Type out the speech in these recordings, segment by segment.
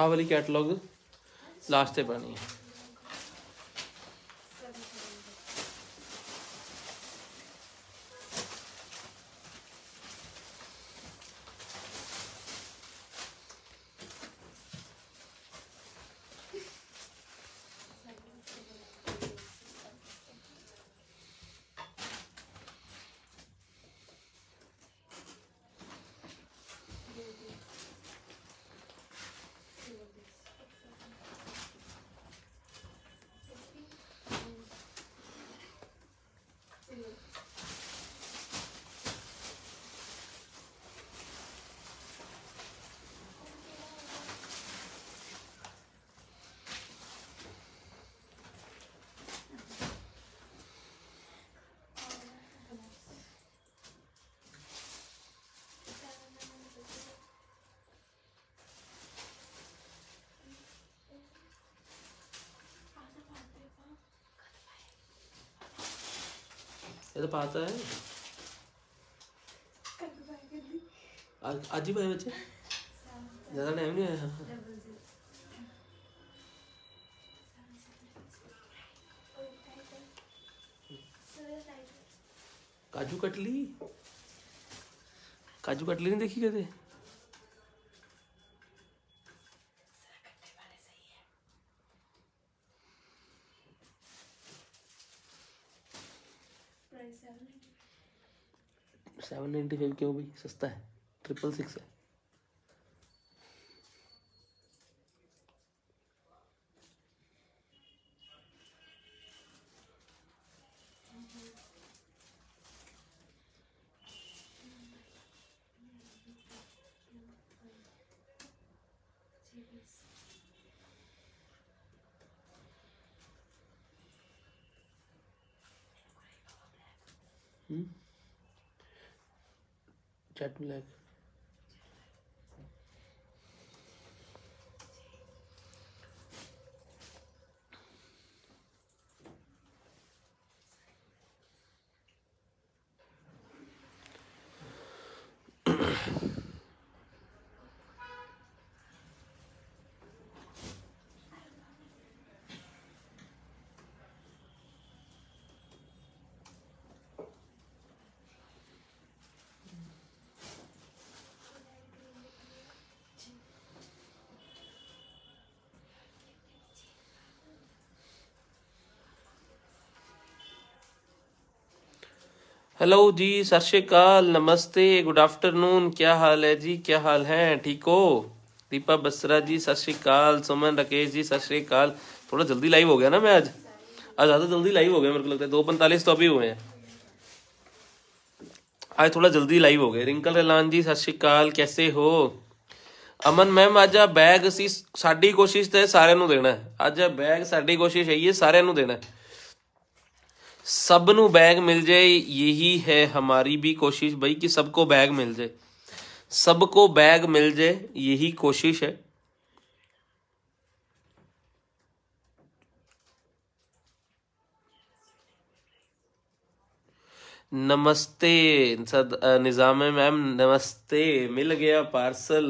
आ वाली catalogue last पानी है पाता है आज ही बच्चे ज़्यादा टाइम नहीं आया काजू कटली काजू कटली नहीं देखी कहते क्यों भाई सस्ता है ट्रिपल सिक्स है that will like hello ji सत श्रीकाल नमस्ते गुड आफ्टरनून क्या हाल है जी क्या हाल है ठीक हो दीपा बसरा जी सत श्रीकाल सुमन राकेश जी सत श्रीकाल थोड़ा जल्दी लाइव हो गया ना मैं आज आज ज़्यादा जल्दी लाइव हो गया मेरे को लगता है दो पैंतालीस तो अभी हुए हैं आज थोड़ा जल्दी लाइव हो गए रिंकल रलान जी सत श्रीकाल कैसे हो अमन मैम ਅੱਜ ਆ ਬੈਗ ਅਸੀਂ ਸਾਡੀ ਕੋਸ਼ਿਸ਼ ਤੇ ਸਾਰਿਆਂ है ਦੇਣਾ ਅੱਜ ਆ ਬੈਗ ਸਾਡੀ ਕੋਸ਼ਿਸ਼ ਹੈ ਇਹ ਸਾਰਿਆਂ सबनों बैग मिल जाए यही है हमारी भी कोशिश भाई कि सबको बैग मिल जाए सबको बैग मिल जाए यही कोशिश है नमस्ते सद निज़ाम मैम नमस्ते मिल गया पार्सल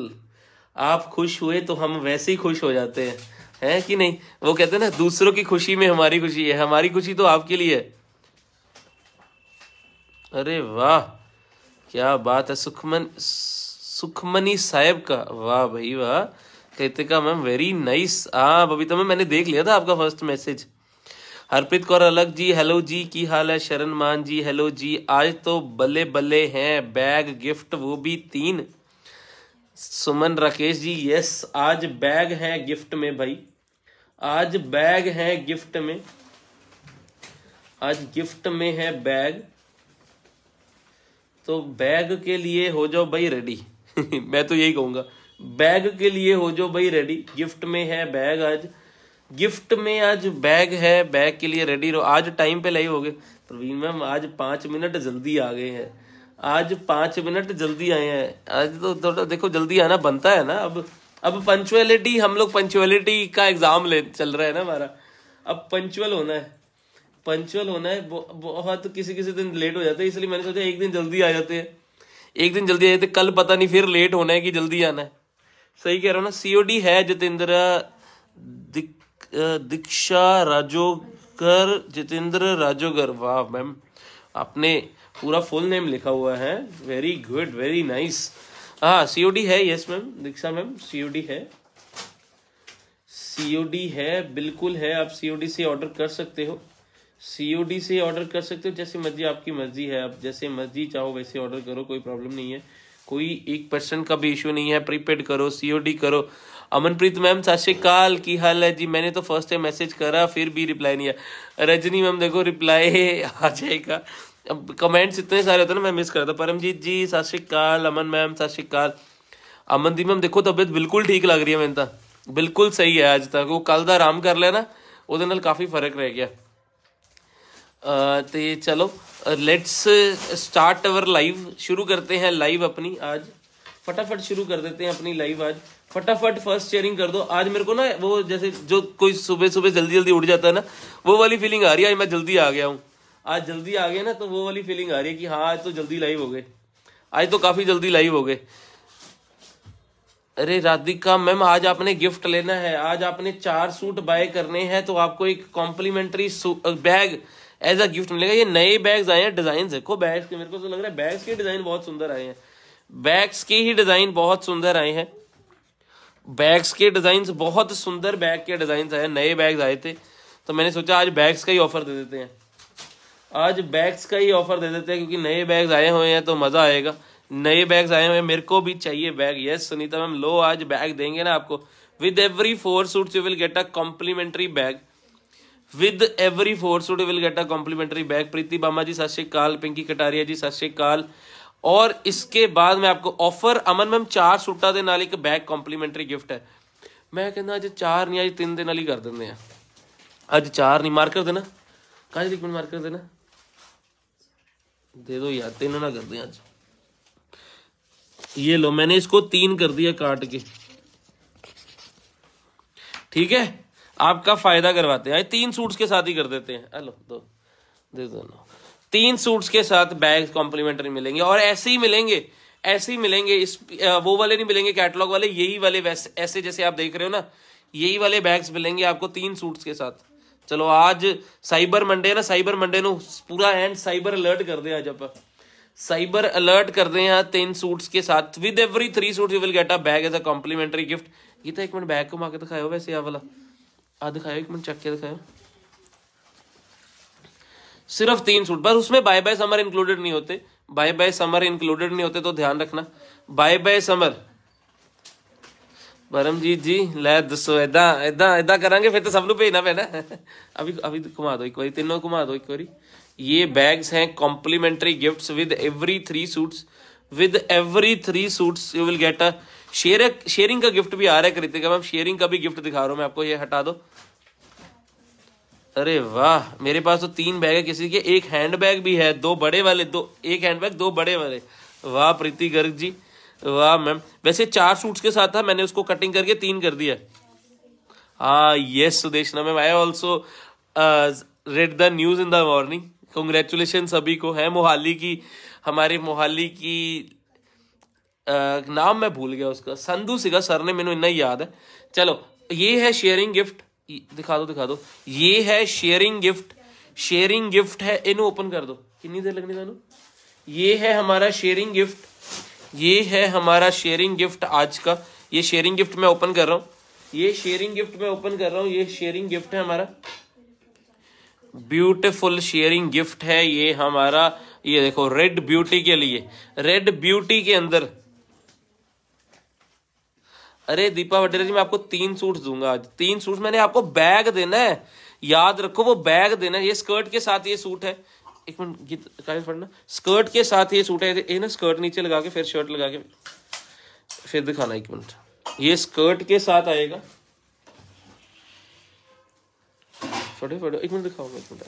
आप खुश हुए तो हम वैसे ही खुश हो जाते हैं हैं कि नहीं वो कहते हैं ना दूसरों की खुशी में हमारी खुशी है हमारी खुशी तो आपके लिए है अरे वाह क्या बात है सुखमन सुखमनी साहेब का वाह भाई वाह का मैम वेरी नाइस हाँ बबीता तो मैम मैंने देख लिया था आपका फर्स्ट मैसेज हरप्रीत कौर अलग जी हेलो जी की हाल है शरण मान जी हेलो जी आज तो बल्ले बल्ले हैं बैग गिफ्ट वो भी तीन सुमन राकेश जी यस आज बैग है गिफ्ट में भाई आज बैग है गिफ्ट में आज गिफ्ट में है बैग तो बैग के लिए हो जाओ भाई रेडी मैं तो यही कहूंगा बैग के लिए हो जाओ भाई रेडी गिफ्ट में है बैग आज गिफ्ट में आज बैग है बैग के लिए रेडी रहो आज टाइम पे लाइव हो गए प्रवीण मैम आज पांच मिनट जल्दी आ गए हैं आज पांच मिनट जल्दी आए हैं आज तो थोड़ा देखो जल्दी आना बनता है ना अब अब पंचुअलिटी हम लोग पंचुअलिटी का एग्जाम ले चल रहा है ना हमारा अब पंचुअल होना है पंचुअल होना है बहुत किसी किसी दिन लेट हो जाता है इसलिए मैंने सोचा एक दिन जल्दी आ जाते हैं एक दिन जल्दी आ जाते कल पता नहीं फिर लेट होना है कि जल्दी आना है सही कह रहा हूँ ना सीओडी है जितेंद्र दीक्षा राजोगर जितेंद्र राजोगर वाह मैम आपने पूरा फुल नेम लिखा हुआ है वेरी गुड वेरी नाइस हाँ सीओडी है yes ma'am Diksha ma'am COD है सीओडी है बिल्कुल है आप सीओडी से ऑर्डर कर सकते हो सीओडी से ऑर्डर कर सकते हो जैसे मर्जी आपकी मर्जी है आप जैसे मर्जी चाहो वैसे ऑर्डर करो कोई प्रॉब्लम नहीं है कोई एक परसेंट का भी इशू नहीं है प्रीपेड करो सीओडी करो अमनप्रीत मैम सत श्रीकाल की हाल है जी मैंने तो फर्स्ट टाइम मैसेज करा फिर भी रिप्लाई नहीं आया रजनी मैम देखो रिप्लाई आ जाएगा अब कमेंट्स इतने सारे होते हैं ना मैं मिस करता परमजीत जी सत श्रीकाल अमन मैम सत श्रीकाल अमनदीप मैम देखो तबियत बिल्कुल ठीक लग रही है मैंने तो बिल्कुल सही है अज तक वो कल का आराम कर लिया ना वो काफ़ी फर्क रह गया तो ये चलो लेट्स स्टार्ट अवर लाइव शुरू करते हैं लाइव अपनी आज फटाफट शुरू कर देते हैं अपनी लाइव आज फटाफट फर्स्ट शेयरिंग कर दो आज मेरे को ना वो जैसे जो कोई सुबह सुबह जल्दी जल्दी उठ जाता है ना वो वाली फीलिंग आ रही है आज मैं जल्दी आ गया हूँ आज जल्दी आ गया ना तो वो वाली फीलिंग आ रही है कि हाँ आज तो जल्दी लाइव हो गए आज तो काफ़ी जल्दी लाइव हो गए अरे राधिका मैम आज आपने गिफ्ट लेना है आज आपने चार सूट बाय करने हैं तो आपको एक complimentary bag as a gift मिलेगा ये नए बैग्स आए हैं डिजाइन देखो बैग्स के मेरे को तो लग रहा है बैग्स के डिजाइन बहुत सुंदर आए हैं बैग्स के ही डिजाइन बहुत सुंदर आए हैं बैग्स के डिजाइन बहुत सुंदर बैग के डिजाइन आए नए बैग्स आए थे तो मैंने सोचा आज बैग्स का ही ऑफर दे देते हैं आज बैग्स का ही ऑफर दे देते हैं क्योंकि नए बैग्स आए हुए हैं तो मजा आएगा नए बैग्स आए हुए हैं मेरे को भी चाहिए बैग यस सुनीता मैम लो आज बैग देंगे ना आपको with every four suit you will get a complimentary bag with every four suit will get a complimentary bag Preeti Bama ji सत पिंकी कटारिया जी सत और इसके बाद मैं आपको ऑफर ਅਮਨ ਮੈਮ ਚਾਰ ਸੂਟਾਂ ਦੇ ਨਾਲ ਇੱਕ ਬੈਗ ਕੰਪਲੀਮੈਂਟਰੀ ਗਿਫਟ ਹੈ ਮੈਂ ਕਹਿੰਦਾ ਅੱਜ ਚਾਰ ਨਹੀਂ ਅੱਜ ਤਿੰਨ ਦੇ ਨਾਲ ਹੀ ਕਰ ਦਿੰਦੇ ਆ ਅੱਜ ਚਾਰ ਨਹੀਂ ਮਾਰਕਰ ਦੇਣਾ ਕਾਜ ਲਿਕਵਿਡ ਮਾਰਕਰ दे दो यार तीन ना कर दें आज ये लो मैंने इसको तीन कर दिया काट के ठीक है आपका फायदा करवाते हैं तीन सूट्स के साथ ही कर देते हैं हेलो दो दे दो तीन सूट्स के साथ बैग कॉम्प्लीमेंट्री मिलेंगे और ऐसे ही मिलेंगे ऐसे ही मिलेंगे इस वो वाले नहीं मिलेंगे कैटलॉग वाले यही वाले वैसे ऐसे जैसे आप देख रहे हो ना यही वाले बैग्स मिलेंगे आपको तीन सूट्स के साथ आज साइबर मंडे ना साइबर मंडे ਮੰਡੇ पूरा एंड साइबर अलर्ट कर दे आज आप साइबर अलर्ट कर दे ਆ तीन ਸੂਟਸ के साथ with every 3 suits you will get a bag as a complimentary gift ਇਹ ਤਾਂ ਇੱਕ ਮਿੰਟ ਬੈਗ ਘੁਮਾ ਕੇ ਦਿਖਾਇਓ वैसे आप वाला आ दिखाया एक मिनट चेक के दिखाया सिर्फ तीन सूट पर उसमें बाय बाय समर इंक्लूडेड नहीं होते बाय बाय समर इंक्लूडेड नहीं होते तो ध्यान रखना बाय बाय समर परमजीत जी लै दसो ऐदा ऐदा ऐदा करांगे फिर तो सब लोग भेजना पैना अभी अभी तो घुमा दो एक बार तीनों घुमा दो एक बार ये बैग्स हैं complimentary gifts with every three suits with every three suits you will get a share sharing का गिफ्ट भी आ रहा है कृतिक मैम शेयरिंग का भी गिफ्ट दिखा रहा हूँ मैं आपको ये हटा दो अरे वाह मेरे पास तो तीन बैग है किसी के एक हैंड बैग भी है दो बड़े वाले दो एक हैंड बैग दो बड़े वाले वाह प्रीति गर्ग जी वाह मैम वैसे चार सूट्स के साथ था मैंने उसको कटिंग करके तीन कर दिया हाँ यस सुदेश ना ma'am I also read the news in the morning congratulation सभी को है मोहाली की हमारे मोहाली की नाम मैं भूल गया उसका संधु सिगा सर ने मैनू इन्ना ही याद है चलो ये है शेयरिंग गिफ्ट दिखा दो दिखा दो ये है शेयरिंग गिफ्ट शेयरिंग गिफ्ट है इन ओपन कर दो कि देर लगनी थानू ये है हमारा शेयरिंग गिफ्ट ये है हमारा शेयरिंग गिफ्ट आज का ये शेयरिंग गिफ्ट मैं ओपन कर रहा हूँ ये शेयरिंग गिफ्ट मैं ओपन कर रहा हूँ ये शेयरिंग गिफ्ट है हमारा ब्यूटिफुल शेयरिंग गिफ्ट है ये हमारा ये देखो रेड ब्यूटी के लिए रेड ब्यूटी के अंदर अरे दीपा वटेरा जी मैं आपको तीन सूट दूंगा आज तीन सूट मैंने आपको बैग देना है याद रखो वो बैग देना ये स्कर्ट के साथ ये सूट है एक मिनट पढ़ना स्कर्ट के साथ ये सूट है ये ना स्कर्ट नीचे लगा के फिर शर्ट लगा के फिर दिखाना एक मिनट ये स्कर्ट के साथ आएगा फटे फटो एक मिनट दिखाओ एक मिनट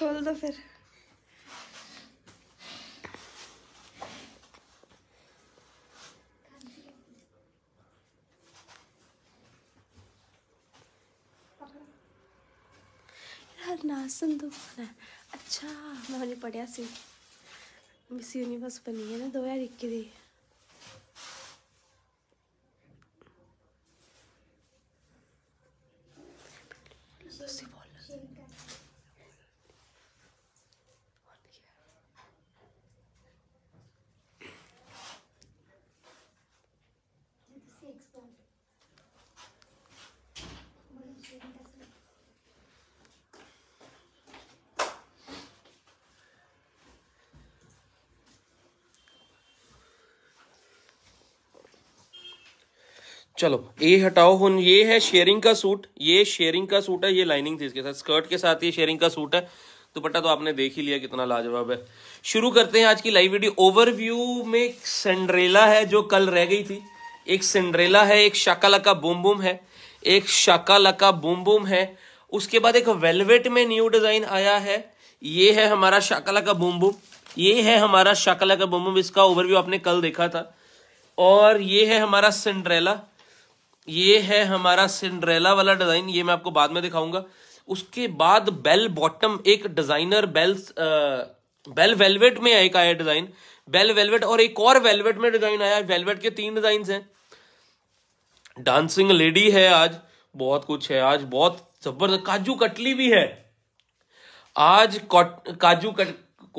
खोल दो फिर ना संदूक तो अच्छा मैं मोहनी पढ़िया सी मिस यूनिवर्स बनी है ना दो हज़ार इक्की चलो ये हटाओ हूं ये है शेयरिंग का सूट ये शेयरिंग का सूट है ये लाइनिंग थी इसके साथ स्कर्ट के साथ ये शेयरिंग का सूट है दुपट्टा तो आपने देख ही लिया कितना लाजवाब है शुरू करते हैं आज की लाइव वीडियो ओवरव्यू में सेंड्रेला है जो कल रह गई थी एक सेंड्रेला है एक लका बूम बूम है एक लका बूम बूम है उसके बाद एक वेलवेट में न्यू डिजाइन आया है ये है हमारा लका बूम बूम ये है हमारा लका बूम बूम इसका ओवरव्यू आपने कल देखा था और ये है हमारा सेंड्रेला ये है हमारा सिंड्रेला वाला डिजाइन ये मैं आपको बाद में दिखाऊंगा उसके बाद बेल बॉटम एक डिजाइनर बेल बेल वेलवेट में एक आया डिजाइन बेल वेलवेट और एक और वेलवेट में डिजाइन आया वेलवेट के तीन डिजाइन हैं डांसिंग लेडी है आज बहुत कुछ है आज बहुत जबरदस्त काजू कटली भी है आज काजू कट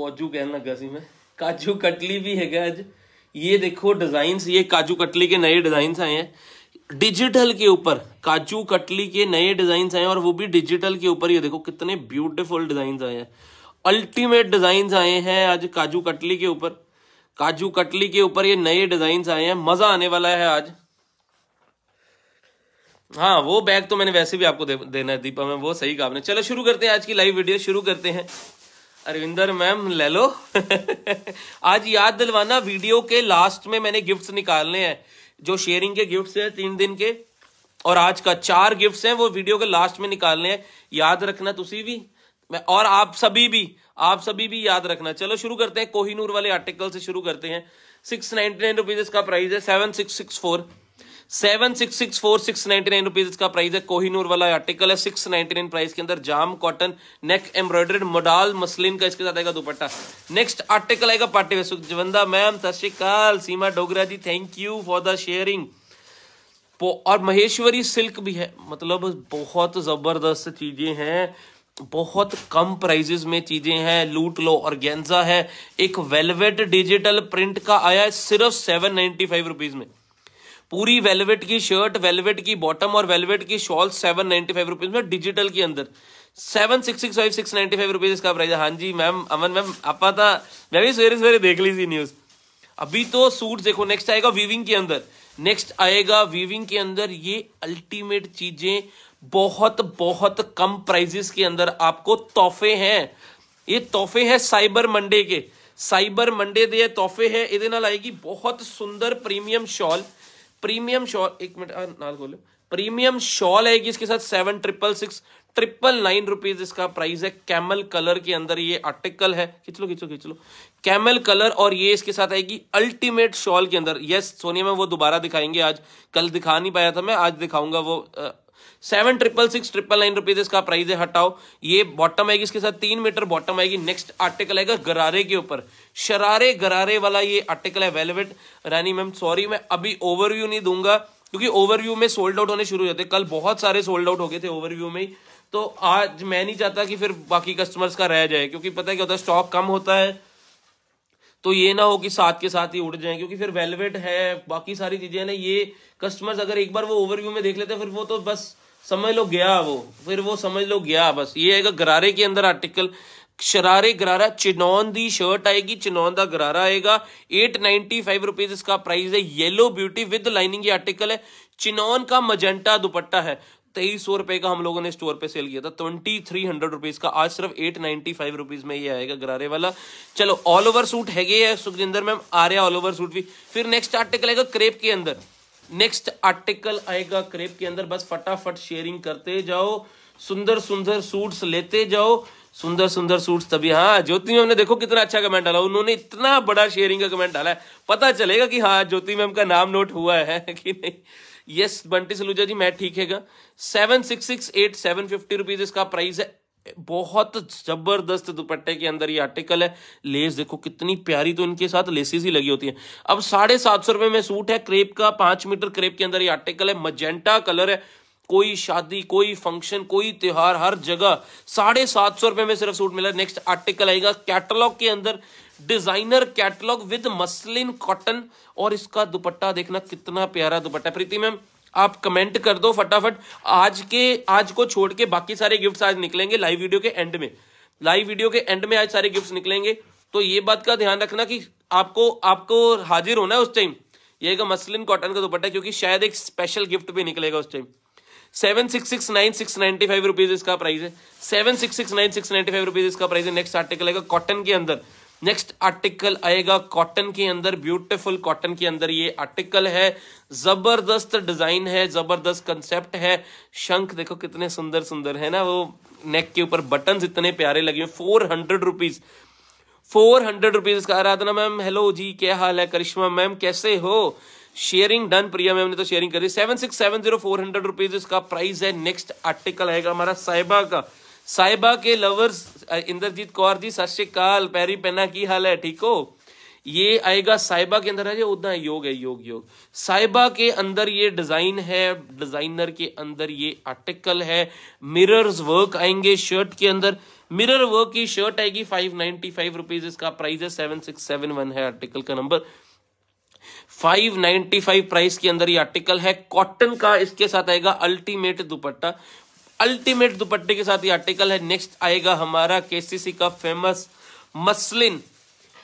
काजू कहना गसी में काजू कटली भी है आज ये देखो डिजाइन ये काजू कटली के नए डिजाइन आए हैं डिजिटल के ऊपर काजू कटली के नए डिजाइन आए और वो भी डिजिटल के ऊपर ये देखो कितने ब्यूटीफुल डिजाइन आए हैं अल्टीमेट डिजाइन आए हैं आज काजू कटली के ऊपर काजू कटली के ऊपर ये नए डिजाइन आए हैं मजा आने वाला है आज हाँ वो बैग तो मैंने वैसे भी आपको दे, देना है दीपा मैम वो सही कहा आपने चलो शुरू करते हैं आज की लाइव वीडियो शुरू करते हैं अरविंदर मैम ले लो आज याद दिलवाना वीडियो के लास्ट में मैंने गिफ्ट्स निकालने हैं जो शेयरिंग के गिफ्ट्स है तीन दिन के और आज का चार गिफ्ट्स हैं वो वीडियो के लास्ट में निकालने हैं याद रखना तुम्हें भी मैं और आप सभी भी आप सभी भी याद रखना चलो शुरू करते हैं कोहिनूर वाले आर्टिकल से शुरू करते हैं सिक्स नाइनटी नाइन रुपीज इसका प्राइस है seven six six four seven six six four six ninety nine rupees का प्राइस है कोहिनूर वाला आर्टिकल है सिक्स नाइनटी नाइन प्राइस के अंदर jam cotton neck embroidered modal muslin का इसके साथ आएगा दुपट्टा नेक्स्ट आर्टिकल आएगा पार्टी वेयर सुखजवंदा मैम सत श्रीकाल Seema Dogra ji thank you for the sharing और महेश्वरी सिल्क भी है मतलब बहुत जबरदस्त चीजें हैं बहुत कम प्राइजेस में चीजें हैं लूट लो और गेंजा है एक वेलवेट डिजिटल प्रिंट का आया है सिर्फ सेवन नाइनटी फाइव रुपीज में पूरी वेलवेट की शर्ट वेलवेट की बॉटम और वेलवेट की shawl seven ninety five rupees में डिजिटल के अंदर seven six six five six ninety five rupees इसका प्राइस है हाँ जी मैम अमन मैम आप था मैं भी सवेरे सवेरे देख ली थी न्यूज अभी तो सूट देखो नेक्स्ट आएगा वीविंग के अंदर नेक्स्ट आएगा वीविंग के अंदर ये अल्टीमेट चीजें बहुत बहुत कम प्राइजेस के अंदर आपको तोहफे हैं ये तोहफे हैं साइबर मंडे के साइबर मंडे दे तोहफे है ये आएगी बहुत सुंदर प्रीमियम शॉल प्रीमियम शॉल एक मिनट हाँ, नाल खोलो प्रीमियम शॉल आएगी इसके साथ seven triple six triple nine rupees इसका प्राइस है कैमल कलर के अंदर ये आर्टिकल है खींच लो खींचो खींच लो कैमल कलर और ये इसके साथ आएगी अल्टीमेट शॉल के अंदर यस सोनिया में वो दोबारा दिखाएंगे आज कल दिखा नहीं पाया था मैं आज दिखाऊंगा वो seven triple six triple nine rupees इसका प्राइस है हटाओ ये बॉटम आएगी इसके साथ तीन मीटर बॉटम आएगी नेक्स्ट आर्टिकल आएगा गरारे के ऊपर शरारे गरारे वाला ये आर्टिकल है वेलवेट रानी मैम सॉरी मैं अभी ओवरव्यू नहीं दूंगा क्योंकि ओवरव्यू में सोल्ड आउट होने शुरू हो जाते कल बहुत सारे सोल्ड आउट हो गए थे ओवरव्यू में तो आज मैं नहीं चाहता कि फिर बाकी कस्टमर्स का रह जाए क्योंकि पता है क्या होता है स्टॉक कम होता है तो ये ना हो कि साथ के साथ ही उड़ जाए क्योंकि फिर वेलवेट है बाकी सारी चीजें ना ये कस्टमर्स अगर एक बार वो ओवरव्यू में देख लेते हैं फिर वो तो बस समझ लो गया वो फिर वो समझ लो गया बस ये आएगा गरारे के अंदर आर्टिकल शरारे गरारा चिनौन दी शर्ट आएगी चिनौन का गरारा आएगा एट नाइनटी फाइव रुपीज इसका प्राइस है येलो ब्यूटी विद लाइनिंग ये आर्टिकल है चिनौन का मजेंटा दुपट्टा है तेईस सौ रुपए का हम लोगों ने स्टोर पे सेल किया था ट्वेंटी थ्री हंड्रेड रुपीज का आज सिर्फ एट नाइनटी फाइव रुपीज में ये आएगा गरारे वाला चलो ऑल ओवर सूट है सुखजिंदर मैम आ रहा ऑल ओवर सूट भी फिर नेक्स्ट आर्टिकल आएगा क्रेप के अंदर नेक्स्ट आर्टिकल आएगा क्रेप के अंदर बस फटाफट शेयरिंग करते जाओ सुंदर सुंदर सूट्स लेते जाओ सुंदर सुंदर सूट्स तभी हाँ ज्योति मैम ने देखो कितना अच्छा कमेंट डाला उन्होंने इतना बड़ा शेयरिंग का कमेंट डाला है पता चलेगा कि हाँ ज्योति मैम का नाम नोट हुआ है कि नहीं यस बंटी सलूजा जी मैं ठीक हैगा seven six six eight seven fifty rupees इसका प्राइस है बहुत जबरदस्त दुपट्टे के अंदर ये आर्टिकल है लेस देखो कितनी प्यारी तो इनके साथ लेसेस ही लगी होती है अब साढ़े सात सौ रुपए में सूट है क्रेप का पांच मीटर क्रेप के अंदर ये आर्टिकल है मजेंटा कलर है कोई शादी कोई फंक्शन कोई त्योहार हर जगह साढ़े सात सौ रुपए में सिर्फ सूट मिला नेक्स्ट आर्टिकल आएगा कैटलॉग के अंदर designer catalogue with muslin cotton और इसका दुपट्टा देखना कितना प्यारा दुपट्टा प्रीति मैम आप कमेंट कर दो फटाफट आज के आज को छोड़ के बाकी सारे गिफ्ट आज निकलेंगे लाइव वीडियो के एंड में लाइव वीडियो के एंड में आज सारे गिफ्ट निकलेंगे तो ये बात का ध्यान रखना कि आपको आपको हाजिर होना है उस टाइम ये का मसलिन कॉटन का दुपट्टा क्योंकि शायद एक स्पेशल गिफ्ट भी निकलेगा उस time seven six six nine six ninety five rupees इसका प्राइस है seven six six nine six ninety five rupees इसका प्राइस है नेक्स्ट आर्टिकल है कॉटन के अंदर नेक्स्ट आर्टिकल आएगा कॉटन के अंदर ब्यूटीफुल कॉटन के अंदर ये आर्टिकल है जबरदस्त डिजाइन है जबरदस्त कंसेप्ट है शंख देखो कितने सुंदर सुंदर है ना वो नेक के ऊपर बटन इतने प्यारे लगे हुए four hundred rupees four hundred rupees का आराधना मैम हेलो जी क्या हाल है करिश्मा मैम कैसे हो शेयरिंग डन प्रिया मैम ने तो शेयरिंग करी seven six seven zero four hundred rupees इसका प्राइस है नेक्स्ट आर्टिकल आएगा हमारा साहिबा का साहिबा के लवर्स इंद्रजीत कौर जी सत श्रीकाल पैरी पहना की हाल है ठीक हो ये आएगा साहिबा के अंदर है उदा योग है योग योग साहिबा के अंदर ये डिजाइन है डिजाइनर के अंदर ये आर्टिकल है मिरर्स वर्क आएंगे शर्ट के अंदर मिरर वर्क की शर्ट आएगी फाइव नाइनटी फाइव रुपीज इसका प्राइस है सेवन सिक्स सेवन वन है आर्टिकल का नंबर 595 प्राइस के अंदर ये आर्टिकल है कॉटन का इसके साथ आएगा अल्टीमेट दुपट्टा अल्टीमेट दुपट्टे के साथ ये आर्टिकल है नेक्स्ट आएगा हमारा केसीसी का फेमस मसलिन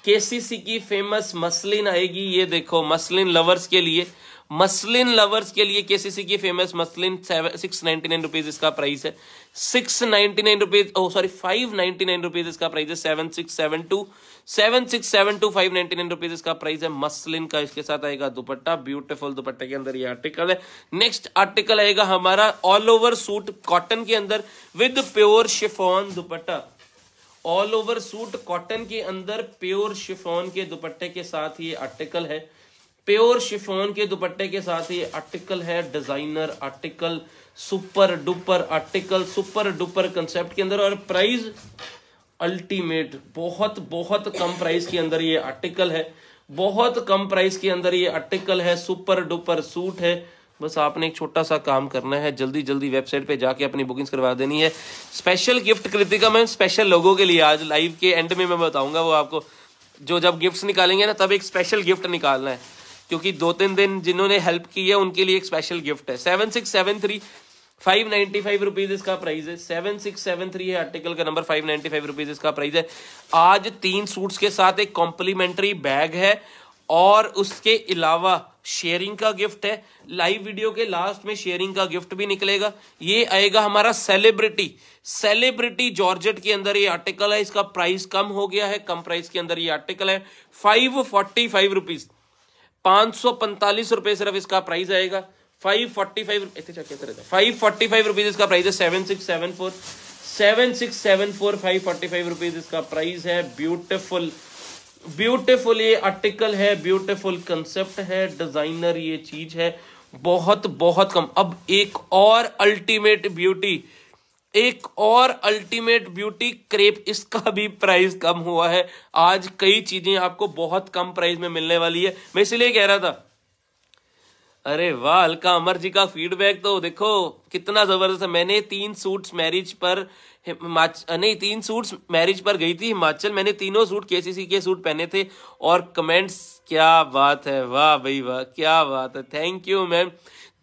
केसीसी की फेमस मसलिन आएगी ये देखो मसलिन लवर्स के लिए मसलिन लवर्स के लिए केसीसी की famous muslin six ninety nine rupees इसका प्राइस है six ninety nine rupees oh sorry five ninety nine rupees इसका प्राइस है seven six seven two seven six seven two five ninety nine rupees इसका price है muslin का इसके साथ आएगा दुपट्टा ब्यूटीफुल दुपट्टे के अंदर ये आर्टिकल है नेक्स्ट आर्टिकल आएगा हमारा ऑल ओवर सूट कॉटन के अंदर with pure chiffon dupatta all over suit cotton के अंदर प्योर शिफॉन के दुपट्टे के साथ ये आर्टिकल है प्योर शिफोन के दुपट्टे के साथ ये आर्टिकल है designer article super duper article super duper concept के अंदर और प्राइस अल्टीमेट बहुत बहुत कम प्राइस के अंदर ये आर्टिकल है बहुत कम प्राइस के अंदर ये आर्टिकल है सुपर डुपर सूट है बस आपने एक छोटा सा काम करना है जल्दी जल्दी वेबसाइट पे जाके अपनी बुकिंग्स करवा देनी है स्पेशल गिफ्ट कृतिका मैं स्पेशल लोगों के लिए आज लाइव के एंड में मैं बताऊंगा वो आपको जो जब गिफ्ट्स निकालेंगे ना तब एक स्पेशल गिफ्ट निकालना है क्योंकि दो तीन दिन जिन्होंने हेल्प की है उनके लिए एक स्पेशल गिफ्ट है seven six seven three five ninety five rupees इसका प्राइस है सेवन सिक्स सेवन थ्री है आर्टिकल का number five ninety five rupees इसका प्राइस है आज तीन सूट्स के साथ एक कॉम्प्लीमेंट्री बैग है और उसके अलावा शेयरिंग का गिफ्ट है लाइव वीडियो के लास्ट में शेयरिंग का गिफ्ट भी निकलेगा ये आएगा हमारा सेलिब्रिटी सेलिब्रिटी जॉर्जेट के अंदर ये आर्टिकल है इसका प्राइस कम हो गया है कम प्राइस के अंदर ये आर्टिकल है फाइव फोर्टी फाइव रुपीज़ 545 रुपए सिर्फ इसका प्राइस आएगा 545 फोर्टी फाइव फाइव फोर्टी इसका प्राइस है seven six seven four seven six seven four five forty five rupees इसका प्राइस है ब्यूटिफुल ब्यूटिफुल ये आर्टिकल है ब्यूटिफुल कंसेप्ट है डिजाइनर ये चीज है बहुत बहुत कम अब एक और अल्टीमेट ब्यूटी एक और अल्टीमेट ब्यूटी क्रेप इसका भी प्राइस कम हुआ है आज कई चीजें आपको बहुत कम प्राइस में मिलने वाली है मैं इसलिए कह रहा था अरे वाह अलका अमर जी का फीडबैक तो देखो कितना जबरदस्त है मैंने तीन सूट्स मैरिज पर नहीं तीन सूट्स मैरिज पर गई थी हिमाचल मैंने तीनों सूट सी के सूट पहने थे और कमेंट्स क्या बात है वाह भाई वाह क्या बात है थैंक यू मैम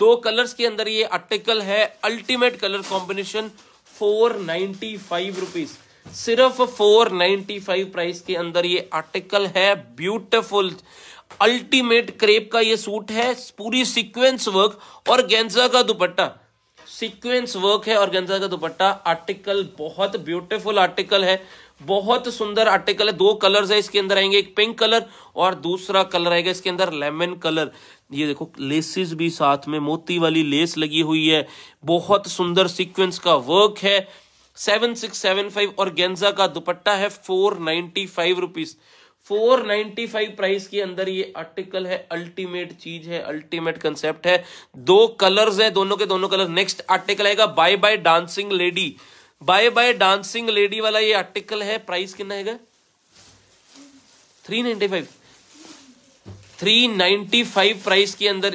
दो कलर्स के अंदर ये आर्टिकल है ultimate colour combination four ninety five rupees सिर्फ फोर नाइनटी फाइव प्राइस के अंदर ये आर्टिकल है ब्यूटिफुल अल्टीमेट क्रेप का ये सूट है पूरी सीक्वेंस वर्क और गेंजा का दुपट्टा सीक्वेंस वर्क है और गेंजा का दुपट्टा आर्टिकल बहुत ब्यूटीफुल आर्टिकल है बहुत सुंदर आर्टिकल है दो कलर्स है इसके अंदर आएंगे एक पिंक कलर और दूसरा कलर आएगा इसके अंदर लेमन कलर ये देखो लेसेस भी साथ में मोती वाली लेस लगी हुई है बहुत सुंदर सीक्वेंस का वर्क है सेवन सिक्स सेवन फाइव और गेंजा का दुपट्टा है four ninety five rupees four ninety five price के अंदर ये आर्टिकल है अल्टीमेट चीज है अल्टीमेट कंसेप्ट है दो कलर्स है दोनों के दोनों कलर नेक्स्ट आर्टिकल आएगा bye bye dancing lady bye bye dancing lady वाला ये आर्टिकल है प्राइस कितना है three ninety five three ninety five price के अंदर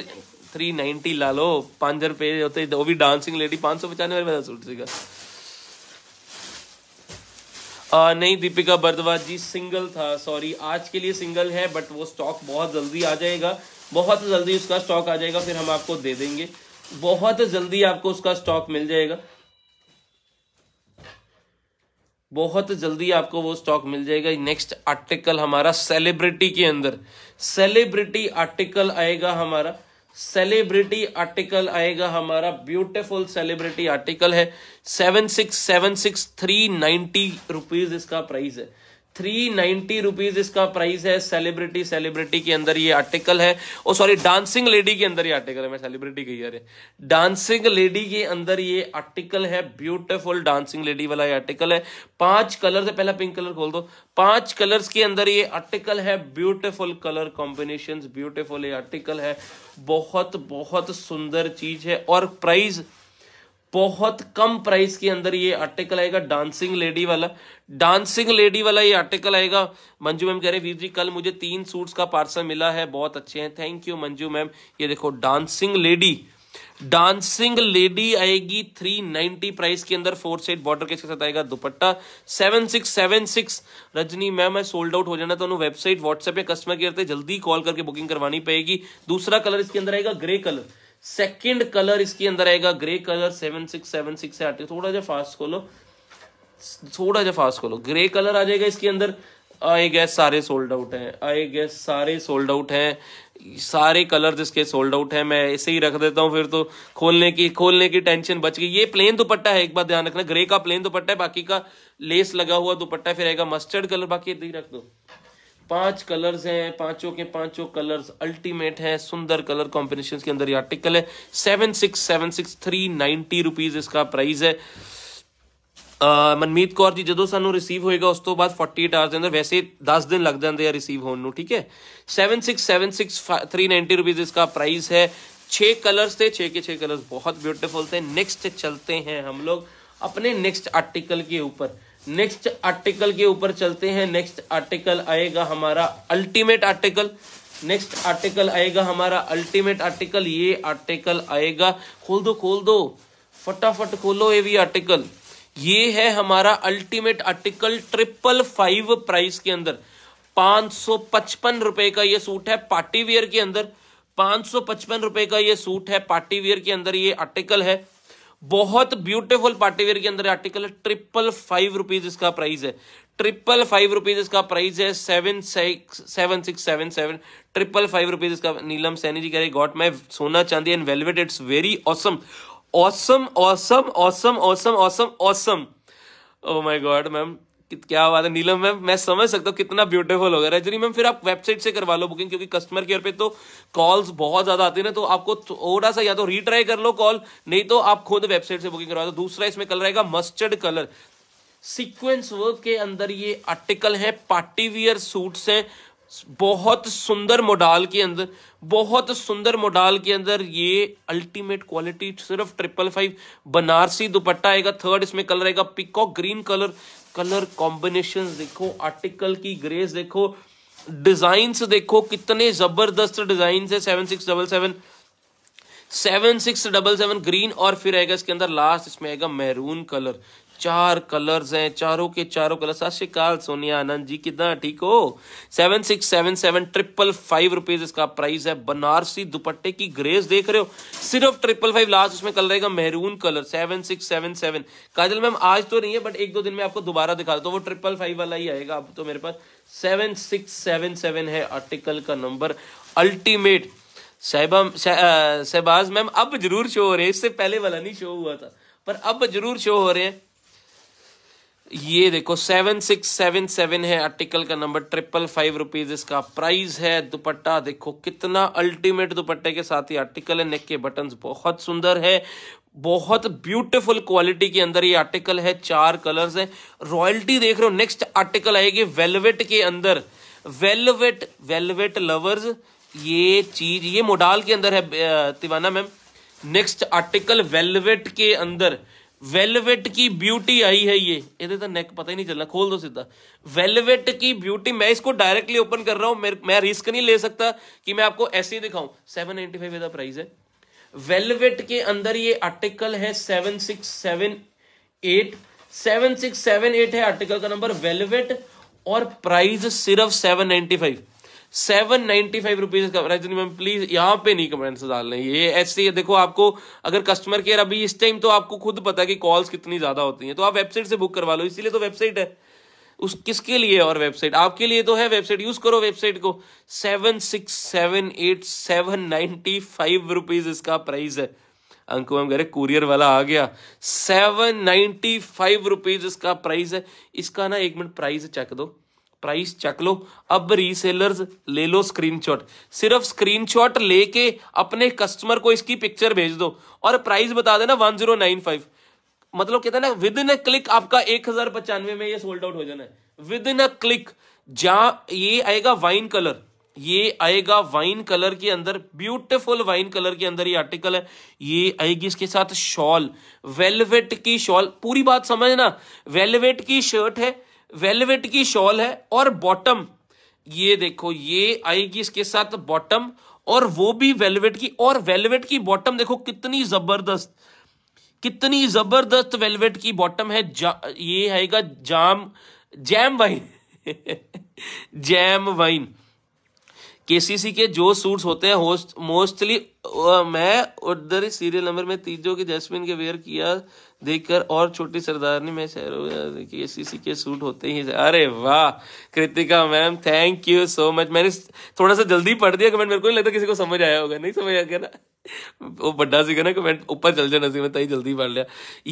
थ्री नाइन्टी ला लो पांच रुपए होते वो भी डांसिंग लेडी पांच सौ पचानवे रुपये सूट सीखा नहीं दीपिका भरद्वाज जी सिंगल था सॉरी आज के लिए सिंगल है बट वो स्टॉक बहुत जल्दी आ जाएगा बहुत जल्दी उसका स्टॉक आ जाएगा फिर हम आपको दे देंगे बहुत जल्दी आपको उसका स्टॉक मिल जाएगा बहुत जल्दी आपको वो स्टॉक मिल जाएगा नेक्स्ट आर्टिकल हमारा सेलिब्रिटी के अंदर सेलिब्रिटी आर्टिकल आएगा हमारा सेलिब्रिटी आर्टिकल आएगा हमारा ब्यूटीफुल सेलिब्रिटी आर्टिकल है seven six seven six three ninety rupees इसका प्राइस है थ्री नाइनटी रुपीज इसका प्राइस है सेलिब्रिटी सेलिब्रिटी के अंदर ये आर्टिकल है और सॉरी डांसिंग लेडी के अंदर ये आर्टिकल है मैं सेलिब्रिटी कही अरे डांसिंग लेडी के अंदर ये आर्टिकल है ब्यूटीफुल डांसिंग लेडी वाला ये आर्टिकल है पांच कलर से पहला पिंक कलर खोल दो पांच कलर्स के अंदर ये आर्टिकल है ब्यूटिफुल कलर कॉम्बिनेशन ब्यूटिफुल ये आर्टिकल है बहुत बहुत सुंदर चीज है और प्राइस बहुत कम प्राइस के अंदर ये आर्टिकल आएगा डांसिंग लेडी वाला डांसिंग लेडी वाला ये आर्टिकल आएगा मंजू मैम कह रहे वीर जी कल मुझे तीन सूट्स का पार्सल मिला है बहुत अच्छे हैं थैंक यू मंजू मैम ये देखो डांसिंग लेडी डांसिंग लेडी आएगी 390 प्राइस के अंदर फोर सेट बॉर्डर के साथ आएगा दुपट्टा 7676 रजनी मैम मैं सोल्ड आउट हो जाना तो वेबसाइट व्हाट्सएप या कस्टमर केयर से जल्दी कॉल करके बुकिंग करवानी पड़ेगी दूसरा कलर इसके अंदर आएगा ग्रे कलर सेकंड कलर इसके अंदर आएगा grey colour seven six seven six से आते थोड़ा सा फास्ट खोलो थोड़ा सा फास्ट खोलो ग्रे कलर आ जाएगा इसके अंदर आई गैस सारे सोल्ड आउट हैं आई गैस सारे सोल्ड आउट हैं सारे कलर इसके सोल्ड आउट हैं मैं ऐसे ही रख देता हूँ फिर तो खोलने की खोलने की टेंशन बच गई ये प्लेन दुपट्टा है एक बार ध्यान रखना ग्रे का प्लेन दुपट्टा है बाकी का लेस लगा हुआ दुपट्टा फिर आएगा मस्टर्ड कलर बाकी रख दो पांच कलर्स हैं पांचों के पांचों कलर्स अल्टीमेट हैं सुंदर कलर कॉम्बिनेशन के अंदर ये आर्टिकल है seven six seven six three ninety rupees इसका प्राइस है मनमीत कौर जी जो ਮਨਮੀਤ ਕੌਰ ਜੀ ਜਦੋਂ ਸਾਨੂੰ ਰਿਸੀਵ ਹੋਏਗਾ ਉਸ ਤੋਂ ਬਾਅਦ 48 ਆਵਰਸ ਦੇ ਅੰਦਰ ਵੈਸੇ 10 ਦਿਨ ਲੱਗ ਜਾਂਦੇ ਆ ਰਿਸੀਵ ਹੋਣ ਨੂੰ ਠੀਕ थ्री नाइनटी रुपीज इसका प्राइस है छे कलर्स थे छे के छे कलर्स बहुत ब्यूटीफुल थे नेक्स्ट चलते हैं हम लोग अपने नेक्स्ट आर्टिकल के ऊपर नेक्स्ट आर्टिकल के ऊपर चलते हैं नेक्स्ट आर्टिकल आएगा हमारा अल्टीमेट आर्टिकल नेक्स्ट आर्टिकल आएगा हमारा अल्टीमेट आर्टिकल ये आर्टिकल आएगा खोल दो खोल दो फटाफट खोलो ये भी आर्टिकल ये है हमारा ultimate article triple five price के अंदर पांच सौ पचपन रुपए का ये सूट है पार्टी वियर के अंदर पांच सौ पचपन रुपए का ये सूट है पार्टी वियर के अंदर ये आर्टिकल है बहुत ब्यूटीफुल पार्टीवेयर के अंदर आर्टिकल है ट्रिपल फाइव रुपीज इसका प्राइस है ट्रिपल फाइव रुपीज इसका प्राइस है seven six seven six seven seven triple five rupees इसका नीलम सैनी जी कह रहे गॉट माई सोना चांदी and velvet it's very awesome awesome awesome awesome awesome awesome awesome oh my god ma'am क्या बात है नीलम मैम मैं समझ सकता हूँ कितना ब्यूटीफुल गया रजनी मैम फिर आप वेबसाइट से करवा लो बुकिंग क्योंकि कस्टमर केयर पे तो कॉल्स बहुत ज्यादा आते हैं ना तो आपको थोड़ा सा या तो रीट्राई कर लो कॉल नहीं तो आप खुद वेबसाइट से बुकिंग करवा दो दूसरा इसमें कलर रहेगा मस्टर्ड कलर सीक्वेंस वर्क के अंदर ये आर्टिकल है पार्टीवियर सूट्स हैं बहुत सुंदर मोडाल के अंदर बहुत सुंदर मोडाल के अंदर ये अल्टीमेट क्वालिटी सिर्फ ट्रिपल फाइव बनारसी दुपट्टा आएगा थर्ड इसमें कलर आएगा peacock green colour colour combination देखो आर्टिकल की ग्रेस देखो डिजाइन देखो कितने जबरदस्त डिजाइन है seven six double seven seven six double seven green और फिर आएगा इसके अंदर लास्ट इसमें आएगा मैरून कलर चार कलर्स हैं चारों के चारों कलर सत श्रीकाल सोनिया आनंद जी कितना ठीक हो seven six seven seven triple five rupees इसका प्राइस है बनारसी दुपट्टे की ग्रेस देख रहे हो सिर्फ ट्रिपल फाइव लास्ट उसमें कलर रहेगा maroon colour seven six seven seven Kajal ma'am आज तो नहीं है बट एक दो दिन में आपको दोबारा दिखा दो तो हूँ वो ट्रिपल फाइव वाला ही आएगा अब तो मेरे पास सेवन सिक्स सेवन सेवन है आर्टिकल का number ultimate Sahba Shahbaz ma'am अब जरूर शो हो रहे हैं इससे पहले वाला नहीं शो हुआ था पर अब जरूर शो हो रहे हैं ये देखो सेवन सिक्स सेवन सेवन है आर्टिकल का नंबर ट्रिपल फाइव रुपीज इसका प्राइस है दुपट्टा देखो कितना अल्टीमेट दुपट्टे के साथ ही आर्टिकल है नेक के बटन बहुत सुंदर है बहुत ब्यूटीफुल क्वालिटी के अंदर ये आर्टिकल है चार कलर्स है रॉयल्टी देख रहे हो नेक्स्ट आर्टिकल आएगी वेलवेट के अंदर वेलवेट वेलवेट लवर्स ये चीज ये मोडाल के अंदर है Tiwana ma'am next article velvet के अंदर वेलवेट की ब्यूटी आई है ये ये तो नेक पता ही नहीं चलना खोल दो सीधा वेलवेट की ब्यूटी मैं इसको डायरेक्टली ओपन कर रहा हूं मैं रिस्क नहीं ले सकता कि मैं आपको ऐसे ही दिखाऊं सेवन एटी फाइव प्राइस है वेलवेट के अंदर ये आर्टिकल है seven six seven eight seven six seven eight है आर्टिकल का नंबर वेलवेट और प्राइस सिर्फ seven ninety five seven ninety five rupees Rajni ma'am please यहाँ पे नहीं कमेंट्स रहे ये ऐसे ही देखो आपको अगर कस्टमर केयर अभी इस टाइम तो आपको खुद पता है कि कॉल्स कितनी ज्यादा होती हैं तो आप वेबसाइट से बुक करवा लो इसीलिए तो वेबसाइट है उस किसके लिए और वेबसाइट आपके लिए तो है वेबसाइट यूज करो वेबसाइट को seven six seven eight seven ninety five rupees इसका प्राइस है अंकु मैम कह रहे कुरियर वाला आ गया सेवन नाइनटी फाइव रुपीज इसका प्राइस है इसका ना एक मिनट प्राइस चेक दो प्राइस चक लो अब रीसेलर्स ले लो स्क्रीनशॉट सिर्फ स्क्रीनशॉट लेके अपने कस्टमर को इसकी पिक्चर भेज दो और प्राइस बता देना वन जीरो नाइन फाइव मतलब कहते हैं ना विद इन अ क्लिक आपका एक हजार पचानवे में ये सोल्ड आउट हो जाना है विद इन अ क्लिक जहां ये आएगा वाइन कलर ये आएगा वाइन कलर के अंदर ब्यूटीफुल वाइन कलर के अंदर ये आर्टिकल है ये आएगी इसके साथ शॉल वेलवेट की शॉल पूरी बात समझना वेलवेट की शर्ट है वेलवेट की शॉल है और बॉटम ये देखो ये आएगी इसके साथ बॉटम और वो भी वेलवेट की और वेलवेट की बॉटम देखो कितनी जबरदस्त कितनी जबरदस्त वेलवेट की बॉटम है जा, ये आएगा jam jam wine jam wine KCC के जो सूट्स होते हैं होस्ट मोस्टली मैं उधर सीरियल नंबर में तीजो के जैस्मिन के वेयर किया देखकर और छोटी सरदारनी में शहरों सी के सूट होते ही अरे वाह Kritika ma'am thank you so much मैंने थोड़ा सा जल्दी पढ़ दिया कमेंट मेरे को नहीं लगता किसी को समझ आया होगा नहीं समझ आ गया ना ਉਹ ਵੱਡਾ ਸੀਗਾ ਨਾ ਕਮੈਂਟ ਉੱਪਰ ਚੱਲ ਜਾਣਾ ਸੀ ਮੈਂ ਤਾਂ ਹੀ ਜਲਦੀ ਪੜ ਲਿਆ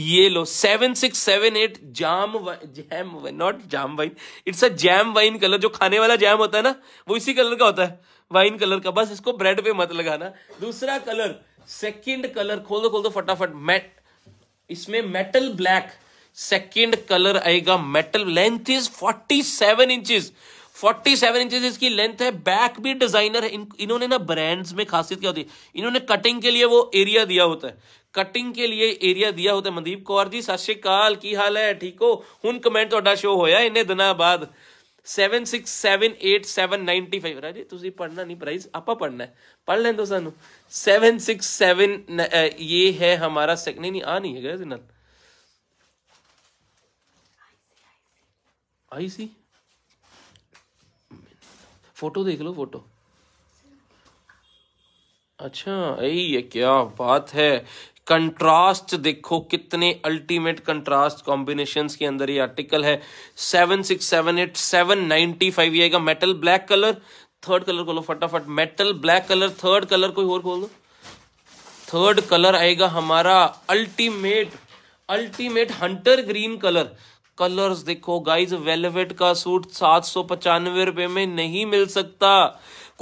ਇਹ ਲੋ 7678 जाम जैम नॉट जाम wine it's a jam wine colour जो खाने वाला जैम होता है ना वो इसी कलर का होता है वाइन कलर का बस इसको ब्रेड पे मत लगाना दूसरा कलर सेकंड कलर खोल दो खोल दो फटाफट मैट इसमें मेटल ब्लैक सेकंड कलर आएगा metal length is 47 seven forty seven inches इसकी लेंथ है बैक भी डिजाइनर है इन, इन्होंने ना ब्रांड्स में खासियत क्या होती है इन्होंने कटिंग के लिए वो एरिया दिया होता है ਕਟਿੰਗ ਕੇ ਲਈ ਏਰੀਆ ਦਿਆ ਹੋਤਾ ਮਨਦੀਪ ਕੌਰ ਜੀ ਸਤਿ ਸ਼੍ਰੀ ਅਕਾਲ ਕੀ ਹਾਲ ਹੈ ਠੀਕ ਹੋ ਹੁਣ ਕਮੈਂਟ ਤੁਹਾਡਾ ਸ਼ੋ ਹੋਇਆ ਇੰਨੇ ਦਿਨਾਂ ਬਾਅਦ 76789795 ਰਾਜੇ ਤੁਸੀਂ ਪੜਨਾ ਨਹੀਂ ਪ੍ਰਾਈਸ ਆਪਾਂ ਪੜਨਾ ਹੈ ਪੜ ਲੈਂਦੋ ਸਾਨੂੰ 767 ਇਹ ਹੈ ਹਮਾਰਾ ਸੈਕ ਨਹੀਂ ਨਹੀਂ ਆ ਨਹੀਂ ਹੈਗਾ ਇਹਦੇ ਨਾਲ ਆਈ ਸੀ फोटो देख लो फोटो अच्छा यही है क्या बात है कंट्रास्ट देखो कितने अल्टीमेट कंट्रास्ट कॉम्बिनेशन के अंदर ये आर्टिकल है seven six seven eight seven ninety five ये आएगा metal black colour third colour खोलो फटाफट metal black colour third colour कोई और खोल दो थर्ड कलर आएगा हमारा ultimate ultimate hunter green colour colours देखो गाइज वेलवेट का सूट सात सौ पचानवे रुपए में नहीं मिल सकता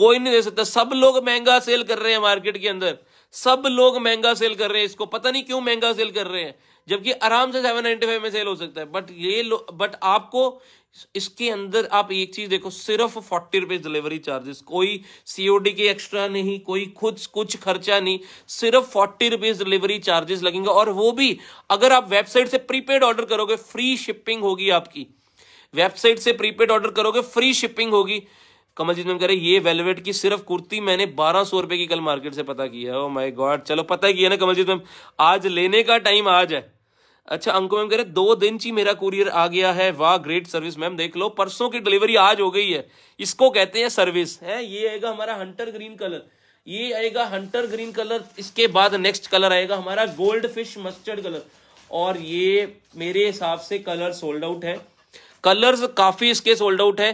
कोई नहीं दे सकता सब लोग महंगा सेल कर रहे हैं मार्केट के अंदर सब लोग महंगा सेल कर रहे हैं इसको पता नहीं क्यों महंगा सेल कर रहे हैं जबकि आराम से सेवन नाइन्टी फाइव में सेल हो सकता है बट ये बट आपको इसके अंदर आप एक चीज देखो सिर्फ फोर्टी रुपीज डिलीवरी चार्जेस कोई सीओडी के एक्स्ट्रा नहीं कोई खुद कुछ खर्चा नहीं सिर्फ फोर्टी रुपीज डिलीवरी चार्जेस लगेंगे और वो भी अगर आप वेबसाइट से प्रीपेड ऑर्डर करोगे फ्री शिपिंग होगी आपकी वेबसाइट से प्रीपेड ऑर्डर करोगे फ्री शिपिंग होगी जी मैम कह रहे ये वेलवेट की सिर्फ कुर्ती मैंने बारह सौ रुपए की कल मार्केट से पता किया ओ माय गॉड चलो पता ही किया ना जी मैम आज लेने का टाइम आज है अच्छा अंकु मैम कह रहे दो दिन ची मेरा कुरियर आ गया है वाह ग्रेट सर्विस मैम देख लो परसों की डिलीवरी आज हो गई है इसको कहते हैं सर्विस है ये आएगा हमारा हंटर ग्रीन कलर ये आएगा हंटर ग्रीन कलर इसके बाद नेक्स्ट कलर आएगा हमारा गोल्ड फिश मस्टर्ड कलर और ये मेरे हिसाब से कलर सोल्ड आउट है कलर्स काफी इसके सोल्ड आउट है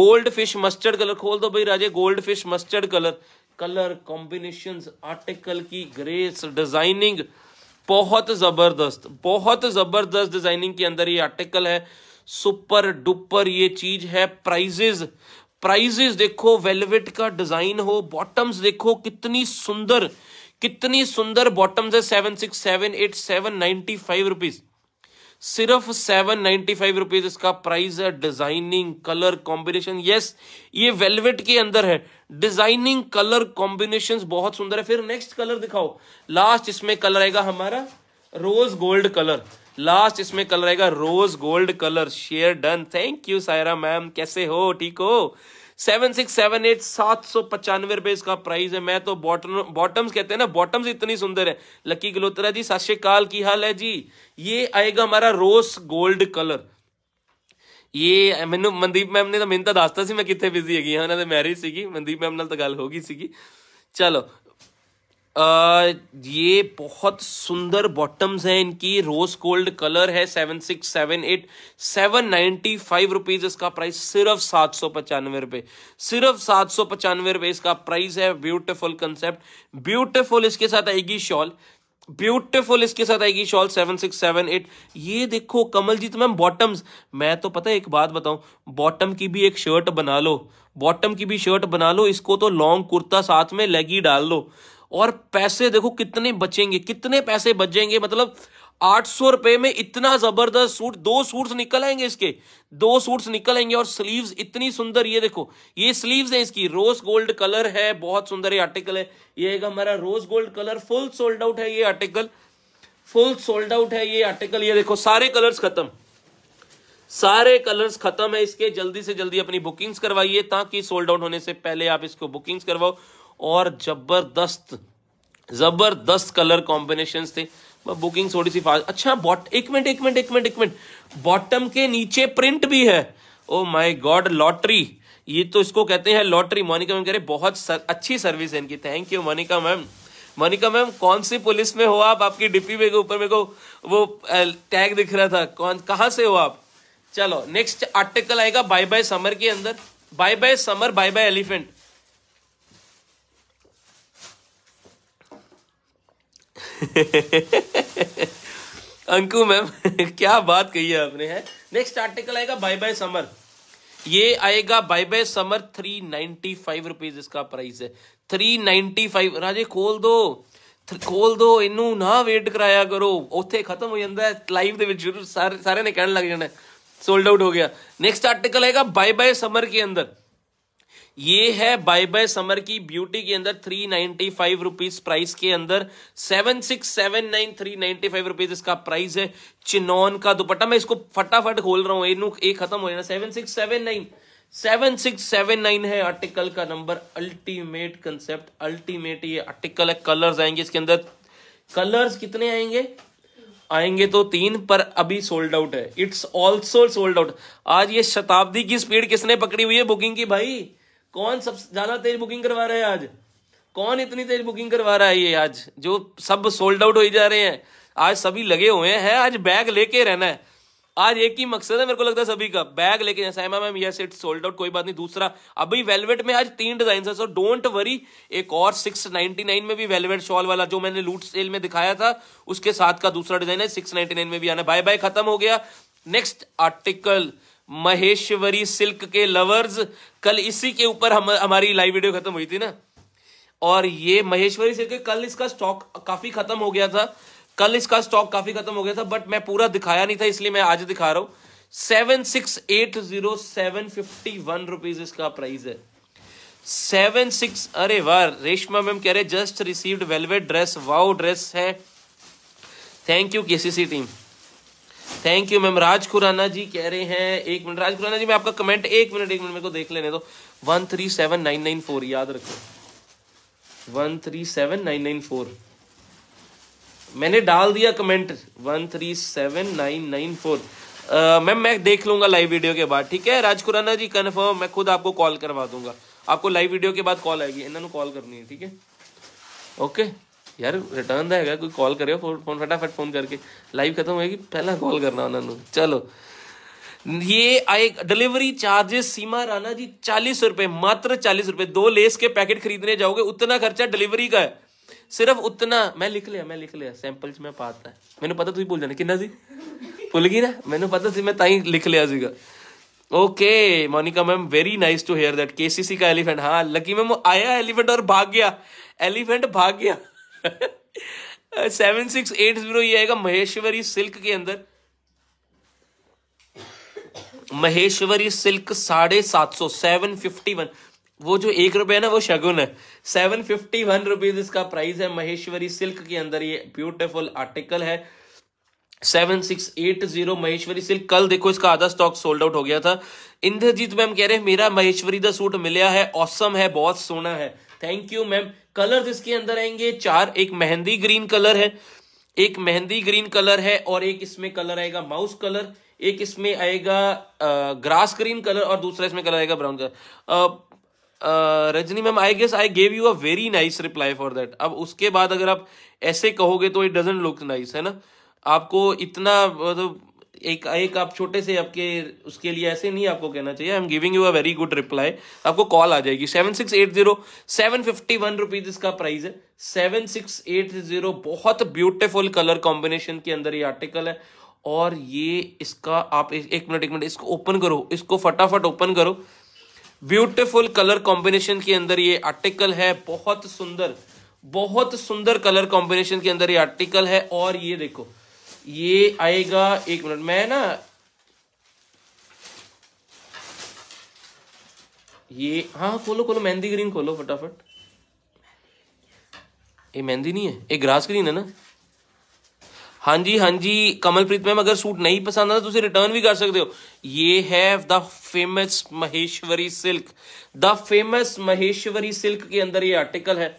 गोल्ड फिश मस्टर्ड कलर खोल दो भाई Raje gold fish mustard colour colour combination article की ग्रेस डिजाइनिंग बहुत ज़बरदस्त बहुत ज़बरदस्त डिज़ाइनिंग के अंदर ये आर्टिकल है सुपर डुपर ये चीज़ है प्राइजेज प्राइजेज देखो वेलवेट का डिज़ाइन हो बॉटम्स देखो कितनी सुंदर कितनी सुंदर बॉटम्स है seven six seven eight seven ninety five rupees सिर्फ सेवन नाइनटी फाइव रुपीज इसका प्राइस है डिजाइनिंग कलर कॉम्बिनेशन यस ये वेलवेट के अंदर है डिजाइनिंग कलर कॉम्बिनेशन बहुत सुंदर है फिर नेक्स्ट कलर दिखाओ लास्ट इसमें कलर आएगा हमारा रोज गोल्ड कलर लास्ट इसमें कलर आएगा rose gold colour share done thank you Saira ma'am कैसे हो ठीक हो सेवन सिक्स सेवन एट सात सौ पचानवे रुपए इसका प्राइस है मैं तो बॉटम बॉटम्स कहते हैं ना बॉटम्स इतनी सुंदर है लकी गलोत्रा जी सत श्रीकाल की हाल है जी ये आएगा हमारा रोज गोल्ड कलर ਇਹ ਮੈਨੂੰ ਮਨਦੀਪ ਮੈਮ ਨੇ ਤਾਂ ਮੈਨੂੰ ਤਾਂ ਦੱਸਤਾ ਸੀ ਮੈਂ ਕਿੱਥੇ ਬਿਜ਼ੀ ਹੈਗੀ ਹਾਂ ਉਹਨਾਂ ਦੇ ਮੈਰਿਜ ਸੀਗੀ ਮਨਦੀਪ ਮੈਮ ਨਾਲ ਤਾਂ ਗੱਲ ਹੋ ਗਈ ਸੀਗੀ चलो आ, ये बहुत सुंदर बॉटम्स हैं इनकी रोज गोल्ड कलर है seven six seven eight seven ninety five rupees इसका प्राइस सिर्फ सात सौ पचानवे रुपए सिर्फ सात सौ पचानवे रुपए इसका प्राइस है ब्यूटीफुल कंसेप्ट ब्यूटीफुल इसके साथ आएगी शॉल ब्यूटिफुल इसके साथ आएगी shawl seven six seven eight ये देखो कमल तो मैम बॉटम्स मैं तो पता है एक बात बताऊं बॉटम की भी एक शर्ट बना लो बॉटम की भी शर्ट बना लो इसको तो लॉन्ग कुर्ता साथ में लेगी डाल लो और पैसे देखो कितने बचेंगे कितने पैसे बचेंगे मतलब आठ सौ रुपए में इतना जबरदस्त सूट दो सूट्स निकल आएंगे इसके दो सूट्स निकल आएंगे और स्लीव्स इतनी सुंदर ये देखो ये स्लीव्स है इसकी रोज गोल्ड कलर है बहुत सुंदर ये आर्टिकल है ये एक हमारा rose gold colour full sold out है ये आर्टिकल फुल सोल्ड आउट है ये आर्टिकल ये देखो सारे कलर्स खत्म सारे कलर्स खत्म है इसके जल्दी से जल्दी अपनी बुकिंग्स करवाइए ताकि सोल्ड आउट होने से पहले आप इसको बुकिंग्स करवाओ और जबरदस्त जबरदस्त कलर कॉम्बिनेशन थे बुकिंग थोड़ी सी फास्ट अच्छा बॉट एक मिनट एक मिनट एक मिनट एक मिनट बॉटम के नीचे प्रिंट भी है ओ माय गॉड लॉटरी ये तो इसको कहते हैं लॉटरी मोनिका मैम कह रहे बहुत सर, अच्छी सर्विस है इनकी thank you Monika ma'am Monika ma'am कौन सी पुलिस में हो आप आपकी डिपी मेरे ऊपर मेरे को वो टैग दिख रहा था कौन कहाँ से हो आप चलो नेक्स्ट आर्टिकल आएगा बाय बाय समर के अंदर bye bye summer bye bye elephant Anku ma'am क्या बात कही है आपने है नेक्स्ट आर्टिकल आएगा बाय बाय समर ये आएगा bye bye summer three ninety five rupees इसका प्राइस है थ्री नाइनटी फाइव राजे खोल दो खोल दो इनू ना वेट कराया करो उत्थे खत्म हो जाता है लाइव के सार, सारे ने कह लग जाना सोल्ड आउट हो गया नेक्स्ट आर्टिकल आएगा बाय बाय समर के अंदर ये है बाय बाय समर की ब्यूटी के अंदर three ninety five rupees price के अंदर seven six seven nine three ninety five rupees इसका प्राइस है चिनौन का दुपट्टा मैं इसको फटाफट खोल रहा हूं एक खत्म हो जाए seven six seven nine seven six seven nine है आर्टिकल का नंबर अल्टीमेट कंसेप्ट अल्टीमेट ये आर्टिकल है कलर्स आएंगे इसके अंदर कलर्स कितने आएंगे आएंगे तो तीन पर अभी सोल्ड आउट है इट्स ऑल्सो सोल्ड आउट आज ये शताब्दी की स्पीड किसने पकड़ी हुई है बुकिंग की भाई कौन सबसे ज्यादा तेज बुकिंग करवा रहा है आज कौन इतनी तेज बुकिंग करवा रहा है ये आज जो सब सोल्ड आउट हो जा रहे हैं आज सभी लगे हुए हैं आज बैग लेके रहना है आज एक ही मकसद है मेरे को लगता है सभी का बैग लेके ma'am yes it's sold out कोई बात नहीं दूसरा अभी वेलवेट में आज तीन डिजाइन है सो डोंट वरी एक और सिक्स नाइनटी नाइन में भी वेलवेट शॉल वाला जो मैंने लूट सेल में दिखाया था उसके साथ का दूसरा डिजाइन है सिक्स नाइनटी नाइन में भी आना बाय बाय खत्म हो गया नेक्स्ट आर्टिकल महेश्वरी सिल्क के लवर्स कल इसी के ऊपर हम हमारी लाइव वीडियो खत्म हुई थी ना और ये महेश्वरी सिल्क कल इसका स्टॉक काफी खत्म हो गया था कल इसका स्टॉक काफी खत्म हो गया था बट मैं पूरा दिखाया नहीं था इसलिए मैं आज दिखा रहा हूं seven six eight zero seven fifty one rupees इसका प्राइस है सेवन सिक्स अरे वार रेशमा मैम कह रहे just received velvet dress wow dress है thank you KCC team thank you ma'am Raj Khurana ji कह रहे हैं एक मिनट राज खुराना जी मैं आपका कमेंट एक मिनट एक मिनट मेरे को देख लेने दो one three seven nine nine four याद रखो one three seven nine nine four मैंने डाल दिया comment one three seven nine nine four ma'am मैं देख लूंगा लाइव वीडियो के बाद ठीक है राज खुराना जी कन्फर्म मैं खुद आपको कॉल करवा दूंगा आपको लाइव वीडियो के बाद कॉल आएगी इन्होंने कॉल करनी है ठीक है ओके यार रिटर्न ਦਾ ਹੈਗਾ ਕੋਈ ਕਾਲ ਕਰਿਓ फोन ਫਟਾਫਟ ਫੋਨ ਕਰਕੇ ਲਾਈਵ ਖਤਮ ਹੋਏਗੀ ਪਹਿਲਾਂ ਕਾਲ ਕਰਨਾ ਉਹਨਾਂ ਨੂੰ ये आए डिलीवरी चार्जेस सीमा राणा जी चालीस रुपए मात्र चालीस रुपए दो लेस के पैकेट खरीदने जाओगे उतना खर्चा डिलीवरी का है सिर्फ उतना मैं लिख लिया मैं लिख लिया सैंपल मैं पाता है मैंने पता तुम भूल जाने कि भूल गई ना मैंने पता मैं ताई लिख लिया सीगा okay Monika ma'am very nice to hear that KCC का एलिफेंट हाँ लकी मैम आया एलिफेंट और भाग गया एलिफेंट भाग गया सेवन सिक्स एट जीरो आएगा महेश्वरी सिल्क के अंदर महेश्वरी सिल्क साढ़े सात सौ सेवन फिफ्टी वन वो जो एक रुपये है ना वो शगुन है सेवन फिफ्टी वन रुपीज इसका प्राइस है महेश्वरी सिल्क के अंदर ये ब्यूटीफुल आर्टिकल है seven six eight zero Maheshwari silk कल देखो इसका आधा स्टॉक सोल्ड आउट हो गया था इंद्रजीत मैम कह रहे हैं मेरा महेश्वरी का सूट मिला है औसम है बहुत सोना है थैंक यू मैम कलर्स इसके अंदर आएंगे चार एक मेहंदी ग्रीन कलर है एक मेहंदी ग्रीन कलर है और एक इसमें कलर आएगा माउस कलर एक इसमें आएगा ग्रास ग्रीन कलर और दूसरा इसमें कलर आएगा brown colour Rajni ma'am I guess I gave you a very nice reply for that अब उसके बाद अगर आप ऐसे कहोगे तो इट डजेंट लुक नाइस है ना आपको इतना मतलब एक एक आप छोटे से आपके उसके लिए ऐसे नहीं आपको कहना चाहिए I am giving you a very good reply आपको कॉल आ जाएगी seven six eight zero seven fifty one rupees इसका प्राइस है सेवन सिक्स एट जीरो बहुत ब्यूटिफुल कलर कॉम्बिनेशन के अंदर ये आर्टिकल है और ये इसका आप एक मिनट एक मिनट इसको ओपन करो इसको फटाफट ओपन करो ब्यूटिफुल कलर कॉम्बिनेशन के अंदर ये आर्टिकल है बहुत सुंदर बहुत सुंदर कलर कॉम्बिनेशन के अंदर ये आर्टिकल है और ये देखो ये आएगा एक मिनट मैं ना ये हाँ खोलो खोलो मेहंदी ग्रीन खोलो फटाफट ये मेहंदी नहीं है ये ग्रास ग्रीन है ना हाँ जी हाँ जी कमलप्रीत मैम अगर सूट नहीं पसंद आता तो उसे रिटर्न भी कर सकते हो ये है the famous Maheshwari silk the famous Maheshwari silk के अंदर ये आर्टिकल है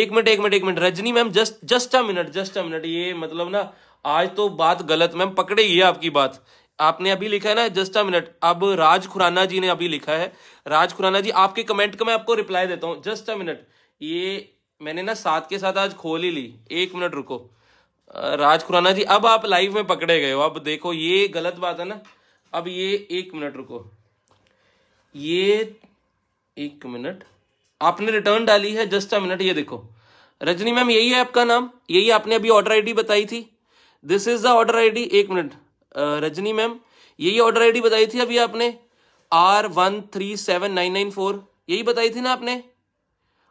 एक मिनट एक मिनट एक minute Rajni ma'am just just a minute just a minute ये मतलब ना आज तो बात गलत मैम पकड़ेगी आपकी बात आपने अभी लिखा है ना जस्ट अ मिनट अब राज खुराना जी ने अभी लिखा है राज खुराना जी आपके कमेंट का मैं आपको रिप्लाई देता हूँ जस्ट अ मिनट ये मैंने ना साथ के साथ आज खोल ही ली एक मिनट रुको राज खुराना जी अब आप लाइव में पकड़े गए हो अब देखो ये गलत बात है ना अब ये एक मिनट रुको ये एक मिनट आपने रिटर्न डाली है जस्ट अ मिनट ये देखो रजनी मैम यही है आपका नाम यही आपने अभी ऑर्डर आईडी बताई थी this is the order ID एक मिनट रजनी मैम यही ऑर्डर आईडी बताई थी अभी आपने R one three seven nine nine four यही बताई थी ना आपने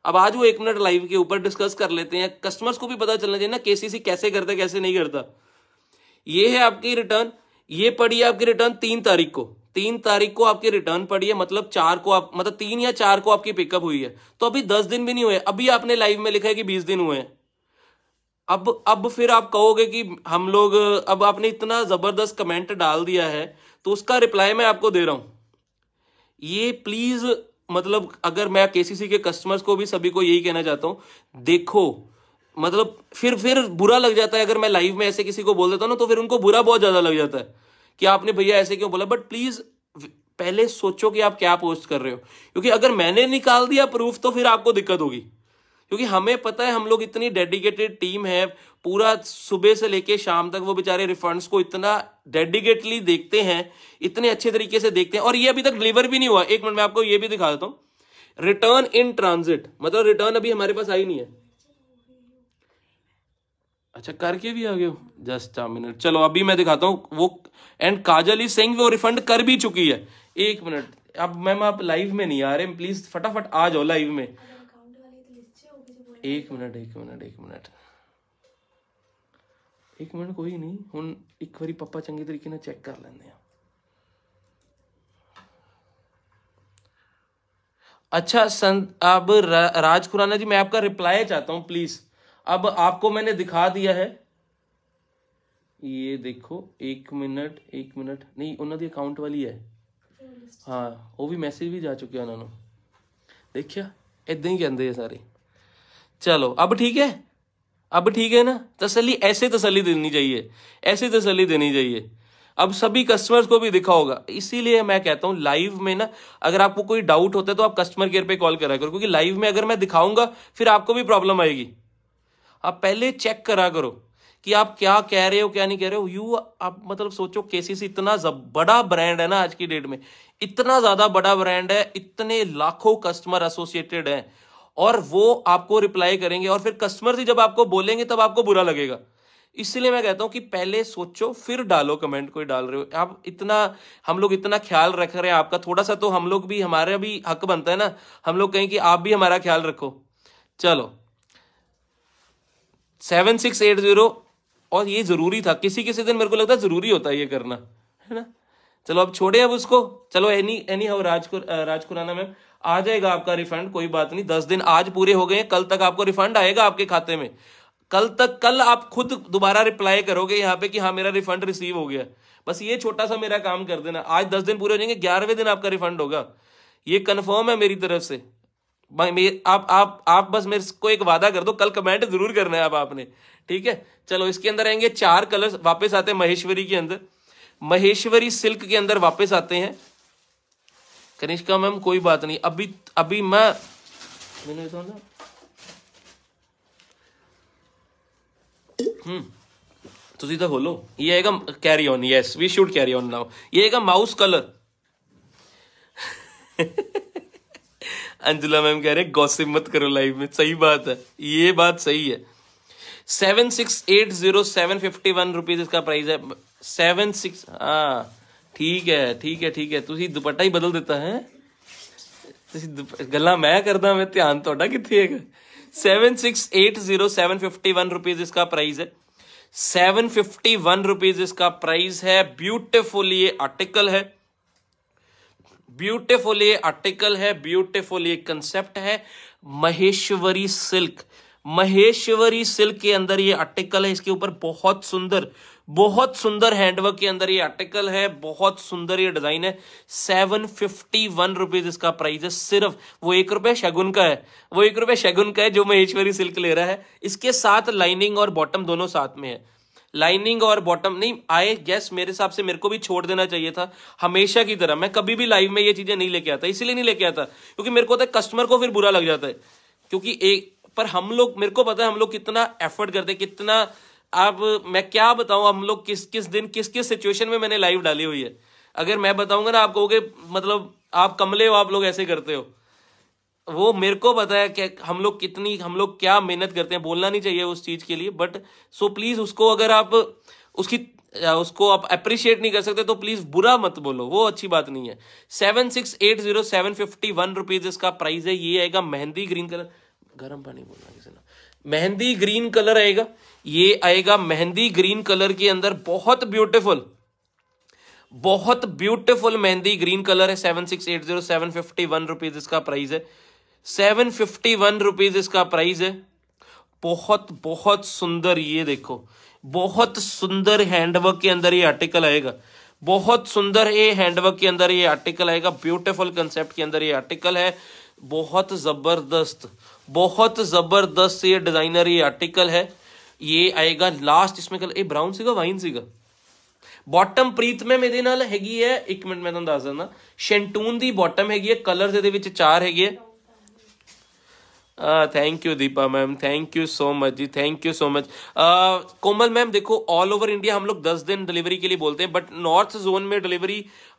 अब आज वो एक मिनट लाइव के ऊपर डिस्कस कर लेते हैं कस्टमर्स को भी पता चलना चाहिए ना केसीसी कैसे करता कैसे नहीं करता ये है आपकी रिटर्न ये पड़ी है आपकी रिटर्न तीन तारीख को तीन तारीख को आपकी रिटर्न पड़ी है मतलब चार को आप मतलब तीन या चार को आपकी पिकअप हुई है तो अभी दस दिन भी नहीं हुए अभी आपने लाइव में लिखा है कि बीस दिन हुए हैं अब अब फिर आप कहोगे कि हम लोग अब आपने इतना ज़बरदस्त कमेंट डाल दिया है तो उसका रिप्लाई मैं आपको दे रहा हूं ये प्लीज़ मतलब अगर मैं केसीसी के कस्टमर्स को भी सभी को यही कहना चाहता हूं देखो मतलब फिर फिर बुरा लग जाता है अगर मैं लाइव में ऐसे किसी को बोल देता हूँ ना तो फिर उनको बुरा बहुत ज़्यादा लग जाता है कि आपने भैया ऐसे क्यों बोला बट प्लीज़ पहले सोचो कि आप क्या पोस्ट कर रहे हो क्योंकि अगर मैंने निकाल दिया प्रूफ तो फिर आपको दिक्कत होगी क्योंकि हमें पता है हम लोग इतनी डेडिकेटेड टीम है पूरा सुबह से लेके शाम तक वो बेचारे रिफंड्स को इतना डेडिकेटली देखते हैं इतने अच्छे तरीके से देखते हैं और ये अभी तक डिलीवर भी नहीं हुआ एक मिनट में आपको ये भी दिखा देता हूं रिटर्न इन ट्रांजिट मतलब रिटर्न अभी हमारे पास आई नहीं है अच्छा करके भी आ गए जस्ट चार मिनट चलो अभी मैं दिखाता हूँ वो एंड काजल इज सिंह वो रिफंड कर भी चुकी है एक मिनट अब मैम आप लाइव में नहीं आ रहे प्लीज फटाफट आ जाओ लाइव में एक मिनट एक मिनट एक मिनट एक मिनट कोई नहीं हूँ एक बार पापा चंगे तरीके ने चेक कर लेंगे अच्छा संत अब राज खुराना जी मैं आपका रिप्लाई चाहता हूं प्लीज अब आपको मैंने दिखा दिया है ये देखो एक मिनट एक मिनट नहीं उन्होंने अकाउंट वाली है हाँ वो भी मैसेज भी जा चुके उन्होंने देखिया इदा ही कहें सारे चलो अब ठीक है अब ठीक है ना तसली ऐसे तसली देनी चाहिए ऐसे तसली देनी चाहिए अब सभी कस्टमर्स को भी दिखा होगा इसीलिए मैं कहता हूं लाइव में ना अगर आपको कोई डाउट होता है तो आप कस्टमर केयर पे कॉल करा करो क्योंकि लाइव में अगर मैं दिखाऊंगा फिर आपको भी प्रॉब्लम आएगी आप पहले चेक करा करो कि आप क्या कह रहे हो क्या नहीं कह रहे हो यू आप मतलब सोचो केसीसी इतना बड़ा ब्रांड है ना आज की डेट में इतना ज्यादा बड़ा ब्रांड है इतने लाखों कस्टमर एसोसिएटेड हैं और वो आपको रिप्लाई करेंगे और फिर कस्टमर से जब आपको बोलेंगे तब आपको बुरा लगेगा इसलिए मैं कहता हूं कि पहले सोचो फिर डालो कमेंट कोई डाल रहे हो आप इतना हम लोग इतना ख्याल रख रहे हैं आपका थोड़ा सा तो हम लोग भी हमारे भी हक बनता है ना हम लोग कहें कि आप भी हमारा ख्याल रखो चलो सेवन सिक्स एट जीरो और ये जरूरी था किसी किसी दिन मेरे को लगता है जरूरी होता है ये करना है ना चलो अब छोड़े अब उसको चलो any anyhow Raj Raj ma'am आ जाएगा आपका रिफंड कोई बात नहीं दस दिन आज पूरे हो गए कल तक आपको रिफंड आएगा आपके खाते में कल तक कल आप खुद दोबारा रिप्लाई करोगे यहाँ पे कि हाँ मेरा रिफंड रिसीव हो गया बस ये छोटा सा मेरा काम कर देना आज दस दिन पूरे हो जाएंगे ग्यारहवें दिन आपका रिफंड होगा ये कन्फर्म है मेरी तरफ से आप आप आप बस मेरे को एक वादा कर दो कल कमेंट जरूर करना है आप आपने ठीक है चलो इसके अंदर आएंगे चार कलर्स वापस आते हैं महेश्वरी के अंदर महेश्वरी सिल्क के अंदर वापस आते हैं कनिष्का मैम कोई बात नहीं अभी अभी मैं मैंने तो ना हम्म ਤੁਸੀਂ ਤਾਂ ਖੋਲੋ ਇਹ ਹੈਗਾ carry on yes we should carry on now ਇਹ ਹੈਗਾ ਮਾਊਸ ਕਲਰ अंजुला मैम कह रहे गॉसिप मत करो लाइव में सही बात है ये बात सही है seven six eight zero seven fifty one rupees इसका प्राइस है सेवन सिक्स हाँ ਠੀਕ ਹੈ ਠੀਕ ਹੈ ਠੀਕ है तुसी ਦੁਪੱਟਾ ਹੀ ਬਦਲ ਦਿੱਤਾ ਹੈ ਤੁਸੀਂ ਗੱਲਾਂ ਮੈਂ ਕਰਦਾ ਮੈਂ ਧਿਆਨ ਤੁਹਾਡਾ ਕਿੱਥੇ ਹੈਗਾ 7680751 रुपीस इसका प्राइस है 751 रुपीस इसका प्राइस है ब्यूटीफुल ये आर्टिकल है ब्यूटीफुल ये आर्टिकल है ब्यूटीफुल ये कंसेप्ट है महेश्वरी सिल्क महेश्वरी सिल्क के अंदर ये आर्टिकल है इसके ऊपर बहुत सुंदर बहुत सुंदर हैंडवर्क के अंदर ये आर्टिकल है बहुत सुंदर ये डिजाइन है सेवन फिफ्टी वन रुपीज इसका प्राइस है सिर्फ वो एक रुपये शगुन का है वो एक रुपये शगुन का है जो महेश्वरी सिल्क ले रहा है इसके साथ लाइनिंग और बॉटम दोनों साथ में है लाइनिंग और बॉटम नहीं आए गैस मेरे हिसाब से मेरे को भी छोड़ देना चाहिए था हमेशा की तरह मैं कभी भी लाइव में ये चीजें नहीं लेके आता इसीलिए नहीं लेके आता क्योंकि मेरे को होता है कस्टमर को फिर बुरा लग जाता है क्योंकि एक पर हम लोग मेरे को पता है हम लोग कितना एफर्ट करते हैं कितना अब मैं क्या बताऊं हम लोग किस किस दिन किस किस सिचुएशन में मैंने लाइव डाली हुई है अगर मैं बताऊंगा ना आप कहोगे मतलब आप कमले हो आप लोग ऐसे करते हो वो मेरे को पता है कि हम लोग कितनी हम लोग क्या मेहनत करते हैं बोलना नहीं चाहिए उस चीज़ के लिए बट सो प्लीज़ उसको अगर आप उसकी उसको आप अप्रिशिएट नहीं कर सकते तो प्लीज़ बुरा मत बोलो वो अच्छी बात नहीं है seven six eight zero seven fifty one rupees इसका प्राइस है ये आएगा मेहंदी ग्रीन कलर गर्म पानी बोलना किसी ना मेहंदी ग्रीन कलर आएगा ये आएगा मेहंदी ग्रीन कलर के अंदर बहुत ब्यूटीफुल बहुत ब्यूटीफुल मेहंदी ग्रीन कलर है seven six eight zero seven fifty one rupees इसका प्राइस है सेवन फिफ्टी वन रुपीज इसका प्राइस है बहुत बहुत सुंदर ये देखो बहुत सुंदर हैंडवर्क के अंदर ये आर्टिकल आएगा बहुत सुंदर ये हैंडवर्क के अंदर ये आर्टिकल आएगा ब्यूटीफुल कंसेप्ट के अंदर ये आर्टिकल है बहुत जबरदस्त बहुत जबरदस्त ये डिजाइनर ये आर्टिकल है ये आएगा लास्ट इसमें ਵਿੱਚ ਇਹ ब्राउन ਸੀਗਾ वाइन ਸੀਗਾ बॉटम प्रीत में मेरे नाल हैगी है एक मिनट मैं तुम्हें दस दिना शेंटून की बॉटम हैगी ਹੈ ਕਲਰਸ ਇਹਦੇ thank you Deepa ma'am thank you so much जी thank you so much Komal ma'am देखो ऑल ओवर इंडिया हम लोग दस दिन डिलीवरी के लिए बोलते हैं बट नॉर्थ जोन में डिलीवरी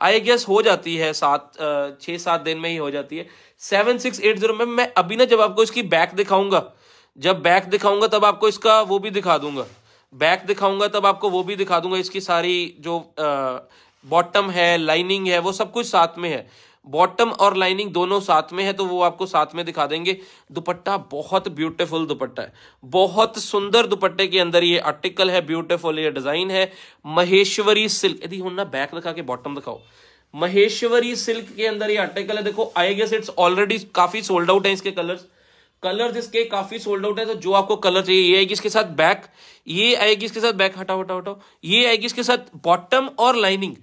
आई गेस हो जाती है सात छः सात दिन में ही हो जाती है seven six eight zero ma'am मैं अभी ना जब आपको इसकी बैक दिखाऊंगा जब बैक दिखाऊंगा तब आपको इसका वो भी दिखा दूंगा बैक दिखाऊंगा तब आपको वो भी दिखा दूंगा इसकी सारी जो बॉटम है लाइनिंग है वो सब कुछ साथ में है बॉटम और लाइनिंग दोनों साथ में है तो वो आपको साथ में दिखा देंगे दुपट्टा बहुत ब्यूटीफुल दुपट्टा है बहुत सुंदर दुपट्टे के अंदर ये आर्टिकल है ब्यूटीफुल ये डिजाइन है महेश्वरी सिल्क यदि हूं ना बैक दिखा के बॉटम दिखाओ महेश्वरी सिल्क के अंदर ये आर्टिकल है देखो आई गेस इट्स ऑलरेडी काफी सोल्ड आउट है इसके कलर्स कलर इसके काफी सोल्ड आउट है तो जो आपको कलर चाहिए ये आएगी इसके साथ बैक ये आएगी इसके साथ बैक हटाओ हटाओ हटाओ ये आएगी इसके साथ बॉटम और लाइनिंग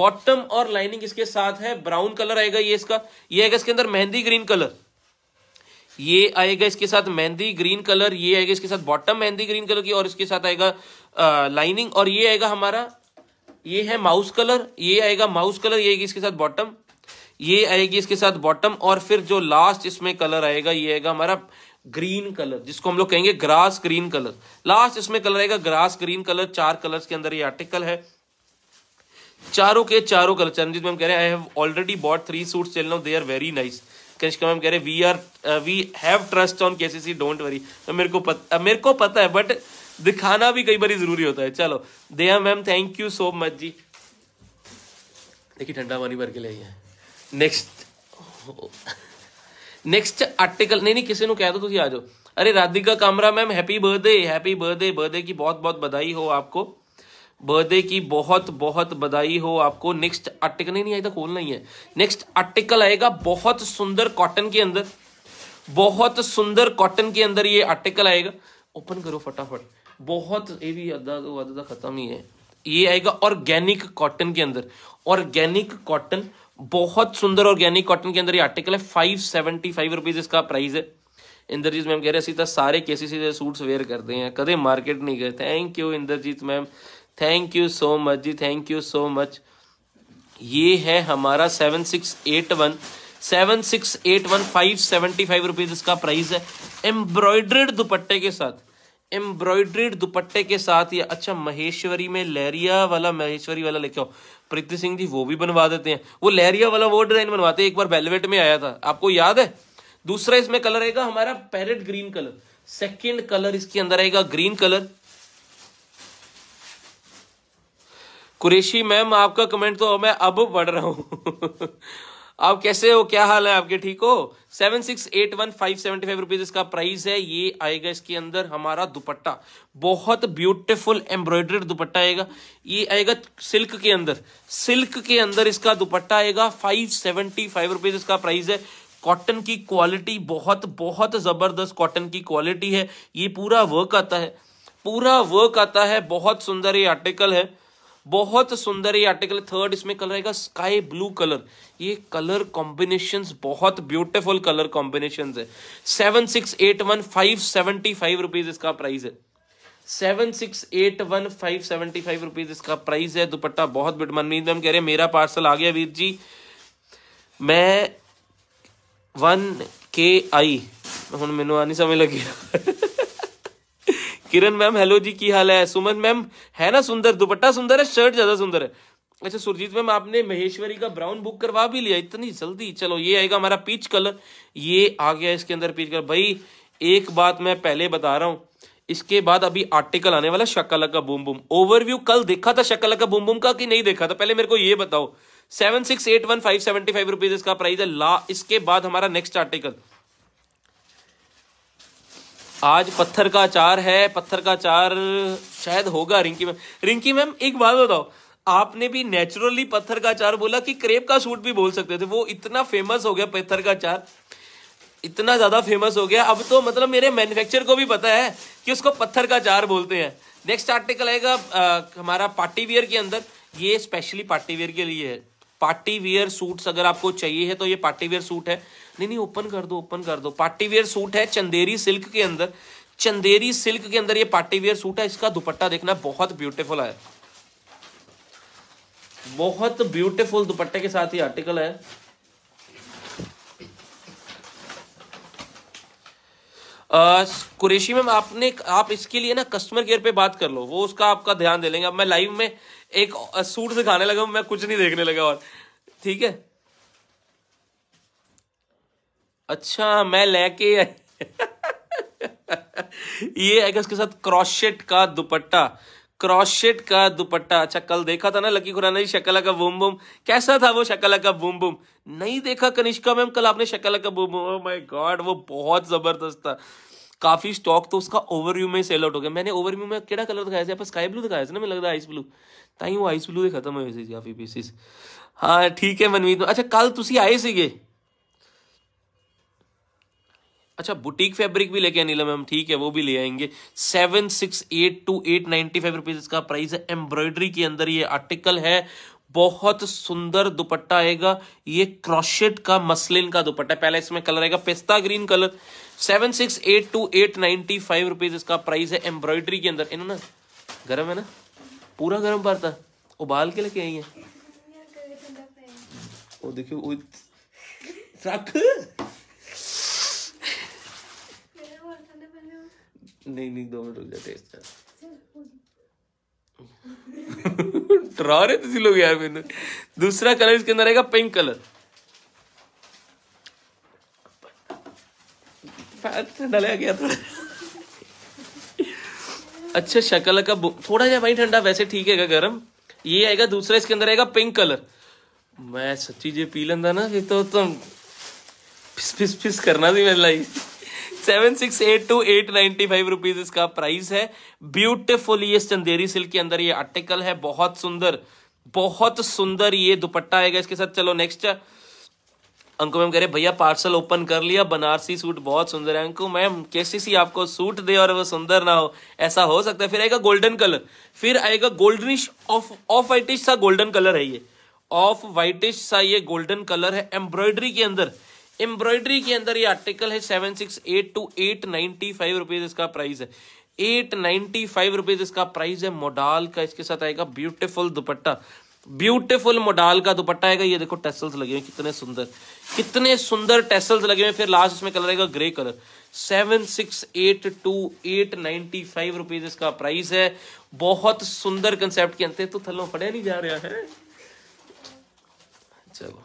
बॉटम और लाइनिंग इसके साथ है ब्राउन कलर आएगा ये इसका ये आएगा इसके अंदर मेहंदी ग्रीन कलर ये आएगा इसके साथ मेहंदी ग्रीन कलर ये आएगा इसके साथ बॉटम मेहंदी ग्रीन कलर की और इसके साथ आएगा लाइनिंग और ये आएगा हमारा ये है माउस कलर ये आएगा माउस कलर ये आएगी इसके साथ बॉटम ये आएगी इसके साथ बॉटम और फिर जो लास्ट इसमें कलर आएगा ये आएगा हमारा ग्रीन कलर जिसको हम लोग कहेंगे ग्रास ग्रीन कलर लास्ट इसमें कलर आएगा ग्रास ग्रीन कलर चार कलर्स के अंदर ये आर्टिकल है चारों के चारों कलर चरणजीत मैम कह रहे हैं I have already bought three suit चल no they are very nice Kanishka ma'am कह रहे we are we have trust on C don't worry मेरे को पता uh, मेरे को पता है बट दिखाना भी कई बार जरूरी होता है चलो Daya ma'am thank you so much जी देखिए ठंडा पानी भर के लिए है ਨੈਕਸਟ ਨੈਕਸਟ आर्टिकल नहीं नहीं किसी कह दो ਦੋ आ जाओ अरे Radhika Kamra ma'am happy birthday happy birthday birthday की बहुत बहुत बधाई हो आपको बर्थडे की बहुत बहुत बधाई हो आपको नेक्स्ट आर्टिकल नहीं, नहीं आया था खोलना ही है नेक्स्ट आर्टिकल आएगा बहुत सुंदर कॉटन के अंदर बहुत सुंदर कॉटन के अंदर ये आर्टिकल आएगा ओपन करो फटाफट बहुत ये भी अद्धा तो अदा खत्म ही है ये आएगा ऑर्गेनिक कॉटन के अंदर ऑर्गेनिक कॉटन बहुत सुंदर ऑर्गेनिक कॉटन के अंदर ये आर्टिकल है फाइव सेवेंटी फाइव रुपीज इसका प्राइस है इंद्रजीत मैम कह रहे हैं सारे केसी सीधे सूट्स वेयर करते हैं कदम मार्केट नहीं गए thank you Inderjeet ma'am thank you so much जी थैंक यू सो मच ये है हमारा seven six eight one seven six eight one five seventy five rupees इसका प्राइस है एम्ब्रॉयड्रेड दुपट्टे के साथ एम्ब्रॉयड्रीड दुपट्टे के साथ या अच्छा महेश्वरी में लहरिया वाला महेश्वरी वाला लेके आओ प्रीति सिंह जी वो भी बनवा देते हैं वो लहरिया वाला वो डिजाइन बनवाते हैं एक बार वेलवेट में आया था आपको याद है दूसरा इसमें कलर आएगा हमारा parrot green colour second colour इसके अंदर आएगा ग्रीन कलर कुरेशी मैम आपका कमेंट तो मैं अब पढ़ रहा हूं आप कैसे हो क्या हाल है आपके ठीक हो seven six eight one five seventy five rupees इसका प्राइस है ये आएगा इसके अंदर हमारा दुपट्टा बहुत ब्यूटीफुल एम्ब्रॉयडर्ड दुपट्टा आएगा ये आएगा सिल्क के अंदर सिल्क के अंदर इसका दुपट्टा आएगा फाइव सेवेंटी फाइव रुपीज इसका प्राइस है कॉटन की क्वालिटी बहुत बहुत जबरदस्त कॉटन की क्वालिटी है ये पूरा वर्क आता है पूरा वर्क आता है बहुत सुंदर ये आर्टिकल है बहुत सुंदर ये आर्टिकल थर्ड इसमें कलर आएगा स्काई ब्लू कलर ये कलर कॉम्बिनेशन बहुत ब्यूटिफुल कलर कॉम्बिनेशन है seven six eight one five seventy five rupees इसका प्राइस है seven six eight one five seventy five rupees इसका प्राइस है दुपट्टा बहुत बिट मनमीत मैम कह रहे हैं मेरा पार्सल आ गया वीर जी मैं वन के आई हूँ मैनू आ नहीं समय लगी किरण मैम हेलो जी की हाल है सुमन मैम है ना सुंदर दुपट्टा सुंदर है शर्ट ज्यादा सुंदर है अच्छा सुरजीत मैम आपने महेश्वरी का ब्राउन बुक करवा भी लिया इतनी जल्दी चलो ये आएगा हमारा पीच कलर ये आ गया इसके अंदर पीच कलर भाई एक बात मैं पहले बता रहा हूँ इसके बाद अभी आर्टिकल आने वाला शक्ल का बूम बूम ओवरव्यू कल देखा था शकला का बूम बूम का कि नहीं देखा था पहले मेरे को ये बताओ seven six eight one five seventy five rupees इसका प्राइस है ला इसके बाद हमारा नेक्स्ट आर्टिकल आज पत्थर का चार है पत्थर का चार शायद होगा रिंकी मैम रिंकी मैम एक बात बताओ आपने भी नेचुरली पत्थर का चार बोला कि क्रेप का सूट भी बोल सकते थे वो इतना फेमस हो गया पत्थर का चार इतना ज्यादा फेमस हो गया अब तो मतलब मेरे मैन्युफैक्चर को भी पता है कि उसको पत्थर का चार बोलते हैं नेक्स्ट आर्टिकल आएगा हमारा पार्टी वियर के अंदर ये स्पेशली पार्टी वियर के लिए है पार्टी वियर सूट्स अगर आपको चाहिए है तो ये पार्टी वियर सूट है नहीं नहीं ओपन कर दो ओपन कर दो पार्टी वेयर सूट है चंदेरी सिल्क के अंदर चंदेरी सिल्क के अंदर ये पार्टी वेयर सूट है इसका दुपट्टा देखना बहुत ब्यूटीफुल है बहुत ब्यूटीफुल दुपट्टे के साथ ये आर्टिकल है Uh, कुरेशी मैम आपने आप इसके लिए ना कस्टमर केयर पे बात कर लो वो उसका आपका ध्यान दे लेंगे अब मैं लाइव में एक सूट दिखाने लगा मैं कुछ नहीं देखने लगा और ठीक है अच्छा मैं लेके ये है उसके साथ क्रॉशेट का दुपट्टा क्रॉशेट का दुपट्टा अच्छा कल देखा था ना लकी खुराना जी शकल का बुम बुम कैसा था वो शकला का बुम बुम नहीं देखा कनिष्का मैम कल आपने शकला का बुम बुम माय गॉड वो बहुत जबरदस्त था काफी स्टॉक तो उसका ओवरव्यू में सेल आउट हो गया मैंने ओवरव्यू में केड़ा कलर दिखाया था स्काई ब्लू दिखाया था ना मैं लगता है आइस ब्लू ताई वो आइस ब्लू ही खत्म है वैसे काफी पीसिस हाँ ठीक है मनवीत अच्छा कल तुम आए थे अच्छा बुटीक फैब्रिक भी लेके नीलम मैम ठीक है वो भी ले आएंगे seven six eight two eight ninety five rupees इसका प्राइस है एम्ब्रॉयडरी के अंदर ये आर्टिकल है बहुत सुंदर दुपट्टा आएगा ये क्रॉशेट का मसलिन का दुपट्टा पहले इसमें कलर आएगा पिस्ता green colour seven six eight two eight ninety five rupees इसका प्राइस है एम्ब्रॉयडरी के अंदर इन्होंने गर्म है ना पूरा गर्म पड़ता उबाल के लेके आई है वो देखियो रख नहीं नहीं दो मिनट रुक जा टेस्ट कर डरा रहे थे लोग यार मैंने दूसरा कलर इसके अंदर आएगा पिंक कलर ठंडा गया थोड़ा अच्छा शक्ल का थोड़ा जा भाई ठंडा वैसे ठीक है गर्म ये आएगा दूसरा इसके अंदर आएगा पिंक कलर मैं सच्ची जो पी लेंदा ना तो तुम तो, फिस फिस फिस करना थी मेरे life seven six eight two eight ninety five rupees इसका प्राइस है ब्यूटिफुल ये चंदेरी सिल्क के अंदर ये आर्टिकल है बहुत सुंदर बहुत सुंदर ये दुपट्टा आएगा इसके साथ चलो नेक्स्ट अंकु मैम कह रहे भैया पार्सल ओपन कर लिया बनारसी सूट बहुत सुंदर है अंकु मैम कैसी सी आपको सूट दे और वो सुंदर ना हो ऐसा हो सकता है फिर आएगा गोल्डन कलर फिर आएगा गोल्डनिश ऑफ ऑफ वाइटिश सा गोल्डन कलर है ये ऑफ वाइटिश सा ये गोल्डन कलर है एम्ब्रॉयडरी के अंदर एम्ब्रॉयडरी के अंदर ये आर्टिकल है seven six eight two eight ninety five rupees इसका प्राइस है एट नाइनटी फाइव रुपीज इसका प्राइस है मोडाल का इसके साथ आएगा ब्यूटीफुल दुपट्टा ब्यूटीफुल मोडाल का दुपट्टा आएगा ये देखो टेसल्स लगे हुए कितने सुंदर कितने सुंदर टेसल्स लगे हुए फिर लास्ट इसमें कलर आएगा grey colour seven six eight two eight ninety five rupees इसका प्राइस है बहुत सुंदर कंसेप्ट के अंतर तो थलों पढ़े नहीं जा रहा है चलो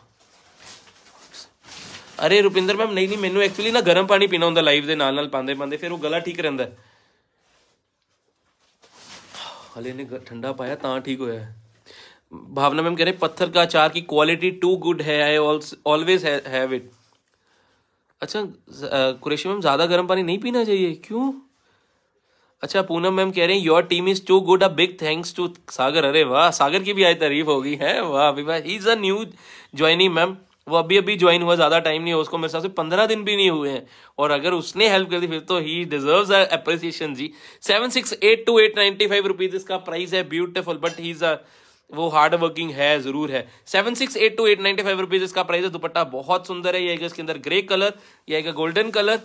ਅਰੇ ਰੁਪਿੰਦਰ ਮੈਮ नहीं ਨਹੀਂ ਮੈਨੂੰ ਐਕਚੁਅਲੀ ਨਾ ਗਰਮ ਪਾਣੀ ਪੀਣਾ ਹੁੰਦਾ ਲਾਈਵ ਦੇ नाल ਨਾਲ पाते ਪਾਉਂਦੇ ਫਿਰ ਉਹ ਗਲਾ ਠੀਕ ਰਹਿੰਦਾ हले ने ठंडा पाया ਤਾਂ ठीक होया भावना मैम कह रहे पत्थर का अचार की क्वालिटी टू गुड है आई ऑलवेज हैव इट अच्छा कुरेशी मैम ज़्यादा गर्म पानी नहीं पीना चाहिए क्यों अच्छा पूनम मैम कह रहे हैं your team is too good a big thanks to Sagar अरे वाह सागर की भी आज तारीफ होगी है वाह अभी वाह is a new joining ma'am वो अभी अभी ज्वाइन हुआ ज़्यादा टाइम नहीं हुआ उसको मेरे साथ से पंद्रह दिन भी नहीं हुए हैं और अगर उसने हेल्प कर दी फिर तो ही डिजर्व अप्रिसिएशन जी seven six eight two eight ninety five rupees इसका प्राइस है ब्यूटिफुल बट ही वो हार्ड वर्किंग है जरूर है seven six eight two eight ninety five rupees इसका प्राइस है दुपट्टा बहुत सुंदर है ये इसके अंदर ग्रे कलर ये आएगा गोल्डन कलर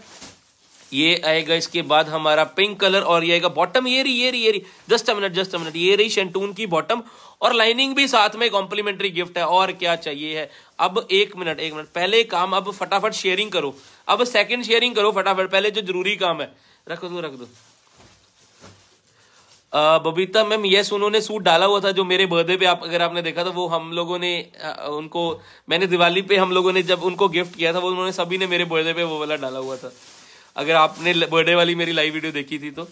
ये आएगा इसके बाद हमारा पिंक कलर और ये आएगा बॉटम ये रही ये रही ये रही just a minute just a minute ये रही शेंटून की बॉटम और लाइनिंग भी साथ में कॉम्प्लीमेंट्री गिफ्ट है और क्या चाहिए है अब एक मिनट एक मिनट पहले काम अब फटाफट शेयरिंग करो अब सेकंड शेयरिंग करो फटाफट पहले जो जरूरी काम है रख दो तो, रख दो तो। बबीता मैम यस उन्होंने सूट डाला हुआ था जो मेरे बर्थडे पे आप अगर आपने देखा था वो हम लोगों ने उनको मैंने दिवाली पे हम लोगों ने जब उनको गिफ्ट किया था वो उन्होंने सभी ने मेरे बर्थडे पे वो वाला डाला हुआ था अगर आपने बर्थडे वाली मेरी लाइव वीडियो देखी थी तो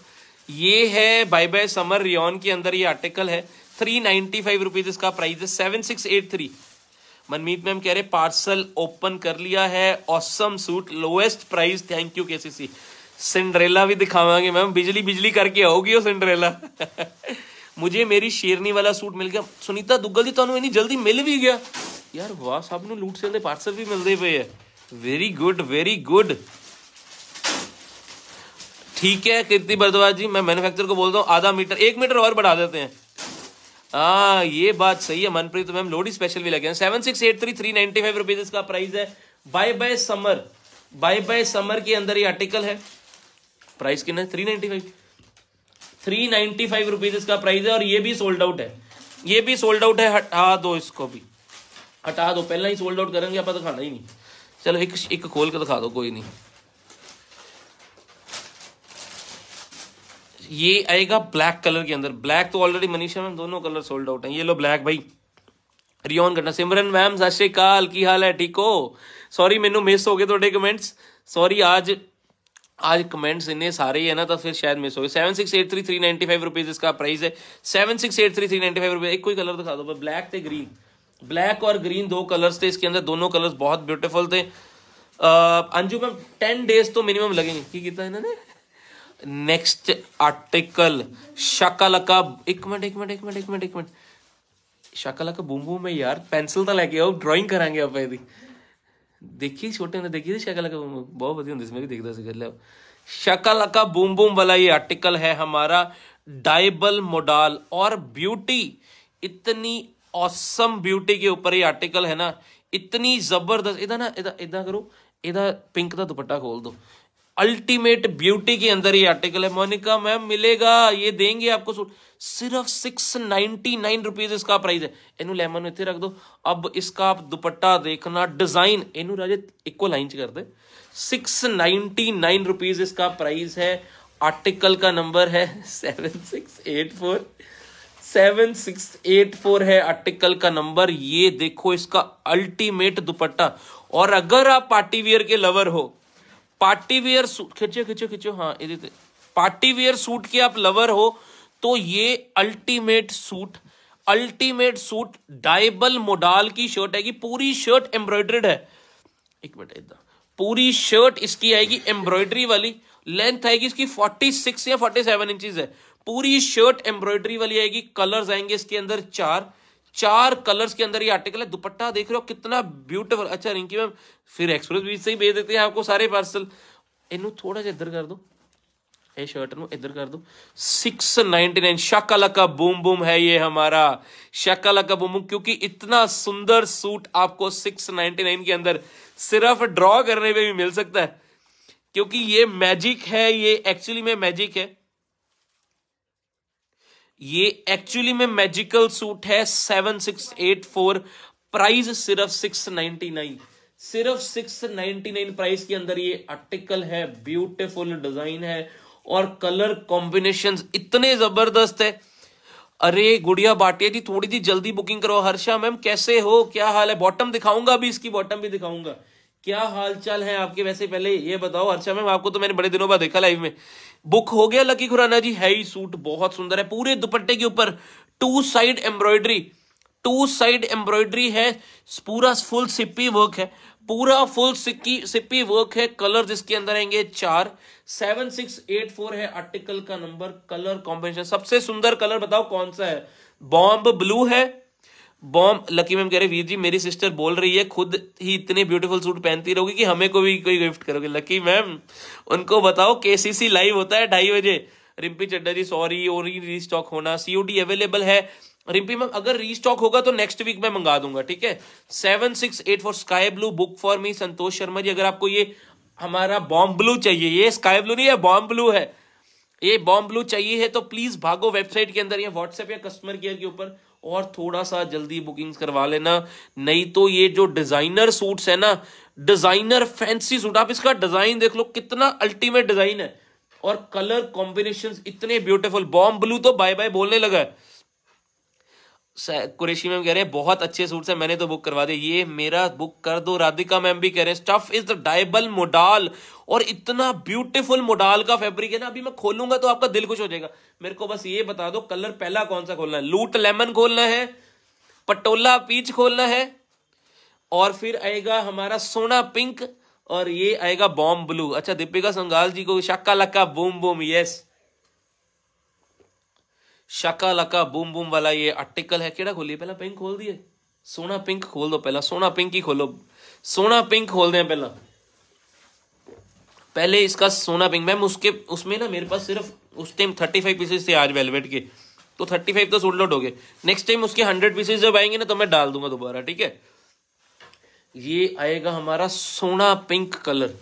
ये है बाय बाय समर रियन के अंदर ये आर्टिकल है थ्री नाइनटी फाइव रुपीज इसका प्राइस है seven six eight three Manmeet ma'am कह रहे पार्सल ओपन कर लिया है awesome suit lowest price thank you KCC Cinderella भी दिखावागे मैम बिजली बिजली करके आओगी वो सिंड्रेला मुझे मेरी शेरनी वाला सूट मिल गया सुनीता दुग्गल जी तुम ਇਨੀ जल्दी मिल भी गया यार वाह ਸਭ ਨੂੰ ਲੂਟ पार्सल भी मिलते पे है वेरी गुड वेरी गुड ठीक है कीर्ति भरद्वाज जी मैं मैन्युफैक्चर को बोलता हूँ आधा मीटर एक मीटर और बढ़ा देते हैं आ, हाँ, ये बात सही है मनप्रीत मैम लोडी स्पेशल भी लगे हैं seven six eight three three ninety five rupees इसका प्राइस है bye bye summer bye bye summer के अंदर ये आर्टिकल है प्राइस कितना three ninety five three ninety five rupees इसका प्राइस है और ये भी सोल्ड आउट है ये भी सोल्ड आउट है हटा दो इसको भी हटा दो पहला ही सोल्ड आउट करेंगे आप दिखाना तो ही नहीं चलो एक एक खोल के दिखा दो कोई नहीं ये आएगा ब्लैक कलर के अंदर ब्लैक तो ऑलरेडी मनीषा मैम दोनों कलर सोल्ड आउट हैं ये लो ब्लैक भाई रियोन करना सिमरन मैम सत श्रीकाल की हाल है ठीक हो सॉरी ਮੈਨੂੰ मिस हो गए थोड़े कमेंट्स सॉरी आज आज कमेंट्स इन्ने सारे ही है ना तो फिर शायद मिस हो गए seven six eight three three ninety five rupees इसका प्राइस है seven six eight three three ninety five rupees एक कोई कलर दिखा दो ब्लैक थे ग्रीन ब्लैक और ग्रीन दो कलर्स थे इसके अंदर दोनों कलर्स बहुत ब्यूटीफुल थे अंजू मैम टेन डेज तो मिनिमम लगेंगे की कितना इन्होंने नेक्स्ट आर्टिकल शकल का एक मिनट एक मिनट एक मिनट एक मिनट एक मिनट शकल का बूम बूम में यार पेंसिल तो लेके आओ ड्राइंग करांगे आप यदि देखिए छोटे ने देखी थी शकल का बूम बहुत बढ़िया होंगे इसमें भी देखता सी गल शकल का बूम बूम वाला ये आर्टिकल है हमारा डाइबल मोडाल और ब्यूटी इतनी औसम ब्यूटी के ऊपर ये आर्टिकल है ना इतनी जबरदस्त इधर ना इधर इधर करो ਇਹਦਾ पिंक का दुपट्टा खोल दो अल्टीमेट ब्यूटी के अंदर ये आर्टिकल है मोनिका मैम मिलेगा ये देंगे आपको सूट सिर्फ सिक्स नाइनटी नाइन रुपीज इसका प्राइस है इनू लेमन इतने रख दो अब इसका आप दुपट्टा देखना डिजाइन इनू राजे इक्वल लाइन कर दे सिक्स नाइनटी नाइन रुपीज इसका प्राइस है आर्टिकल का नंबर है seven six eight four seven six eight four है आर्टिकल का नंबर ये देखो इसका अल्टीमेट दुपट्टा और अगर आप पार्टीवियर के लवर हो पार्टी वेयर सूट खींचो खींचो खींचो हाँ इधर पार्टी वेयर सूट के आप लवर हो तो ये ultimate suit ultimate suit dyeable modal की शर्ट आएगी पूरी शर्ट एम्ब्रॉयडर्ड है एक मिनट इधर पूरी शर्ट इसकी आएगी एम्ब्रॉयडरी वाली लेंथ आएगी इसकी 46 या 47 इंचेस है पूरी शर्ट एम्ब्रॉयडरी वाली आएगी कलर्स आएंगे इसके अंदर चार चार कलर्स के अंदर ये आर्टिकल है दुपट्टा देख रहे हो कितना ब्यूटीफुल अच्छा रिंकी मैम फिर एक्सप्रेस बीच से ही भेज देते हैं आपको सारे पार्सल इन थोड़ा जा इधर कर दो ये शर्ट नु इधर कर दो सिक्स नाइनटी नाइन शकल का बूम बूम है ये हमारा शकल का बूम बूम क्योंकि इतना सुंदर सूट आपको सिक्स नाइनटी नाइन के अंदर सिर्फ ड्रॉ करने में भी मिल सकता है क्योंकि ये मैजिक है ये एक्चुअली में मैजिक है ये एक्चुअली में मैजिकल सूट है seven six eight four price सिर्फ सिक्स नाइनटी नाइन सिर्फ सिक्स नाइनटी नाइन प्राइस के अंदर ये आर्टिकल है ब्यूटीफुल डिजाइन है और कलर कॉम्बिनेशन इतने जबरदस्त है अरे गुड़िया बाटिया जी थोड़ी सी जल्दी बुकिंग करो हर्षा मैम कैसे हो क्या हाल है बॉटम दिखाऊंगा अभी इसकी बॉटम भी दिखाऊंगा क्या हाल चाल है आपके वैसे पहले ये बताओ हर्षा मैम आपको तो मैंने बड़े दिनों बाद देखा लाइव में बुक हो गया लकी खुराना जी है ही सूट बहुत सुंदर है पूरे दुपट्टे के ऊपर two side embroidery two side embroidery है पूरा फुल सिप्पी वर्क है पूरा फुल सिक्की सिप्पी वर्क है कलर जिसके अंदर आएंगे चार सेवन सिक्स एट फोर है आर्टिकल का नंबर कलर कॉम्बिनेशन सबसे सुंदर कलर बताओ कौन सा है बॉम्ब ब्लू है बॉम लकी मैम कह रहे वीर जी मेरी सिस्टर बोल रही है खुद ही इतने ब्यूटीफुल सूट पहनती रहोगी कि हमें को भी कोई गिफ्ट करोगे लकी मैम उनको बताओ केसीसी लाइव होता है ढाई बजे रिम्पी चड्डा जी सॉरी और रीस्टॉक होना सीओडी अवेलेबल है रिम्पी मैम अगर रीस्टॉक होगा तो नेक्स्ट वीक मैं मंगा दूंगा ठीक है seven six eight four sky blue book for me Santosh Sharma ji अगर आपको ये हमारा बॉम्ब ब्लू चाहिए ये स्काई ब्लू नहीं है बॉम्ब ब्लू है ये बॉम्ब ब्लू चाहिए है तो प्लीज भागो वेबसाइट के अंदर या व्हाट्सएप या कस्टमर केयर के ऊपर और थोड़ा सा जल्दी बुकिंग्स करवा लेना नहीं तो ये जो डिजाइनर सूट्स है ना डिजाइनर फैंसी सूट आप इसका डिजाइन देख लो कितना अल्टीमेट डिजाइन है और कलर कॉम्बिनेशन इतने ब्यूटीफुल बॉम्ब ब्लू तो बाय बाय बोलने लगा है कुरेशी मैम कह रहे हैं बहुत अच्छे सूट से मैंने तो बुक करवा दिया ये मेरा बुक कर दो राधिका मैम भी कह रहे हैं stuff is the dyeable modal और इतना ब्यूटीफुल मोडाल का फैब्रिक है ना अभी मैं खोलूंगा तो आपका दिल खुश हो जाएगा मेरे को बस ये बता दो कलर पहला कौन सा खोलना है लूट लेमन खोलना है पटोला पीच खोलना है और फिर आएगा हमारा सोना पिंक और ये आएगा बॉम्ब ब्लू अच्छा दीपिका संगाल जी को shaka laka boom boom yes shaka laka boom boom वाला ये आर्टिकल है केड़ा खोलिए पहला पिंक खोल दिए सोना पिंक खोल दो पहला सोना पिंक ही खोलो सोना पिंक खोल दें पहला पहले इसका सोना पिंक मैम उसके उसमें ना मेरे पास सिर्फ उस टाइम थर्टी फाइव पीसेज थे आज वेलवेट के तो थर्टी फाइव तो सोल्ड आउट हो गए नेक्स्ट टाइम उसके हंड्रेड पीसेज जब आएंगे ना तो मैं डाल दूंगा दोबारा ठीक है ये आएगा हमारा सोना पिंक कलर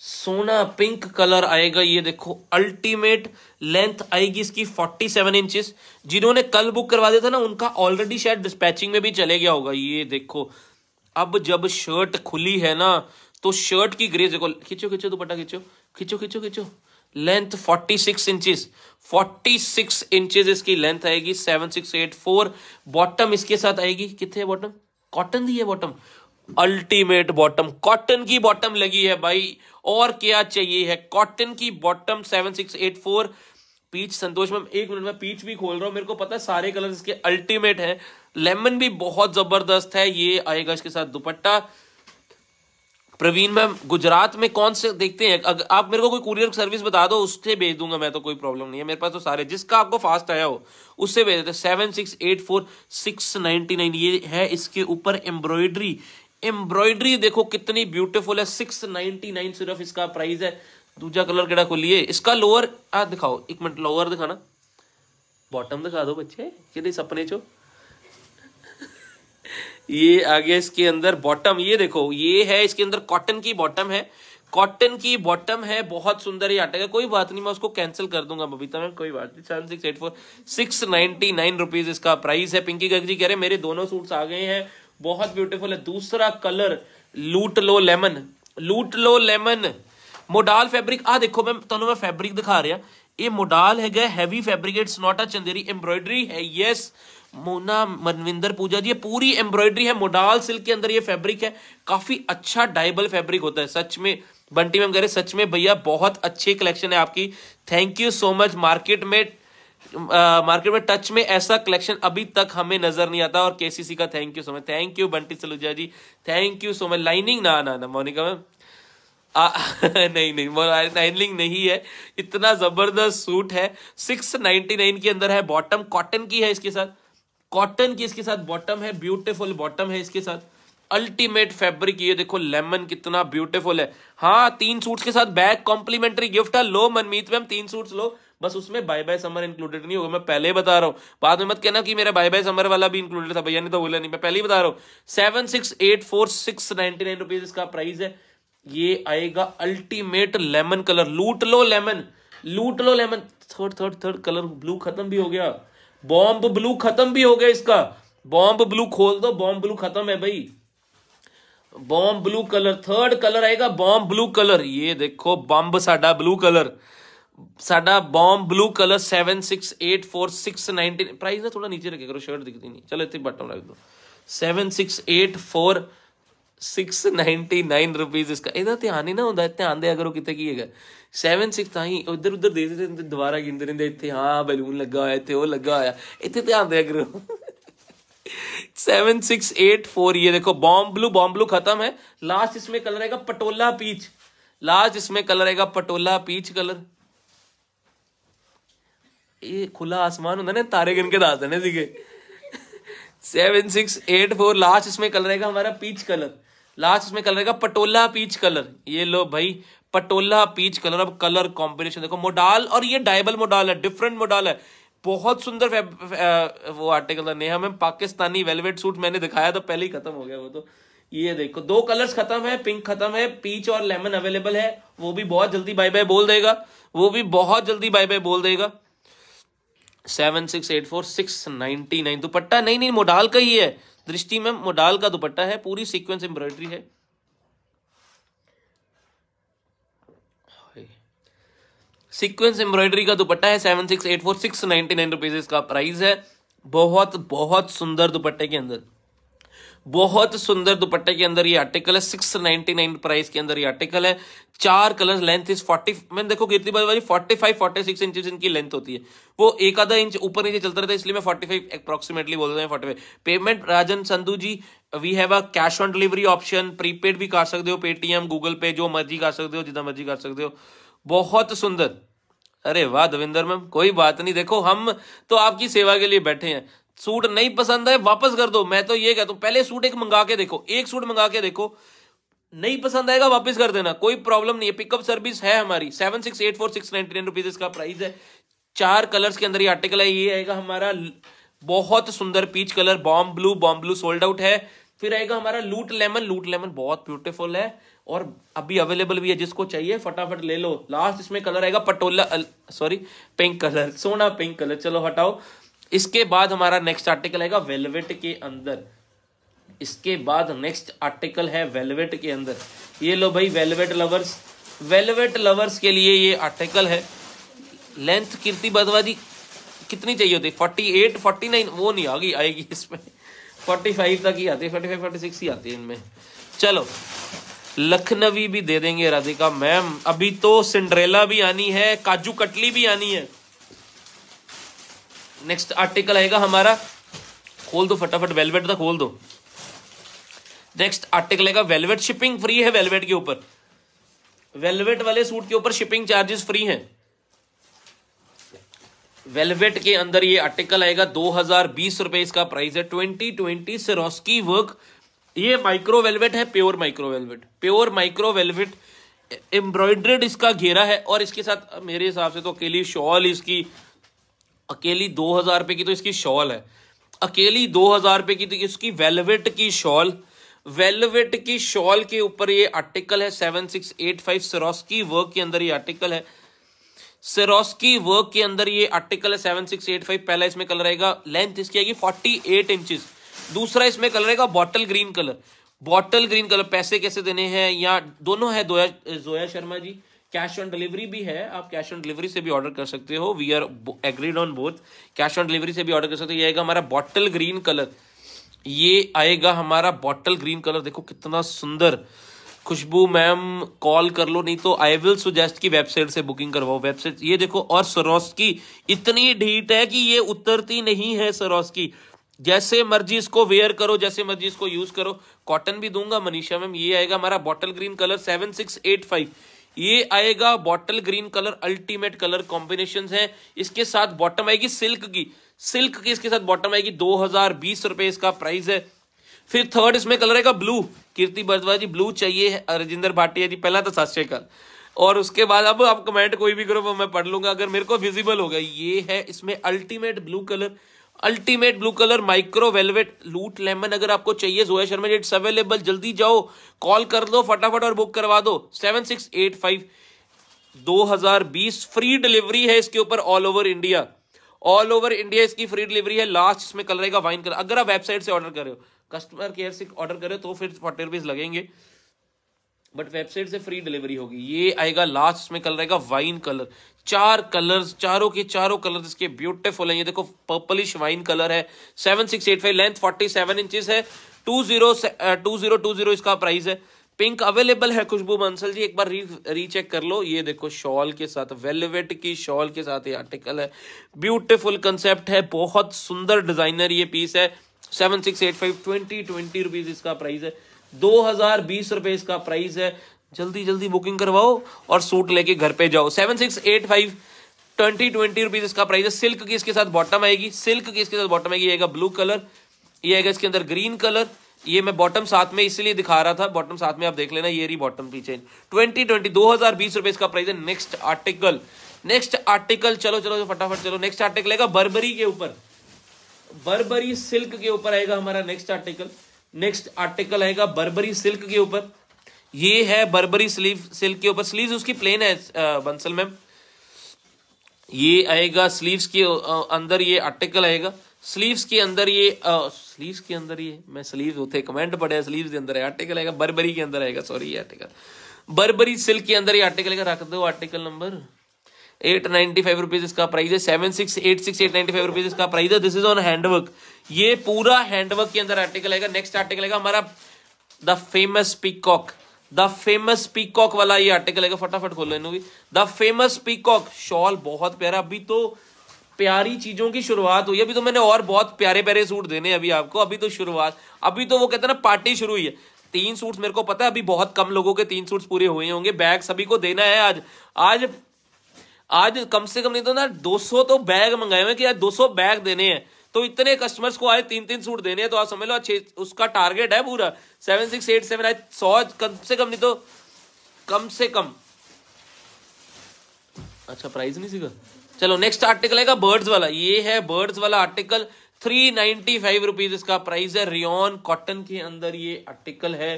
सोना पिंक कलर आएगा ये देखो अल्टीमेट लेंथ आएगी इसकी 47 सेवन इंचेस जिन्होंने कल बुक करवा दिया था ना उनका ऑलरेडी शायद डिस्पैचिंग में भी चले गया होगा ये देखो अब जब शर्ट खुली है ना तो शर्ट की ग्रेज देखो खींचो खींचो दुपट्टा खींचो खींचो खींचो खींचो लेंथ 46 फोर्टी सिक्स इंचेस इसकी लेंथ आएगी seven six eight four bottom इसके साथ आएगी कितने बॉटम कॉटन दी है बॉटम अल्टीमेट बॉटम कॉटन की बॉटम लगी है भाई और क्या चाहिए है कॉटन की bottom seven six eight four peach Santosh ma'am एक मिनट में पीच भी खोल रहा हूं मेरे को पता है सारे कलर इसके अल्टीमेट हैं लेमन भी बहुत जबरदस्त है ये आएगा इसके साथ दुपट्टा प्रवीण मैम गुजरात में कौन से देखते हैं अगर आप मेरे को कोई कुरियर सर्विस बता दो उससे भेज दूंगा मैं तो कोई प्रॉब्लम नहीं है मेरे पास तो सारे जिसका आपको फास्ट आया हो उससे भेज देते seven six eight four six ninety nine ये है इसके ऊपर एम्ब्रॉयडरी एम्ब्रॉयडरी देखो कितनी ब्यूटीफुल है सिक्स नाइनटी नाइन सिर्फ इसका प्राइस है दूजा कलर केड़ा को लिए इसका लोअर आ दिखाओ एक मिनट लोअर दिखाना बॉटम दिखा दो बच्चे कि सपने चो ये आ गया इसके अंदर बॉटम ये देखो ये है इसके अंदर कॉटन की बॉटम है कॉटन की बॉटम है बहुत सुंदर ये आटा का कोई बात नहीं मैं उसको कैंसिल कर दूंगा बबीता में कोई बात नहीं six eight four six ninety nine rupees इसका प्राइस है पिंकी गर्ग जी कह रहे मेरे दोनों सूट्स आ गए हैं बहुत ब्यूटीफुल है दूसरा कलर लूट लो लेमन लूट लो लेमन मोडाल फैब्रिक आ देखो मैं तो मैं फैब्रिक दिखा रहा ਇਹ मोडाल है heavy fabric it's not a Chanderi embroidery है यस मोना मनविंदर पूजा जी ये पूरी एम्ब्रॉयडरी है मोडाल सिल्क के अंदर ये फैब्रिक है काफी अच्छा डाइबल फैब्रिक होता है सच में बंटी मैम कह रहे सच में भैया बहुत अच्छी कलेक्शन है आपकी thank you so much market में मार्केट में टच में ऐसा कलेक्शन अभी तक हमें नजर नहीं आता और केसीसी का thank you so much thank you Bunty Saluja ji thank you so much lining ना ना ना मोनिका मैम नहीं नहीं लाइनिंग नहीं है इतना जबरदस्त सूट है सिक्स नाइनटी नाइन के अंदर है बॉटम कॉटन की है इसके साथ कॉटन की इसके साथ बॉटम है ब्यूटिफुल बॉटम है इसके साथ अल्टीमेट फैब्रिक ये देखो लेमन कितना ब्यूटीफुल है हाँ तीन सूट्स के साथ बैग कॉम्प्लीमेंट्री गिफ्ट है लो मनमीत मैम तीन सूट्स लो बस उसमें बाय बाय समर इंक्लूडेड नहीं होगा मैं पहले ही बता रहा हूँ बाद में मत कहना कि मेरा बाय बाय समर वाला भी इंक्लूडेड था भैया ने तो बोला नहीं मैं पहले ही बता रहा हूँ seven six eight four six ninety nine rupees इसका प्राइस है ये आएगा अल्टीमेट लेमन कलर लूट लो लेमन लूट लो lemon third third third colour blue खत्म भी हो गया बॉम्ब ब्लू खत्म भी हो गया इसका बॉम्ब ब्लू खोल दो बॉम्ब ब्लू खत्म है भाई bomb blue colour third colour आएगा बॉम्ब ब्लू कलर ये देखो बॉम्ब साडा ब्लू कलर ਸਾਡਾ ਬੌਮ ਬਲੂ ਕਲਰ 768469 ਪ੍ਰਾਈਸ ਨਾ ਥੋੜਾ ਨੀਚੇ ਰੱਖਿਆ ਕਰੋ ਸ਼ਰਟ ਦਿਖਦੀ ਨਹੀਂ ਚਲੋ ਇੱਥੇ ਬਟਨ ਰੱਖ ਦਿਓ 768469 ਰੁਪਏ ਇਸਕਾ ਇਹਦਾ ਧਿਆਨ ਨਹੀਂ ਨਾ ਹੁੰਦਾ ਧਿਆਨ ਦੇ ਅਗਰ ਉਹ ਕਿਤੇ ਕੀ ਹੈਗਾ 76 ਤਾਂ ਹੀ ਉਧਰ ਉਧਰ ਦੇਖਦੇ ਰਹਿੰਦੇ ਦੁਬਾਰਾ ਗਿਣਦੇ ਰਹਿੰਦੇ ਇੱਥੇ ਹਾਂ ਬੈਲੂਨ ਲੱਗਾ ਹੋਇਆ ਇੱਥੇ ਉਹ ਲੱਗਾ ਹੋਇਆ ਇੱਥੇ ਧਿਆਨ ਦੇ ਅਗਰ 7684 ये देखो बॉम ब्लू बॉम ब्लू खत्म है लास्ट इसमें कलर आएगा पटोला पीच लास्ट इसमें कलर आएगा पटोला पीच कलर ਇਹ ਖੁੱਲਾ ਆਸਮਾਨ ਹੁੰਦਾ के ਤਾਰੇ ਗਿਣ ਕੇ ਦੱਸ ਦੇਣੇ ਸੀਗੇ 7684 लास्ट इसमें कलर रहेगा हमारा पीच कलर लास्ट इसमें कलर रहेगा पटोला पीच कलर ये लो भाई पटोला पीच कलर अब कलर कॉम्बिनेशन देखो मोडाल और ये डायबल मोडाल है डिफरेंट मोडाल है बहुत सुंदर वो आर्टिकल था Neha ma'am Pakistani velvet suit मैंने दिखाया तो पहले ही खत्म हो गया वो तो ये देखो दो कलर्स खत्म है पिंक खत्म है पीच और लेमन अवेलेबल है वो भी बहुत जल्दी बाय बाय बोल देगा वो भी बहुत जल्दी बाय बाय बोल देगा seven six eight four six ninety nine dupatta नहीं नहीं मोडाल का ही है दृष्टि में मोडाल का दुपट्टा है पूरी सीक्वेंस एम्ब्रॉयडरी है सीक्वेंस एम्ब्रॉयडरी का दुपट्टा है seven six eight four six ninety nine rupees इसका प्राइस है बहुत बहुत सुंदर दुपट्टे के अंदर बहुत सुंदर दुपट्टे के अंदर ये आर्टिकल है सिक्स नाइनटी नाइन प्राइस के अंदर ये आर्टिकल है चार कलर लेंथ इस फोर्टी मैं देखो गिरती बाजी वाली forty five forty six inch इनकी लेंथ होती है वो एक आधा इंच ऊपर नीचे चलता रहता है इसलिए मैं फोर्टी फाइव अप्रोक्सीमेटली बोल हूँ forty five payment Rajan Sandhu ji we have a cash on delivery option prepaid भी कर सकते हो पेटीएम गूगल पे जो मर्जी कर सकते हो जितना मर्जी कर सकते हो बहुत सुंदर अरे वाह दविंदर मैम कोई बात नहीं देखो हम तो आपकी सेवा के लिए बैठे हैं सूट नहीं पसंद है वापस कर दो मैं तो ये कहता हूं पहले सूट एक मंगा के देखो एक सूट मंगा के देखो नहीं पसंद आएगा वापस कर देना कोई प्रॉब्लम नहीं है पिकअप सर्विस है हमारी seven six eight four six ninety nine rupees इसका प्राइस है चार कलर्स के अंदर ये आर्टिकल है ये आएगा हमारा बहुत सुंदर peach colour bomb blue bomb blue sold out है फिर आएगा हमारा लूट लेमन लूट लेमन बहुत ब्यूटीफुल है और अभी अवेलेबल भी है जिसको चाहिए फटाफट ले लो लास्ट इसमें कलर आएगा पटोला सॉरी पिंक कलर सोना पिंक कलर चलो हटाओ इसके बाद हमारा नेक्स्ट आर्टिकल है वेलवेट के अंदर इसके बाद नेक्स्ट आर्टिकल है वेलवेट के अंदर ये लो भाई वेलवेट लवर्स वेलवेट लवर्स के लिए ये आर्टिकल है लेंथ कीर्ति बदवादी कितनी चाहिए होती फोर्टी एट फोर्टी नाइन वो नहीं आ गई आएगी इसमें फोर्टी फाइव तक ही आती है फोर्टी फाइव फोर्टी सिक्स ही आती है इनमें चलो लखनवी भी दे देंगे राधिका मैम अभी तो सिंड्रेला भी आनी है काजू कटली भी आनी है नेक्स्ट आर्टिकल आएगा हमारा खोल दो फटाफट वेलवेट का तो खोल दो नेक्स्ट आर्टिकल आएगा वेलवेट शिपिंग फ्री है वेलवेट के ऊपर वेलवेट वाले सूट के ऊपर शिपिंग चार्जेस फ्री है वेलवेट के अंदर ये आर्टिकल आएगा दो हजार बीस रुपए इसका प्राइस है ट्वेंटी ट्वेंटी सिरोस्की वर्क ये माइक्रो वेलवेट है pure micro velvet pure micro velvet embroidered इसका घेरा है और इसके साथ मेरे हिसाब से तो अकेली शॉल इसकी अकेली दो हज़ार रुपए की तो इसकी शॉल है अकेली दो हज़ार रुपए की तो इसकी वेलवेट की शॉल वेलवेट की शॉल के ऊपर ये आर्टिकल है seven six eight five Swarovski work के अंदर ये आर्टिकल है सरोस्की वर्क के अंदर ये आर्टिकल है सेवन सिक्स एट फाइव पहला इसमें कलर रहेगा लेंथ इसकी आएगी फोर्टी एट इंचज दूसरा इसमें कलर रहेगा bottle green colour bottle green colour पैसे कैसे देने हैं या दोनों है Zoya Sharma ji cash on delivery भी है आप कैश ऑन डिलीवरी से भी ऑर्डर कर सकते हो we are agreed on both cash on delivery से भी ऑर्डर कर सकते हो ये आएगा हमारा बॉटल ग्रीन कलर ये आएगा हमारा बॉटल ग्रीन कलर देखो कितना सुंदर खुशबू मैम कॉल कर लो नहीं तो आई विल सुजेस्ट की वेबसाइट से बुकिंग करवाओ वेबसाइट ये देखो और सरोस की इतनी ढीट है कि ये उतरती नहीं है सरोस की जैसे मर्जी इसको वेयर करो जैसे मर्जी इसको यूज करो कॉटन भी दूंगा मनीषा मैम ये आएगा हमारा bottle green colour seven six eight five ये आएगा bottle green colour ultimate colour combination है इसके साथ बॉटम आएगी सिल्क की सिल्क की इसके साथ बॉटम आएगी दो हजार बीस रुपए इसका प्राइस है फिर थर्ड इसमें कलर आएगा ब्लू कीर्ति भरद्वाज जी ब्लू चाहिए राजेंद्र भाटिया जी पहला तो सात श्रीकाल और उसके बाद अब आप कमेंट कोई भी करो मैं पढ़ लूंगा अगर मेरे को विजिबल होगा ये है इसमें ultimate blue colour ultimate blue colour micro velvet लूट लेमन अगर आपको चाहिए जोया शर्मा इट्स अवेलेबल जल्दी जाओ कॉल कर लो फटाफट और बुक करवा दो सेवन सिक्स एट फाइव दो हजार बीस फ्री डिलीवरी है इसके ऊपर all over India all over India इसकी फ्री डिलीवरी है लास्ट इसमें कल रहेगा वाइन कलर अगर आप वेबसाइट से ऑर्डर कर रहे हो कस्टमर केयर से ऑर्डर करे तो फिर फोर्टी रुपीज लगेंगे बट वेबसाइट से फ्री डिलीवरी होगी ये आएगा लास्ट में कलर आएगा वाइन कलर चार कलर्स चारों के चारों कलर्स इसके ब्यूटीफुल हैं ये देखो पर्पलिश वाइन कलर है seven six eight five length forty seven inches है two zero two zero two zero इसका प्राइस है पिंक अवेलेबल है खुशबू बंसल जी एक बार री रीचेक कर लो ये देखो शॉल के साथ वेलवेट की शॉल के साथ ये आर्टिकल है ब्यूटिफुल कंसेप्ट है बहुत सुंदर डिजाइनर ये पीस है seven six eight five twenty twenty rupees इसका प्राइस है दो हजार बीस रुपए इसका प्राइस है जल्दी जल्दी बुकिंग करवाओ और सूट लेके घर पे जाओ seven six eight five twenty twenty rupees इसका प्राइस है सिल्क की इसके साथ बॉटम आएगी सिल्क की इसके साथ बॉटम आएगी आएगा ब्लू कलर ये आएगा इसके अंदर ग्रीन कलर ये मैं बॉटम साथ में इसलिए दिखा रहा था बॉटम साथ में आप देख लेना ये रही बॉटम पीछे ट्वेंटी ट्वेंटी दो हजार बीस रुपए इसका प्राइस है नेक्स्ट आर्टिकल नेक्स्ट आर्टिकल चलो चलो फटाफट चलो नेक्स्ट आर्टिकल आएगा बर्बरी के ऊपर बर्बरी सिल्क के ऊपर आएगा हमारा नेक्स्ट आर्टिकल नेक्स्ट आर्टिकल आएगा बर्बरी सिल्क के ऊपर ये है बर्बरी स्लीव सिल्क के ऊपर स्लीव्स उसकी प्लेन है बंसल मैम ये आएगा स्लीव्स के अंदर ये आर्टिकल आएगा स्लीव्स के अंदर ये स्लीव्स के अंदर ये मैं स्लीव उठे कमेंट पड़े स्लीव के अंदर आर्टिकल आएगा बर्बरी के अंदर आएगा सॉरी ये आर्टिकल बर्बरी सिल्क के अंदर ये आर्टिकल आएगा रख दो article number eight ninety five rupees इसका प्राइस है seven six eight six eight ninety five rupees इसका प्राइस है दिस इज ऑन हैंडवर्क ये पूरा हैंडवर्क के अंदर आर्टिकल आएगा नेक्स्ट आर्टिकल आएगा हमारा the famous peacock the famous peacock वाला ये आर्टिकल आएगा फटाफट खोल इन भी द फेमस पीकॉक शॉल बहुत प्यारा अभी तो प्यारी चीजों की शुरुआत हुई अभी तो मैंने और बहुत प्यारे प्यारे सूट देने अभी आपको अभी तो शुरुआत अभी तो वो कहते हैं ना पार्टी शुरू हुई है तीन सूट्स मेरे को पता है अभी बहुत कम लोगों के तीन सूट्स पूरे हुए होंगे बैग सभी को देना है आज आज आज कम से कम नहीं तो ना 200 तो बैग मंगाए हुए कि यार 200 बैग देने हैं तो इतने कस्टमर्स को आए तीन तीन सूट देने हैं तो आप समझ लो अच्छे उसका टारगेट है पूरा सेवन सिक्स एट सेवन आई सौ कम से कम नहीं तो कम से कम अच्छा प्राइस नहीं सीखा चलो नेक्स्ट आर्टिकल है बर्ड्स वाला ये है बर्ड्स वाला article three ninety five rupees इसका प्राइस है रियोन कॉटन के अंदर ये आर्टिकल है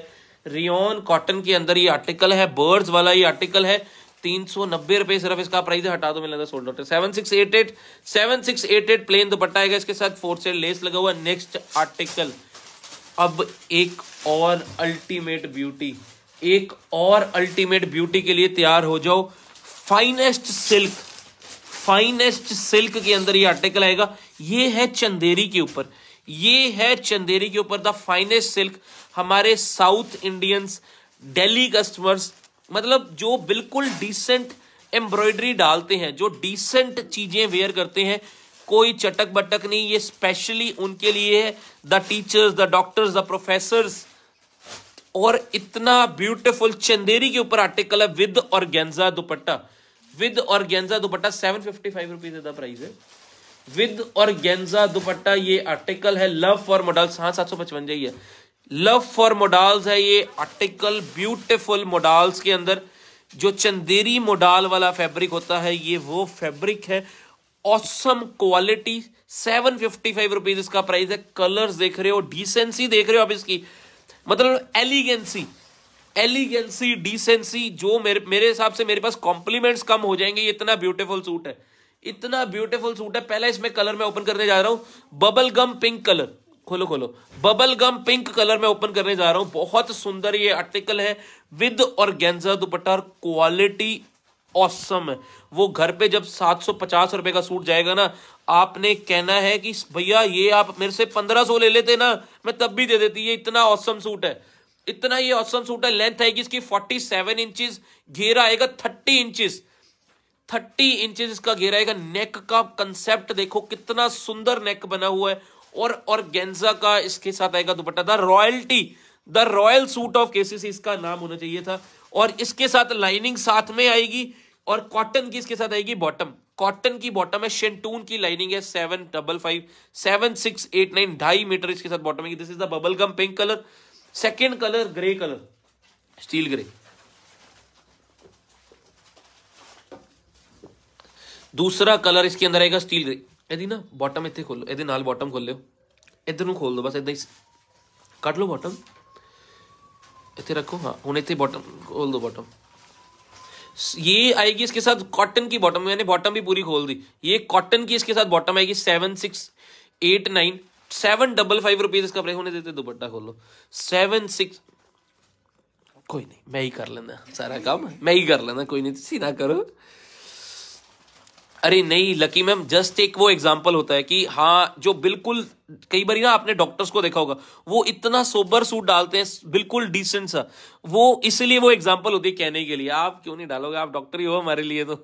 रियोन कॉटन के अंदर ये आर्टिकल है बर्ड्स वाला ये आर्टिकल है तीन सौ नब्बे रुपए सिर्फ इसका प्राइस है हटा दो मिलेगा sold out seven six eight eight seven six eight eight plain दुपट्टा आएगा इसके साथ फोर सेल लेस लगा हुआ नेक्स्ट आर्टिकल अब एक और अल्टीमेट ब्यूटी एक और अल्टीमेट ब्यूटी के लिए तैयार हो जाओ फाइनेस्ट सिल्क फाइनेस्ट सिल्क के अंदर ये आर्टिकल आएगा ये है चंदेरी के ऊपर ये है चंदेरी के ऊपर द फाइनेस्ट सिल्क हमारे साउथ इंडियंस डेली कस्टमर्स मतलब जो बिल्कुल डिसेंट एम्ब्रॉयडरी डालते हैं जो डिसेंट चीजें वेयर करते हैं कोई चटक बटक नहीं ये स्पेशली उनके लिए है the teachers the doctors the professor और इतना ब्यूटीफुल चंदेरी के ऊपर आर्टिकल है विद और गेंजा दुपट्टा विद और गेंजा दुपट्टा सेवन फिफ्टी फाइव रुपीज का प्राइस है विद और गेंजा दुपट्टा ये आर्टिकल है लव फॉर मॉडल्स हाँ सात सौ पचवंजा ही है लव फॉर मोडाल्स है ये आर्टिकल ब्यूटिफुल मोडाल्स के अंदर जो चंदेरी मोडाल वाला फैब्रिक होता है ये वो फैब्रिक है awesome quality seven fifty five rupees इसका प्राइस है कलर्स देख रहे हो डिसेंसी देख रहे हो आप इसकी मतलब एलिगेंसी एलिगेंसी डिसेंसी जो मेरे मेरे हिसाब से मेरे पास कॉम्प्लीमेंट्स कम हो जाएंगे इतना ब्यूटीफुल सूट है इतना ब्यूटीफुल सूट है पहला इसमें कलर में ओपन करने जा रहा हूं बबल गम पिंक कलर खोलो खोलो बबल गम पिंक कलर में ओपन करने जा रहा हूं बहुत सुंदर ये आर्टिकल है विद और गेंजा दुपट्टा और क्वालिटी ऑसम है वो घर पे जब 750 रुपए का सूट जाएगा ना आपने कहना है कि भैया ये आप मेरे से 1500 ले लेते ना मैं तब भी दे देती ये इतना ऑसम सूट है इतना ये ऑसम सूट है लेंथ आएगी इसकी 47 इंचेस घेरा आएगा 30 इंचेस 30 इंचेस इसका घेरा आएगा नेक का कंसेप्ट देखो कितना सुंदर नेक बना हुआ है और और गेंजा का इसके साथ आएगा दुपट्टा the royalty the royal suit of KCC इसका नाम होना चाहिए था और इसके साथ लाइनिंग साथ में आएगी और कॉटन की इसके साथ आएगी बॉटम कॉटन की बॉटम है शेंटून की लाइनिंग है seven double five seven six eight nine ढाई मीटर इसके साथ बॉटम आएगी this is the bubble gum pink colour second colour grey colour steel grey दूसरा कलर इसके अंदर आएगा स्टील ग्रे यदि ना बॉटम इतने खोलो ये बॉटम खोलो इधर ਇੱਧਰ ਨੂੰ ਖੋਲ ਦਿਓ ਬਸ ਇਦਾਂ ਹੀ ਕੱਢ ਲਓ ਬਾਟਮ ਇੱਥੇ हाँ हूँ इतने बॉटम खोल दो बॉटम ये आएगी इसके साथ कॉटन की बॉटम मैंने बॉटम भी पूरी खोल दी ये कॉटन की इसके साथ बॉटम आएगी seven six eight nine seven double five rupees इसका प्राइस होने देते दुपट्टा खोलो सेवन सिक्स कोई नहीं मैं ही कर लेना सारा काम मैं ही कर लेना कोई नहीं सीधा करो अरे नहीं लकी मैम जस्ट एक वो एग्जाम्पल होता है कि हाँ जो बिल्कुल कई बार ना आपने डॉक्टर्स को देखा होगा वो इतना सोबर सूट डालते हैं बिल्कुल डिसेंट सा वो इसलिए वो एग्जाम्पल होती है कहने के लिए आप क्यों नहीं डालोगे आप डॉक्टर ही हो हमारे लिए तो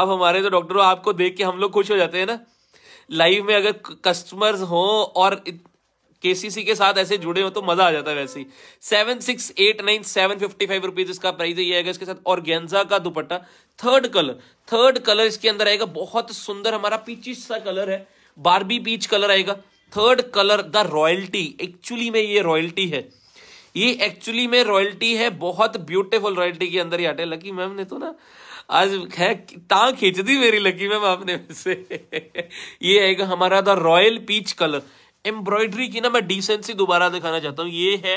आप हमारे तो डॉक्टर हो आपको देख के हम लोग खुश हो जाते हैं ना लाइव में अगर कस्टमर्स हो और केसीसी के साथ ऐसे जुड़े हो तो मजा आ जाता है वैसे ही seven six eight nine seven fifty five rupees इसका प्राइस ये आएगा इसके साथ और गेंजा का दुपट्टा थर्ड कलर थर्ड कलर इसके अंदर आएगा बहुत सुंदर हमारा पीचिश सा कलर है बारबी पीच कलर आएगा third colour the royalty actually में ये रॉयल्टी है ये एक्चुअली में रॉयल्टी है बहुत ब्यूटीफुल रॉयल्टी के अंदर ही आटे लकी मैम ने तो ना आज है ताँ खींच दी मेरी लकी मैम आपने से ये आएगा हमारा the royal peach colour embroidery की ना मैं डिसेंसी दोबारा दिखाना चाहता हूँ ये है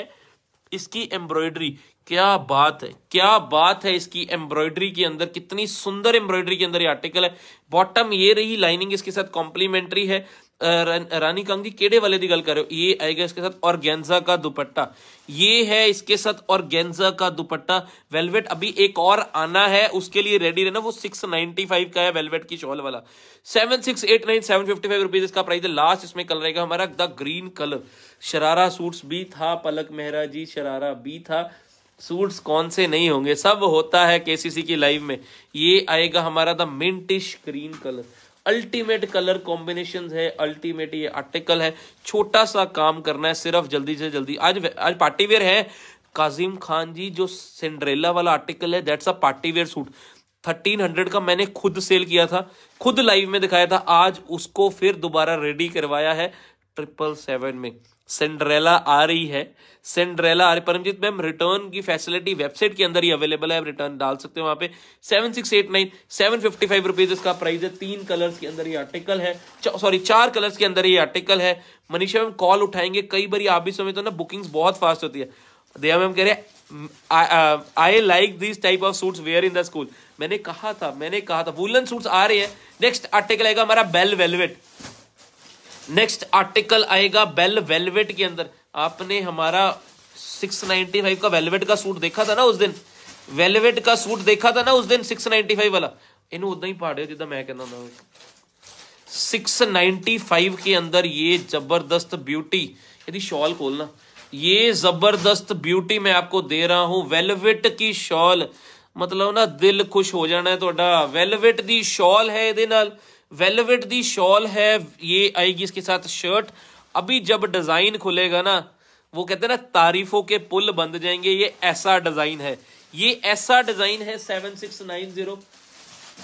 इसकी एम्ब्रॉयडरी क्या बात है क्या बात है इसकी एम्ब्रॉयडरी के अंदर कितनी सुंदर एम्ब्रॉयडरी के अंदर ये आर्टिकल है बॉटम ये रही लाइनिंग इसके साथ कॉम्प्लीमेंट्री है रानी कंगी केड़े वाले की गल कर रहे हो ये आएगा इसके साथ ऑर्गेन्जा का दुपट्टा ये है इसके साथ ऑर्गेन्जा का दुपट्टा वेलवेट अभी एक और आना है उसके लिए रेडी रहना वो 695 का है वेलवेट की शॉल वाला फिफ्टी फाइव रुपीस इसका प्राइस है लास्ट इसमें कलर रहेगा हमारा the green colour sharara suits भी था पलक मेहरा जी शरारा भी था सूट्स कौन से नहीं होंगे सब होता है केसीसी की लाइव में ये आएगा हमारा the mintish green colour ultimate colour combination है अल्टीमेट ये आर्टिकल है छोटा सा काम करना है सिर्फ जल्दी से जल्दी आज आज पार्टी वेयर है काजिम खान जी जो सिंड्रेला वाला आर्टिकल है that's a party wear suit thirteen hundred का मैंने खुद सेल किया था खुद लाइव में दिखाया था आज उसको फिर दोबारा रेडी करवाया है ट्रिपल सेवन में सेंड्रेला आ रही है सेंड्रेला आ रही परमजीत मैम रिटर्न की फैसिलिटी वेबसाइट के अंदर ही अवेलेबल है रिटर्न डाल सकते हो वहाँ पे seven six eight nine seven fifty five rupees इसका प्राइस है तीन कलर्स के अंदर ये आर्टिकल है सॉरी चार कलर्स के अंदर ये आर्टिकल है मनीषा मैम कॉल उठाएंगे कई बार आप भी समझते हो ना बुकिंग्स बहुत फास्ट होती है दया मैम कह रहे I like this type of suits wear in the school मैंने कहा था मैंने कहा था वुलन सूट्स आ रहे हैं नेक्स्ट आर्टिकल आएगा हमारा बेल वेलवेट नेक्स्ट आर्टिकल आएगा बेल वेलवेट के अंदर आपने हमारा 695 का वेलवेट का सूट देखा था ना उस दिन वेलवेट का सूट देखा था ना उस दिन 695 ਵਾਲਾ ਇਹਨੂੰ ਉਦਾਂ ਹੀ ਪਾੜਿਓ जिदा मैं कहना हूं 695 के अंदर ये जबरदस्त ब्यूटी यदि शॉल खोलना ये जबरदस्त ब्यूटी मैं आपको दे रहा हूं वेलवेट की शॉल मतलब ना दिल खुश हो जाना है ਤੁਹਾਡਾ वेलवेट ਦੀ शॉल है ਇਹਦੇ ਨਾਲ वेलवेट दी शॉल है ये आएगी इसके साथ शर्ट अभी जब डिज़ाइन खुलेगा ना वो कहते हैं ना तारीफों के पुल बंद जाएंगे ये ऐसा डिज़ाइन है ये ऐसा डिज़ाइन है seven six nine zero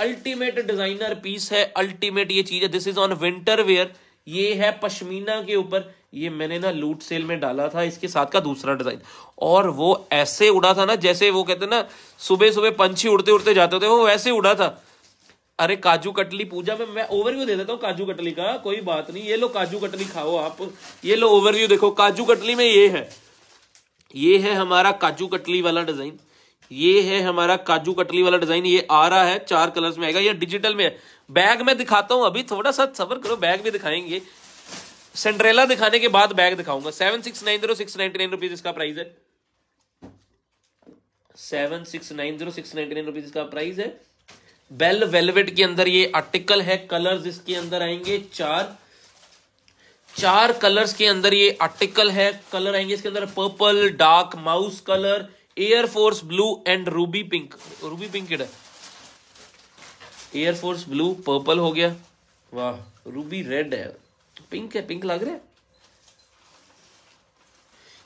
ultimate designer piece है अल्टीमेट ये चीज़ है this is on winter wear ये है पश्मीना के ऊपर ये मैंने ना लूट सेल में डाला था इसके साथ का दूसरा डिजाइन और वो ऐसे उड़ा था ना जैसे वो कहते ना सुबह सुबह पंछी उड़ते उड़ते जाते थे वो वैसे उड़ा था अरे काजू कटली पूजा में मैं ओवरव्यू दे देता हूँ काजू कटली का कोई बात नहीं ये लो काजू कटली खाओ आप ये लो ओवरव्यू देखो काजू कटली में ये है ये है हमारा काजू कटली वाला डिजाइन ये है हमारा काजू कटली वाला डिजाइन ये आ रहा है चार कलर्स में आएगा ये डिजिटल में है बैग में दिखाता हूँ अभी थोड़ा सा सफर करो बैग भी दिखाएंगे सेंड्रेला दिखाने के बाद बैग दिखाऊंगा seven six nine zero six ninety nine rupees इसका प्राइस है seven six nine zero six ninety nine rupees इसका प्राइस है बेल वेलवेट के अंदर ये आर्टिकल है कलर्स इसके अंदर आएंगे चार चार कलर्स के अंदर ये आर्टिकल है कलर आएंगे इसके अंदर purple dark mouse colour air force blue and ruby pink ruby pink है एयरफोर्स ब्लू पर्पल हो गया वाह रूबी रेड है पिंक है पिंक लग रहा है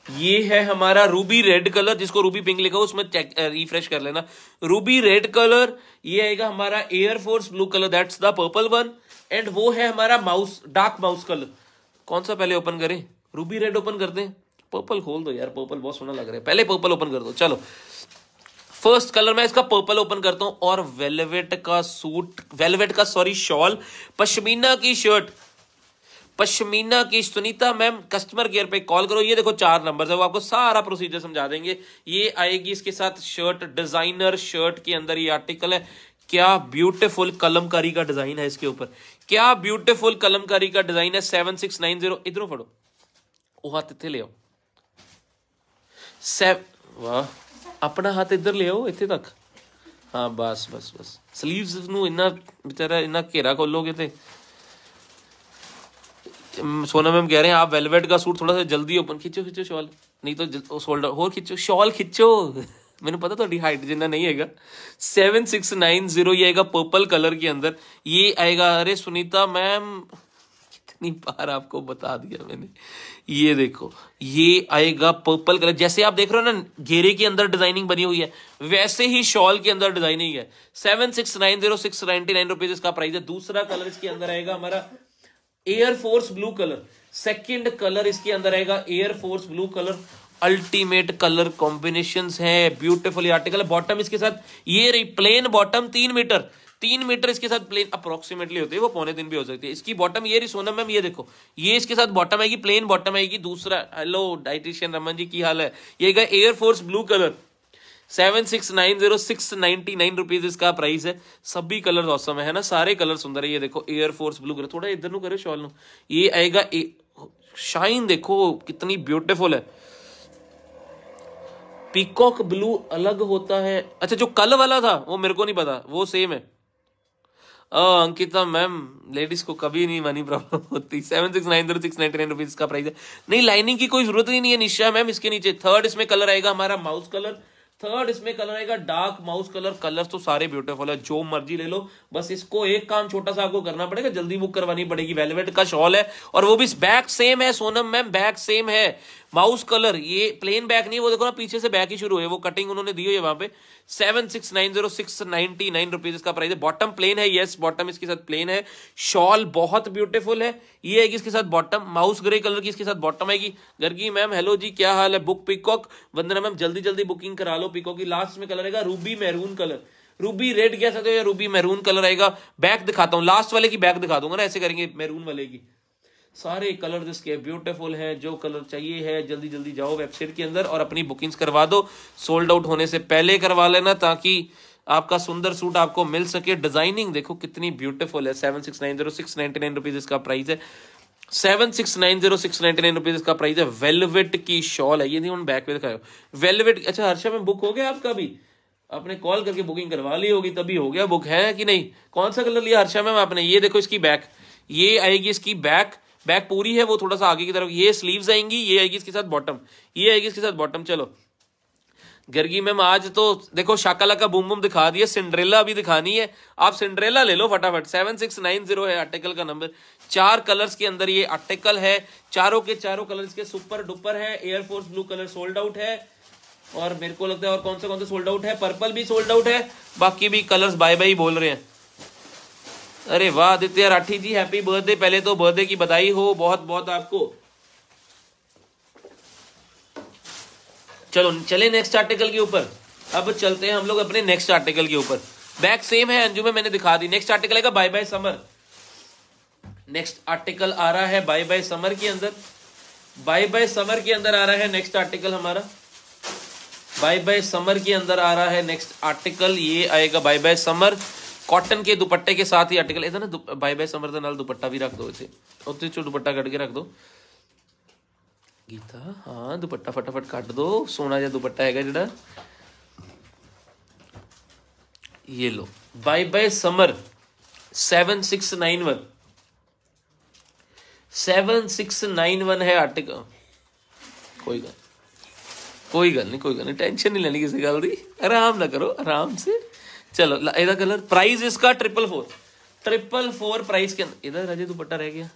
ये है हमारा रूबी रेड कलर जिसको रूबी पिंक लिखा हो उसमें चेक रिफ्रेश कर लेना रूबी रेड कलर ये आएगा हमारा air force blue colour that's the purple one and वो है हमारा माउस डार्क माउस कलर कौन सा पहले ओपन करें रूबी रेड ओपन करते हैं पर्पल खोल दो यार पर्पल बहुत सोना लग रहा है पहले पर्पल ओपन कर दो चलो फर्स्ट कलर मैं इसका पर्पल ओपन करता हूं और वेलवेट का सूट वेलवेट का सॉरी शॉल पश्मीना की शर्ट पश्मीना की सुनीता मैम कस्टमर केयर पे कॉल करो ये देखो चार नंबर है वो आपको सारा प्रोसीजर समझा देंगे ये आएगी इसके साथ शर्ट डिजाइनर शर्ट के अंदर ये आर्टिकल है क्या ब्यूटीफुल कलमकारी का डिजाइन है इसके ऊपर क्या ब्यूटीफुल कलमकारी का डिजाइन है सेवन सिक्स नाइन जीरो इधरों फड़ो वो हाथ इतने ले आओ सेव वाह अपना हाथ इधर ले आओ इतने तक हाँ बस बस बस स्लीव्स ਨੂੰ बेचारा ਵਿਚਾਰਾ घेरा खोलोगे तो हम्म, सोना मैम कह रहे हैं आप वेलवेट का सूट थोड़ा सा जल्दी ओपन खिंचो खिंचो शॉल नहीं तो शोल्डर और खिंचो शॉल खिंचो मैंने पता तो हाइट जिन्ना नहीं आएगा सेवन सिक्स नाइन जीरो ये आएगा पर्पल कलर के अंदर ये आएगा अरे सुनीता मैम कितनी बार आपको बता दिया मैंने ये देखो ये आएगा पर्पल कलर जैसे आप देख रहे हो ना घेरे के अंदर डिजाइनिंग बनी हुई है वैसे ही शॉल के अंदर डिजाइनिंग है seven six nine zero six ninety nine rupees इसका प्राइस है दूसरा कलर इसके अंदर आएगा हमारा air force blue colour second colour इसके अंदर आएगा air force blue colour ultimate colour combination है ब्यूटिफुल आर्टिकल बॉटम इसके साथ ये रही प्लेन बॉटम तीन मीटर तीन मीटर इसके साथ प्लेन अप्रोक्सीमेटली होती है वो पौने दिन भी हो सकती है इसकी बॉटम ये रही सोनम मैम ये देखो ये इसके साथ बॉटम आएगी प्लेन बॉटम आएगी दूसरा हेलो डाइटिशियन रमन जी की हाल है ये air force blue colour seven six nine zero six ninety nine rupees इसका प्राइस है सभी कलर औसम है ना सारे कलर सुंदर है ये देखो एयरफोर्स ब्लू कलर थोड़ा इधर करो शॉल ये आएगा शाइन देखो कितनी ब्यूटिफुल है पीकॉक ब्लू अलग होता है अच्छा जो कल वाला था वो मेरे को नहीं पता वो सेम है आ, अंकिता मैम लेडीज को कभी नहीं मनी प्रॉब्लम होती seven six nine zero six ninety nine rupees का प्राइस है नहीं लाइनिंग की कोई जरूरत ही नहीं है निशा मैम इसके नीचे थर्ड इसमें कलर आएगा हमारा माउस कलर थर्ड इसमें कलर आएगा डार्क माउस कलर कलर तो सारे ब्यूटीफुल है जो मर्जी ले लो बस इसको एक काम छोटा सा आपको करना पड़ेगा जल्दी बुक करवानी पड़ेगी वेलवेट का शॉल है और वो भी बैग सेम है सोनम मैम बैग सेम है माउस कलर ये प्लेन बैक नहीं वो देखो ना पीछे से बैक ही शुरू है वो कटिंग उन्होंने दी हुई है वहां पे seven six nine zero six ninety nine rupees इसका प्राइस है बॉटम प्लेन है यस बॉटम इसके साथ प्लेन है शॉल बहुत ब्यूटीफुल है ये आएगी इसके साथ बॉटम माउस ग्रे कलर की इसके साथ बॉटम आएगी गर्गी मैम हेलो जी क्या हाल है बुक पिकॉक वंदना मैम जल्दी जल्दी बुकिंग करा लो पिकॉक की लास्ट में कलर है ruby maroon colour ruby red कह सकते हो या रूबी मेहरून कलर आएगा बैक दिखाता हूँ लास्ट वाले की बैक दिखा दूंगा ना ऐसे करेंगे मेहरून वाले की सारे कलर इसके ब्यूटीफुल हैं जो कलर चाहिए है जल्दी जल्दी जाओ वेबसाइट के अंदर और अपनी बुकिंग्स करवा दो सोल्ड आउट होने से पहले करवा लेना ताकि आपका सुंदर सूट आपको मिल सके डिजाइनिंग देखो कितनी ब्यूटीफुल है seven six nine zero six ninety nine rupees इसका प्राइस है seven six nine zero six ninety nine rupees इसका प्राइस है वेलवेट की शॉल है ये नहीं उन्होंने बैक में दिखाया वेलवेट अच्छा हर्षा में बुक हो गया आपका भी आपने कॉल करके बुकिंग करवा ली होगी तभी हो गया बुक है कि नहीं कौन सा कलर लिया हर्षा मैम आपने ये देखो इसकी बैक ये आएगी इसकी बैक बैक पूरी है वो थोड़ा सा आगे की तरफ ये स्लीव्स आएंगी ये आएगी इसके साथ बॉटम ये आएगी इसके साथ बॉटम चलो गर्गी मैम आज तो देखो शाकला का बूम बूम दिखा दिया सिंड्रेला भी दिखानी है आप सिंड्रेला ले लो फटाफट सेवन सिक्स नाइन जीरो है आर्टिकल का नंबर चार कलर्स के अंदर ये आर्टिकल है चारों के चारों कलर इसके सुपर डुपर है air force blue colour sold out है और मेरे को लगता है और कौन से कौन से सोल्ड आउट है पर्पल भी सोल्ड आउट है बाकी भी कलर्स बाय बाय बोल रहे हैं अरे वाह आदित्य राठी जी हैप्पी बर्थडे पहले तो बर्थडे की बधाई हो बहुत बहुत आपको चलो चले नेक्स्ट आर्टिकल के ऊपर अब चलते हैं हम लोग अपने नेक्स्ट आर्टिकल के ऊपर बैक सेम है अंजू में मैंने दिखा दी नेक्स्ट आर्टिकल है bye bye summer next article आ रहा है बाय बाय समर के अंदर बाय बाय समर के अंदर आ रहा है नेक्स्ट आर्टिकल हमारा बाय बाय समर के अंदर आ रहा है नेक्स्ट आर्टिकल ये आएगा बाय बाय समर कॉटन के दुपट्टे के साथ ही आर्टिकल इधर ना बाय बाय समर नाल दुपट्टा भी रख दो इसे उतने चो दुपट्टा कट के रख दो गीता हाँ दुपट्टा फटाफट काट दो सोना जहा दुपट्टा है जरा ये लो bye bye summer seven six nine one seven six nine one है आर्टिकल कोई गल कोई गल नहीं कोई गल नहीं टेंशन नहीं लेनी किसी गल की आराम ना करो आराम से चलो एदा कलर प्राइस इसका triple four triple four price के इधर राजे दुपट्टा रह गया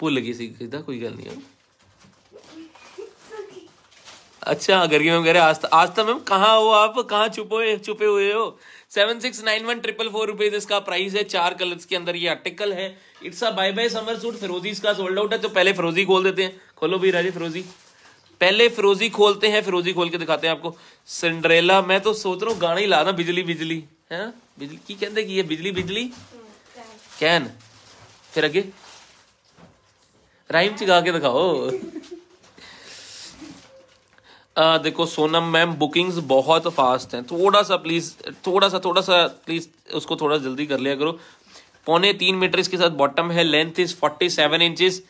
भूल गई सी इधर कोई गल नहीं है अच्छा गर्गी मैम कह रहे आस्था आस्था मैम कहाँ हो आप कहाँ छुपो छुपे हुए हो seven six nine one triple four rupees इसका प्राइस है चार कलर्स के अंदर ये आर्टिकल है it's a bye bye summer suit फिरोजी इसका सोल्ड आउट है तो पहले फिरोजी खोल देते हैं खोलो भाई राजे फिरोजी पहले फिरोजी खोलते हैं फिरोजी खोल के दिखाते हैं आपको सिंड्रेला मैं तो सोच रहा हूँ गाना ही ला रहा बिजली बिजली है ना बिजली की कहते कि ये बिजली बिजली कैन फिर अगे राइम चिगा के दिखाओ आ, देखो सोनम मैम बुकिंग्स बहुत फास्ट हैं थोड़ा सा प्लीज़ थोड़ा सा थोड़ा सा प्लीज़ उसको थोड़ा जल्दी कर लिया करो पौने तीन मीटर इसके साथ बॉटम है length is forty seven inches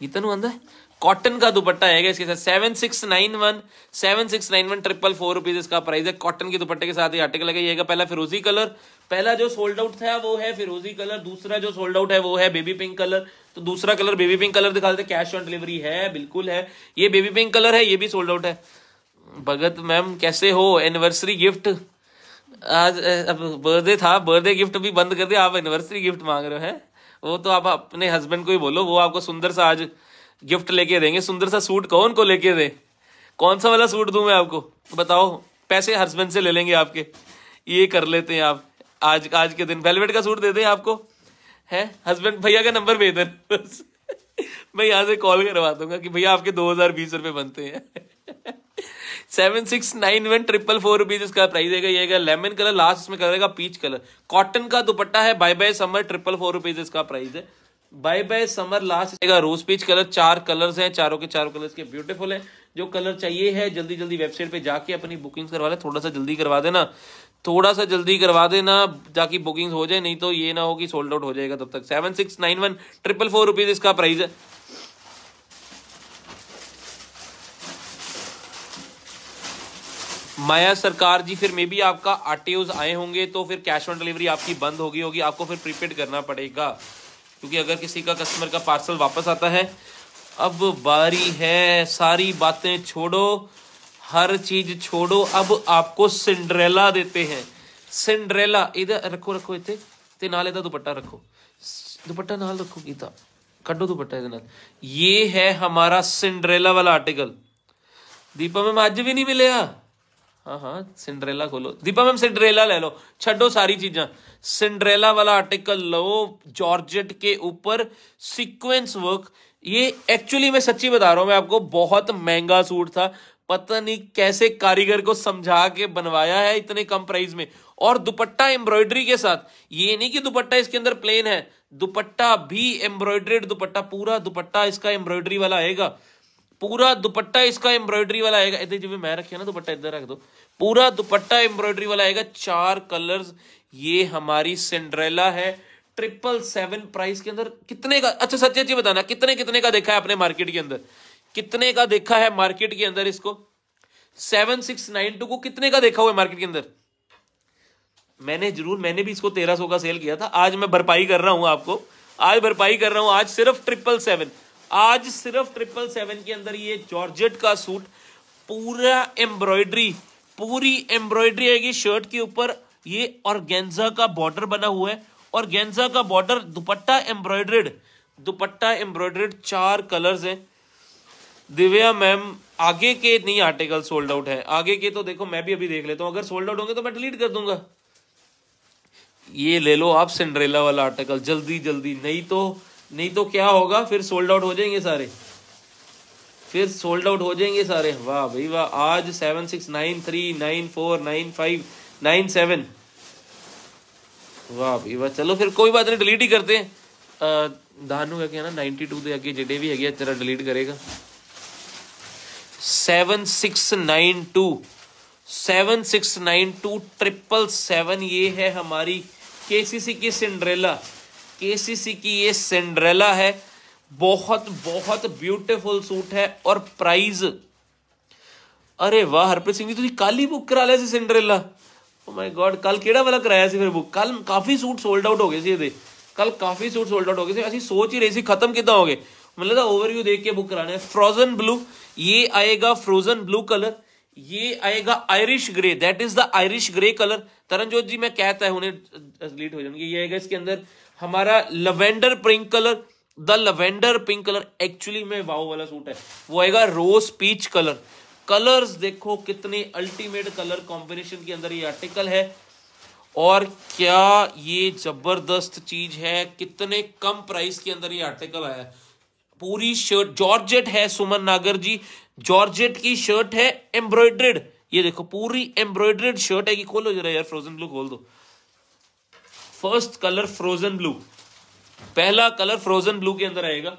गीता आंदा है कॉटन का दुपट्टा आएगा इसके साथ seven six nine one seven six nine one triple four rupees इसका प्राइस है कॉटन के दुपट्टे के साथ ही आर्टिकल लगाइएगा पहला फिरोजी कलर पहला जो सोल्ड आउट था वो है फिरोजी कलर दूसरा जो सोल्ड आउट है वो है बेबी पिंक कलर तो दूसरा कलर बेबी पिंक कलर दिखा देते कैश ऑन डिलीवरी है बिल्कुल है ये बेबी पिंक कलर है ये भी सोल्ड आउट है भगत मैम कैसे हो एनिवर्सरी गिफ्ट आज अब बर्थडे था बर्थडे गिफ्ट भी बंद कर दिया आप एनिवर्सरी गिफ्ट मांग रहे हो हैं वो तो आप अपने हस्बैंड को ही बोलो वो आपको सुंदर सा आज गिफ्ट लेके देंगे सुंदर सा सूट कौन को लेके दे कौन सा वाला सूट दू मैं आपको बताओ पैसे हस्बैंड से ले लेंगे आपके ये कर लेते हैं आप आज आज के दिन वेलवेट का सूट दे दें आपको है हस्बैंड भैया का नंबर भेज देना बस मैं यहाँ से कॉल करवा दूंगा कि भैया आपके दो हज़ार बीस रुपये बनते हैं seven six nine one triple four rupees इसका प्राइस देगा ये लेमन कलर लास्ट में कलर पीच कलर कॉटन का दुपट्टा है bye bye summer triple four rupees इसका प्राइस है bye bye summer last rose peach colour चार कलर्स हैं चारों के चारों कलर्स के ब्यूटीफुल हैं जो कलर चाहिए है जल्दी जल्दी वेबसाइट पे जाके अपनी बुकिंग्स करवा ले थोड़ा सा जल्दी करवा देना थोड़ा सा जल्दी करवा देना ताकि बुकिंग्स हो जाए नहीं तो ये ना हो कि सोल्ड आउट हो जाएगा तब तक seven six nine one triple four rupees इसका प्राइस है माया सरकार जी फिर मे बी आपका आरटीओ आए होंगे तो फिर कैश ऑन डिलीवरी आपकी बंद होगी होगी आपको फिर प्रीपेड करना पड़ेगा क्योंकि अगर किसी का कस्टमर का पार्सल वापस आता है अब बारी है सारी बातें छोड़ो हर चीज छोड़ो अब आपको सिंड्रेला देते हैं सिंड्रेला इधर रखो रखो इतने दुपट्टा रखो दुपट्टा ਦੁਪੱਟਾ ਰੱਖੋ ਦੁਪੱਟਾ ਨਾਲ ਰੱਖੋ ਕੀਤਾ ਕੱਢੋ ਦੁਪੱਟਾ ਇਹਦੇ ਨਾਲ ਇਹ ਹੈ ਹਮਾਰਾ ਸਿੰਡਰੇਲਾ ਵਾਲਾ ਆਰਟੀਕਲ ਦੀਪਾ ਮੈਮ हाँ हाँ सिंड्रेला खोलो दीपा मैम सिंड्रेला ले लो छो सारी चीज़ा सिंड्रेला वाला आर्टिकल लो जॉर्जेट के ऊपर सीक्वेंस वर्क ये एक्चुअली मैं सच्ची बता रहा हूं मैं आपको बहुत महंगा सूट था पता नहीं कैसे कारीगर को समझा के बनवाया है इतने कम प्राइस में और दुपट्टा एम्ब्रॉयडरी के साथ ये नहीं कि दुपट्टा इसके अंदर प्लेन है दुपट्टा भी एम्ब्रॉयड्रेड दुपट्टा पूरा दुपट्टा इसका एम्ब्रॉयडरी वाला आएगा पूरा दुपट्टा इसका एम्ब्रॉयडरी वाला आएगा इधर जब मैं रखे ना दुपट्टा इधर रख दो पूरा दुपट्टा एम्ब्रॉयडरी वाला आएगा चार कलर्स ये हमारी सिंड्रेला है ट्रिपल सेवन प्राइस के अंदर कितने का अच्छा सच्ची अच्छी बताना कितने कितने का देखा है अपने मार्केट के अंदर कितने का देखा है मार्केट के अंदर इसको सेवन सिक्स नाइन टू को कितने का देखा हुआ है मार्केट के अंदर मैंने जरूर मैंने भी इसको तेरह सौ का सेल किया था आज मैं भरपाई कर रहा हूं आपको आज भरपाई कर रहा हूं आज सिर्फ ट्रिपल सेवन आज सिर्फ ट्रिपल सेवन के अंदर ये जॉर्जेट का सूट पूरा एम्ब्रॉयडरी पूरी एम्ब्रॉयडरी आएगी शर्ट के ऊपर ये ऑर्गेन्जा का बॉर्डर बना हुआ है ऑर्गेन्जा का बॉर्डर दुपट्टा एम्ब्रॉयड्रेड दुपट्टा एम्ब्रॉयड्रेड चार कलर्स हैं दिव्या मैम आगे के नहीं आर्टिकल सोल्ड आउट है आगे के तो देखो मैं भी अभी देख लेता हूँ अगर सोल्ड आउट होंगे तो मैं डिलीट कर दूंगा ये ले लो आप सिंड्रेला वाला आर्टिकल जल्दी जल्दी नहीं तो नहीं तो क्या होगा फिर सोल्ड आउट हो जाएंगे सारे फिर सोल्ड आउट हो जाएंगे सारे वाह भाई वाह आज seven six nine three nine four nine five nine seven वाह भाई वाह चलो फिर कोई बात नहीं डिलीट ही करते हैं दानू है ना नाइनटी टू के अगे जेडे भी है तेरा डिलीट करेगा seven six nine two seven six nine two triple seven ये है हमारी केसीसी की सिंड्रेला केसीसी की ये सिंड्रेला है बहुत बहुत ब्यूटीफुल सूट है और प्राइस अरे वाह हरप्रीत सिंह जी तुझे कल ही बुक करा लिया सी सिंड्रेला ओ माय गॉड कल केड़ा वाला कराया सी फिर बुक कल काफी सूट सोल्ड आउट हो गए सी ये कल काफी सूट सोल्ड आउट हो गए सी ऐसी सोच ही रही सी खत्म कितना हो गए मतलब ओवरव्यू तो देख के बुक कराने है फ्रोजन ब्लू ये आएगा फ्रोजन ब्लू कलर ये आएगा Irish grey that is the Irish grey colour Taranjot ji मैं कहता है उन्हें डिलीट हो जाएंगे ये आएगा इसके अंदर हमारा lavender pink colour the lavender pink colour actually में वाओ वाला सूट है वो आएगा रोज पीच कलर कलर्स देखो कितने अल्टीमेट कलर कॉम्बिनेशन के अंदर ये आर्टिकल है और क्या ये जबरदस्त चीज है कितने कम प्राइस के अंदर ये आर्टिकल आया पूरी शर्ट जॉर्जेट है सुमन नागर जी जॉर्जेट की शर्ट है एम्ब्रॉयड्रेड ये देखो पूरी एम्ब्रॉयड्रेड शर्ट है कि खोलो जरा यार फ्रोजन ब्लू खोल दो फर्स्ट कलर फ्रोजन ब्लू पहला कलर फ्रोजन ब्लू के अंदर आएगा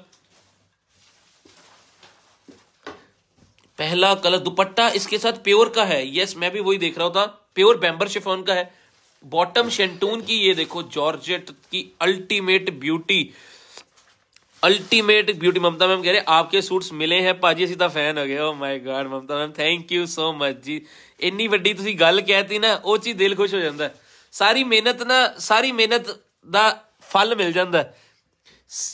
पहला कलर दुपट्टा इसके साथ प्योर का है यस मैं भी वही देख रहा था प्योर बैम्बर शिफॉन का है बॉटम शेंटून की ये देखो जॉर्जेट की ultimate beauty ultimate beauty Mamta ma'am कह रहे आपके सूट्स मिले हैं पाजी ਅਸੀਂ फैन हो ਹੋ ਗਏ my god Mamta ma'am thank you so much जी इन्नी वीडी गल कहती ना वो चीज दिल खुश हो जाता है सारी मेहनत ना सारी मेहनत का फल मिल जाता है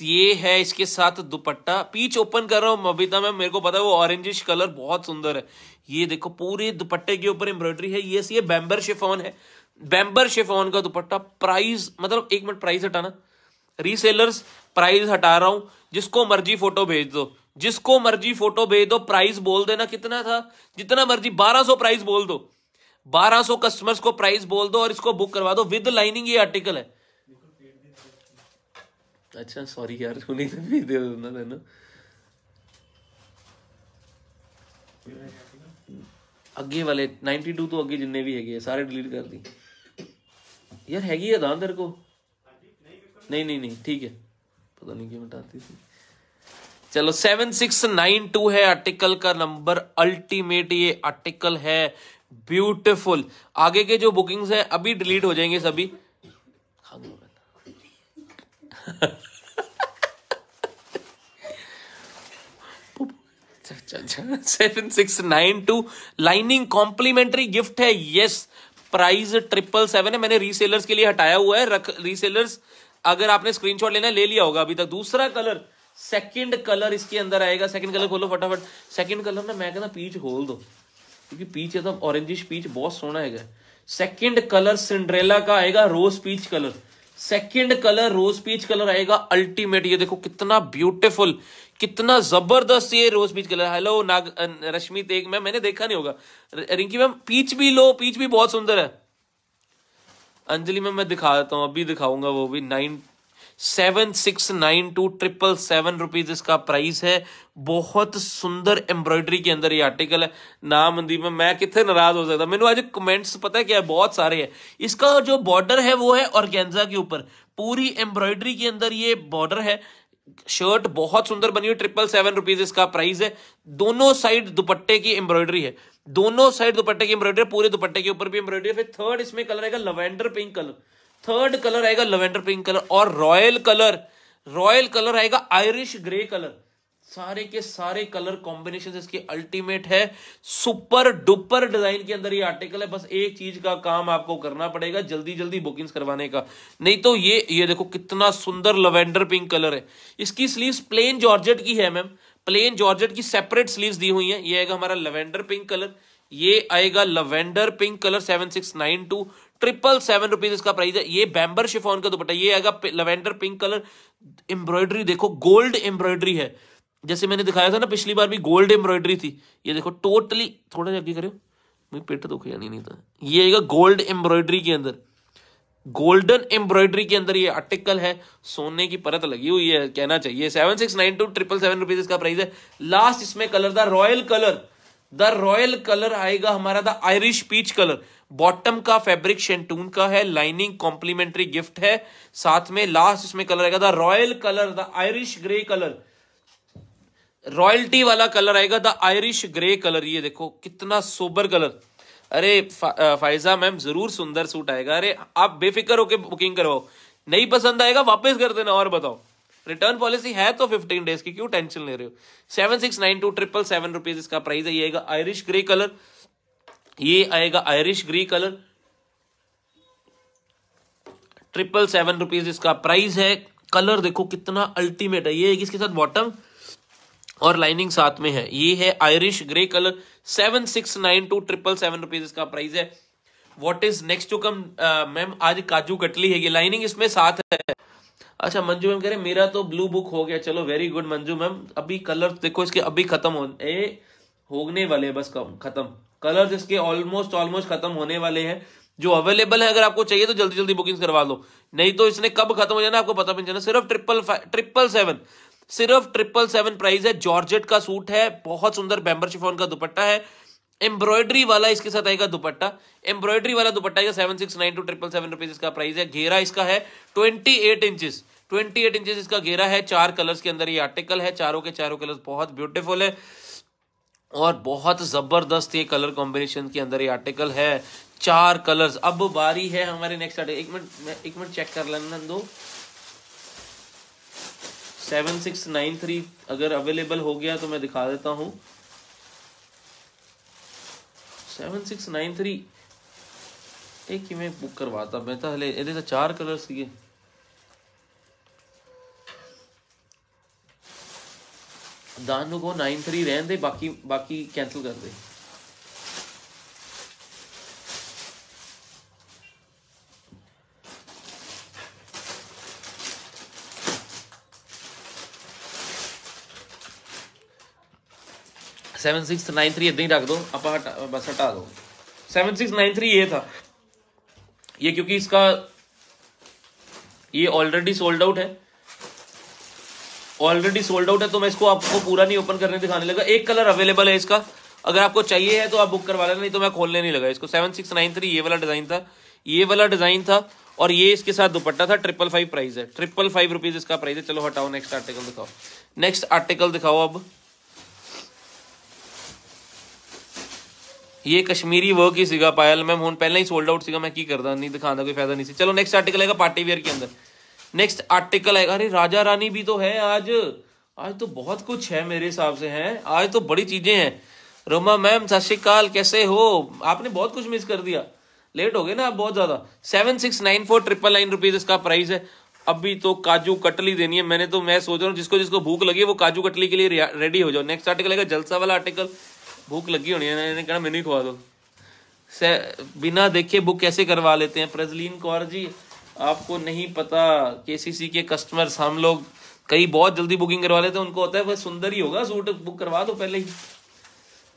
ये है इसके साथ दुपट्टा पीच ओपन कर रहा हूँ मबिता मैम मेरे को पता है वो ऑरेंजिश कलर बहुत सुंदर है ये देखो पूरे दुपट्टे के ऊपर एम्ब्रॉयडरी है ये ये बैम्बर शिफॉन है बैम्बर शिफॉन का दुपट्टा प्राइस मतलब एक मिनट प्राइस हटाना रीसेलर्स प्राइस हटा रहा हूँ जिसको मर्जी फोटो भेज दो जिसको मर्जी फोटो भेज दो प्राइस बोल देना कितना था जितना मर्जी 1200 प्राइस बोल दो 1200 कस्टमर्स को प्राइस बोल दो और इसको बुक करवा दो विद लाइनिंग ये आर्टिकल है अच्छा सॉरी यार तो भी दे ना अगे वाले 92 तो अगे जिन्ने भी है सारे डिलीट कर दी यार हैगी है दान तेरे को नहीं नहीं नहीं ठीक है पता नहीं क्यों मिटाती थी चलो सेवन सिक्स नाइन टू है आर्टिकल का नंबर अल्टीमेट ये आर्टिकल है ब्यूटिफुल आगे के जो बुकिंग्स हैं अभी डिलीट हो जाएंगे सभी seven six nine two lining complimentary gift है यस प्राइस ट्रिपल सेवन है मैंने रीसेलर्स के लिए हटाया हुआ है रख रीसेलर्स अगर आपने स्क्रीनशॉट लेना ले लिया होगा अभी तक दूसरा कलर सेकंड कलर इसके अंदर आएगा सेकंड कलर खोलो फटाफट सेकंड कलर ना मैं कहना पीच खोल दो क्योंकि पीच एकदम ऑरेंजिश पीच बहुत सोना है सेकेंड कलर सिंड्रेला का आएगा rose peach colour second colour rose peach colour आएगा अल्टीमेट ये देखो कितना ब्यूटीफुल कितना जबरदस्त ये rose peach colour hello Nag Rashmi Teg ma'am मैंने देखा नहीं होगा रिंकी मैम पीच भी लो पीच भी बहुत सुंदर है अंजलि मैम मैं दिखा देता हूँ अभी दिखाऊंगा वो भी nine seven six nine two triple seven rupees इसका प्राइस है बहुत सुंदर एम्ब्रॉयडरी के अंदर ये आर्टिकल है ना मंदीप में मैं कितने नाराज हो सकता मैंने आज कमेंट्स पता है क्या है बहुत सारे हैं इसका जो बॉर्डर है वो है ऑर्गेन्जा के ऊपर पूरी एम्ब्रॉयडरी के अंदर ये बॉर्डर है शर्ट बहुत सुंदर बनी हुई ट्रिपल सेवन रुपीज इसका प्राइस है दोनों साइड दुपट्टे की एम्ब्रॉयडरी है दोनों साइड दुपट्टे की एम्ब्रॉयडरी पूरे दुपट्टे के ऊपर भी एम्ब्रॉयडरी है फिर थर्ड इसमें कलर है lavender pink colour third colour आएगा लवेंडर पिंक कलर और रॉयल कलर रॉयल कलर आएगा आयरिश ग्रे कलर सारे के सारे कलर कॉम्बिनेशन इसके अल्टीमेट है सुपर डुपर डिजाइन के अंदर ये आर्टिकल है बस एक चीज का काम आपको करना पड़ेगा जल्दी जल्दी बुकिंग्स करवाने का नहीं तो ये ये देखो कितना सुंदर लवेंडर पिंक कलर है इसकी स्लीव्स प्लेन जॉर्जेट की है मैम प्लेन जॉर्जेट की सेपरेट स्लीव्स दी हुई है ये आएगा हमारा लवेंडर पिंक कलर ये आएगा lavender pink colour seven six nine two triple seven rupees इसका प्राइस है ये बैम्बर शिफोन का दुपट्टा ये आएगा लेवेंडर पिंक कलर एम्ब्रॉयडरी देखो गोल्ड एम्ब्रॉयडरी है जैसे मैंने दिखाया था ना पिछली बार भी गोल्ड एम्ब्रॉयडरी थी ये देखो टोटली थोड़ा सा करो मुझे पेट तो दुख जानी नहीं था ये आएगा गोल्ड एम्ब्रॉयडरी के अंदर गोल्डन एम्ब्रॉयडरी के अंदर ये आर्टिकल है सोने की परत लगी हुई है कहना चाहिए seven six nine two triple seven rupees इसका प्राइस है लास्ट इसमें colour the royal colour the royal colour आएगा हमारा the Irish peach colour bottom का फैब्रिक शेंटून का है लाइनिंग कॉम्प्लीमेंट्री गिफ्ट है साथ में लास्ट इसमें कलर आएगा the royal colour the Irish grey colour royalty वाला कलर आएगा द आयरिश ग्रे कलर ये देखो कितना सोबर कलर अरे फा, फाइजा मैम जरूर सुंदर सूट आएगा अरे आप बेफिक्र होके बुकिंग करवाओ नहीं पसंद आएगा वापस कर देना और बताओ रिटर्न पॉलिसी है तो फिफ्टीन डेज की क्यों टेंशन ले रहे हो seven six nine two triple seven rupees इसका प्राइस आइएगा आयरिश ग्रे कलर ये आएगा Irish grey colour triple seven rupees इसका प्राइस है कलर देखो कितना अल्टीमेट है ये इसके साथ बॉटम और लाइनिंग साथ में है ये है Irish grey colour seven six nine two triple seven rupees इसका प्राइस है what is next to come ma'am आज काजू कटली है ये लाइनिंग इसमें साथ है अच्छा मंजू मैम कह रहे मेरा तो ब्लू बुक हो गया चलो वेरी गुड मंजू मैम अभी कलर देखो इसके अभी खत्म हो ए, होने वाले बस खत्म कलर्स इसके ऑलमोस्ट ऑलमोस्ट खत्म होने वाले हैं जो अवेलेबल है अगर आपको चाहिए तो जल्दी जल्दी बुकिंग करवा लो नहीं तो इसने कब खत्म हो जाना आपको पता नहीं चलना सिर्फ ट्रिपल ट्रिपल सेवन सिर्फ ट्रिपल सेवन प्राइस है जॉर्जेट का सूट है बहुत सुंदर बैम्बर शिफोन का दुपट्टा है एम्ब्रॉयडरी वाला इसके साथ आएगा दुपट्टा एम्ब्रॉयडरी वाला dupatta seven six nine two triple seven rupees इसका प्राइस है घेरा इसका है twenty eight inches twenty eight inches इसका घेरा है चार कलर्स के अंदर ये आर्टिकल है चारों के चारों कलर्स बहुत ब्यूटीफुल है और बहुत ज़बरदस्त ये कलर कॉम्बिनेशन के अंदर ये आर्टिकल है चार कलर्स अब बारी है हमारे नेक्स्ट आर्टिकल एक मिनट एक मिनट चेक कर लेना दो सेवन सिक्स नाइन थ्री अगर अवेलेबल हो गया तो मैं दिखा देता हूं सेवन सिक्स नाइन थ्री एक ही मैं बुक करवाता मैं तो हले ये तो चार कलर्स ये दान को नाइन थ्री रहन दे बाकी बाकी कैंसिल कर दे सैवन सिक्स नाइन थ्री इदा ही रख दो आप हटा बस हटा दो सेवन सिक्स नाइन थ्री ये था ये क्योंकि इसका ये ऑलरेडी सोल्ड आउट है ऑलरेडी सोल्ड आउट है तो मैं इसको आपको पूरा नहीं ओपन करने दिखाने लगा एक कलर अवेलेबल है इसका अगर आपको चाहिए है तो आप बुक करवा लेना नहीं तो मैं खोलने नहीं लगा इसको सेवन सिक्स नाइन थ्री ये वाला डिज़ाइन था ये वाला डिज़ाइन था और ये इसके साथ दुपट्टा था ट्रिपल फाइव प्राइस है ट्रिपल फाइव रुपीज़ इसका प्राइस है चलो हटाओ नेक्स्ट आर्टिकल दिखाओ नेक्स्ट आर्टिकल दिखाओ अब ये कश्मीरी वर्क ही सीगा पायल मैम हूँ पहले ही सोल्ड आउट सीगा मैं की करता नहीं दिखाता कोई फायदा नहीं सी चलो नेक्स्ट आर्टिकल है पार्टी वेयर के अंदर नेक्स्ट आर्टिकल आएगा अरे राजा रानी भी तो है आज आज तो बहुत कुछ है मेरे हिसाब से हैं आज तो बड़ी चीजें हैं रोमा मैम सत श्रीकाल कैसे हो आपने बहुत कुछ मिस कर दिया लेट हो गए ना आप बहुत ज्यादा seven six nine four triple nine rupees इसका प्राइस है अभी तो काजू कटली देनी है मैंने तो मैं सोच रहा हूँ जिसको जिसको भूख लगी है वो काजू कटली के लिए रेडी हो जाओ नेक्स्ट आर्टिकल आएगा जलसा वाला आर्टिकल भूख लगी होनी है मैंने कहना मैंने खुआ दो तो। बिना देखे बुक कैसे करवा लेते हैं प्रजलीन कौर जी आपको नहीं पता के के कस्टमर्स हम लोग कई बहुत जल्दी बुकिंग करवा लेते हैं उनको होता है वह सुंदर ही होगा सूट बुक करवा दो पहले ही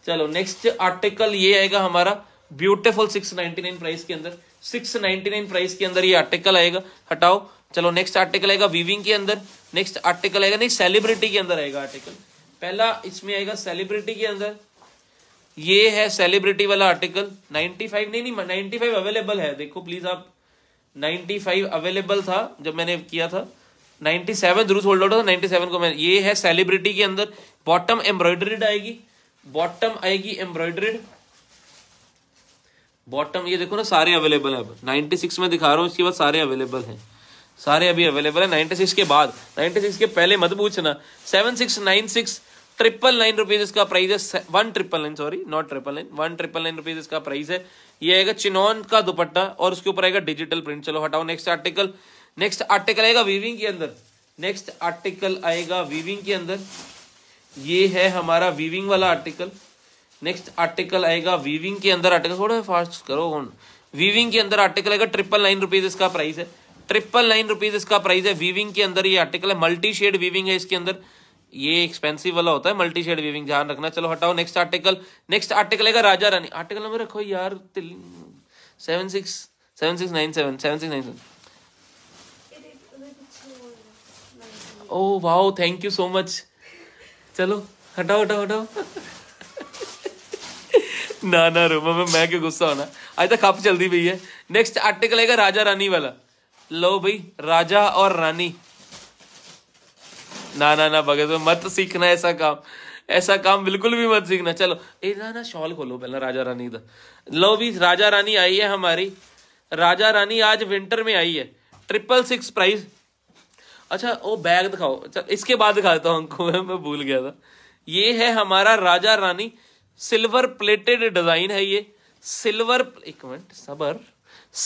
चलो नेक्स्ट आर्टिकल ये आएगा हमारा नाइनटी नाइन प्राइस के अंदर नाइन प्राइस के अंदर ये आर्टिकल आएगा हटाओ चलो नेक्स्ट आर्टिकल आएगा वीविंग के अंदर नेक्स्ट आर्टिकल आएगा नहीं सेलिब्रिटी के अंदर आएगा आर्टिकल पहला इसमें आएगा सेलिब्रिटी के अंदर ये है सेलिब्रिटी वाला आर्टिकल नाइनटी नहीं नहीं नाइनटी अवेलेबल है देखो प्लीज आप फाइव अवेलेबल था जब मैंने किया था नाइनटी सेवन जरूर होल्ड आउट था सेवन को मैं ये है सेलिब्रिटी के अंदर बॉटम एम्ब्रॉयडरीड आएगी बॉटम आएगी एम्ब्रॉयडरीड बॉटम ये देखो ना सारे अवेलेबल है नाइनटी सिक्स में दिखा रहा हूँ इसके बाद सारे अवेलेबल हैं सारे अभी अवेलेबल है नाइनटी सिक्स के बाद नाइनटी सिक्स के पहले मत पूछना seven six nine six triple nine rupees इसका प्राइस है one triple nine sorry not triple nine one triple nine rupees इसका प्राइस है ये आएगा चिनौन का दुपट्टा और उसके ऊपर आएगा डिजिटल प्रिंट चलो हटाओ नेक्स्ट आर्टिकल नेक्स्ट आर्टिकल आएगा वीविंग के अंदर नेक्स्ट आर्टिकल आएगा वीविंग के अंदर ये है हमारा वीविंग वाला आर्टिकल नेक्स्ट आर्टिकल आएगा वीविंग के अंदर आर्टिकल थोड़ा फास्ट करो कौन वीविंग के अंदर आर्टिकल आएगा ट्रिपल नाइन रुपीज इसका प्राइस है ट्रिपल नाइन रुपीज इसका प्राइस है वीविंग के अंदर ये आर्टिकल है मल्टी शेड वीविंग है इसके अंदर ये एक्सपेंसिव वाला होता है मल्टी शेड वीविंग ध्यान रखना चलो हटाओ नेक्स्ट आर्टिकल नेक्स्ट आर्टिकल है राजा रानी आर्टिकल नंबर रखो यार seven six seven six nine seven seven six nine seven oh wow thank you so much चलो हटाओ हटाओ हटाओ ना ना रोमा मैं मैं क्यों गुस्सा होना आज तक काफी जल्दी भी है नेक्स्ट आर्टिकल है राजा रानी वाला लो भाई राजा और रानी ना ना ना भगत में मत सीखना ऐसा काम ऐसा काम बिल्कुल भी मत सीखना चलो ए ना ना शॉल खोलो पहले राजा रानी का लो भी राजा रानी आई है हमारी राजा रानी आज विंटर में आई है ट्रिपल सिक्स प्राइस अच्छा वो बैग दिखाओ अच्छा इसके बाद दिखाता हूँ अंको मैं मैं भूल गया था ये है हमारा Raja Rani silver plated design है ये सिल्वर एक मिनट सबर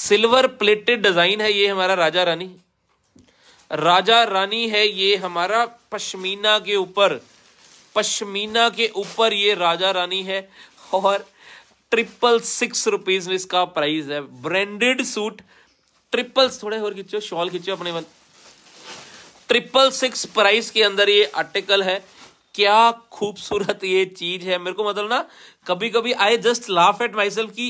सिल्वर प्लेटेड डिज़ाइन है ये हमारा राजा रानी राजा रानी है ये हमारा पश्मीना के ऊपर पश्मीना के ऊपर ये राजा रानी है और ट्रिपल सिक्स रुपीज में इसका प्राइस है ब्रांडेड सूट ट्रिपल थोड़े और खींचो शॉल खींचो अपने बल ट्रिपल सिक्स प्राइस के अंदर ये आर्टिकल है क्या खूबसूरत ये चीज है मेरे को मतलब ना कभी कभी I just laugh at myself की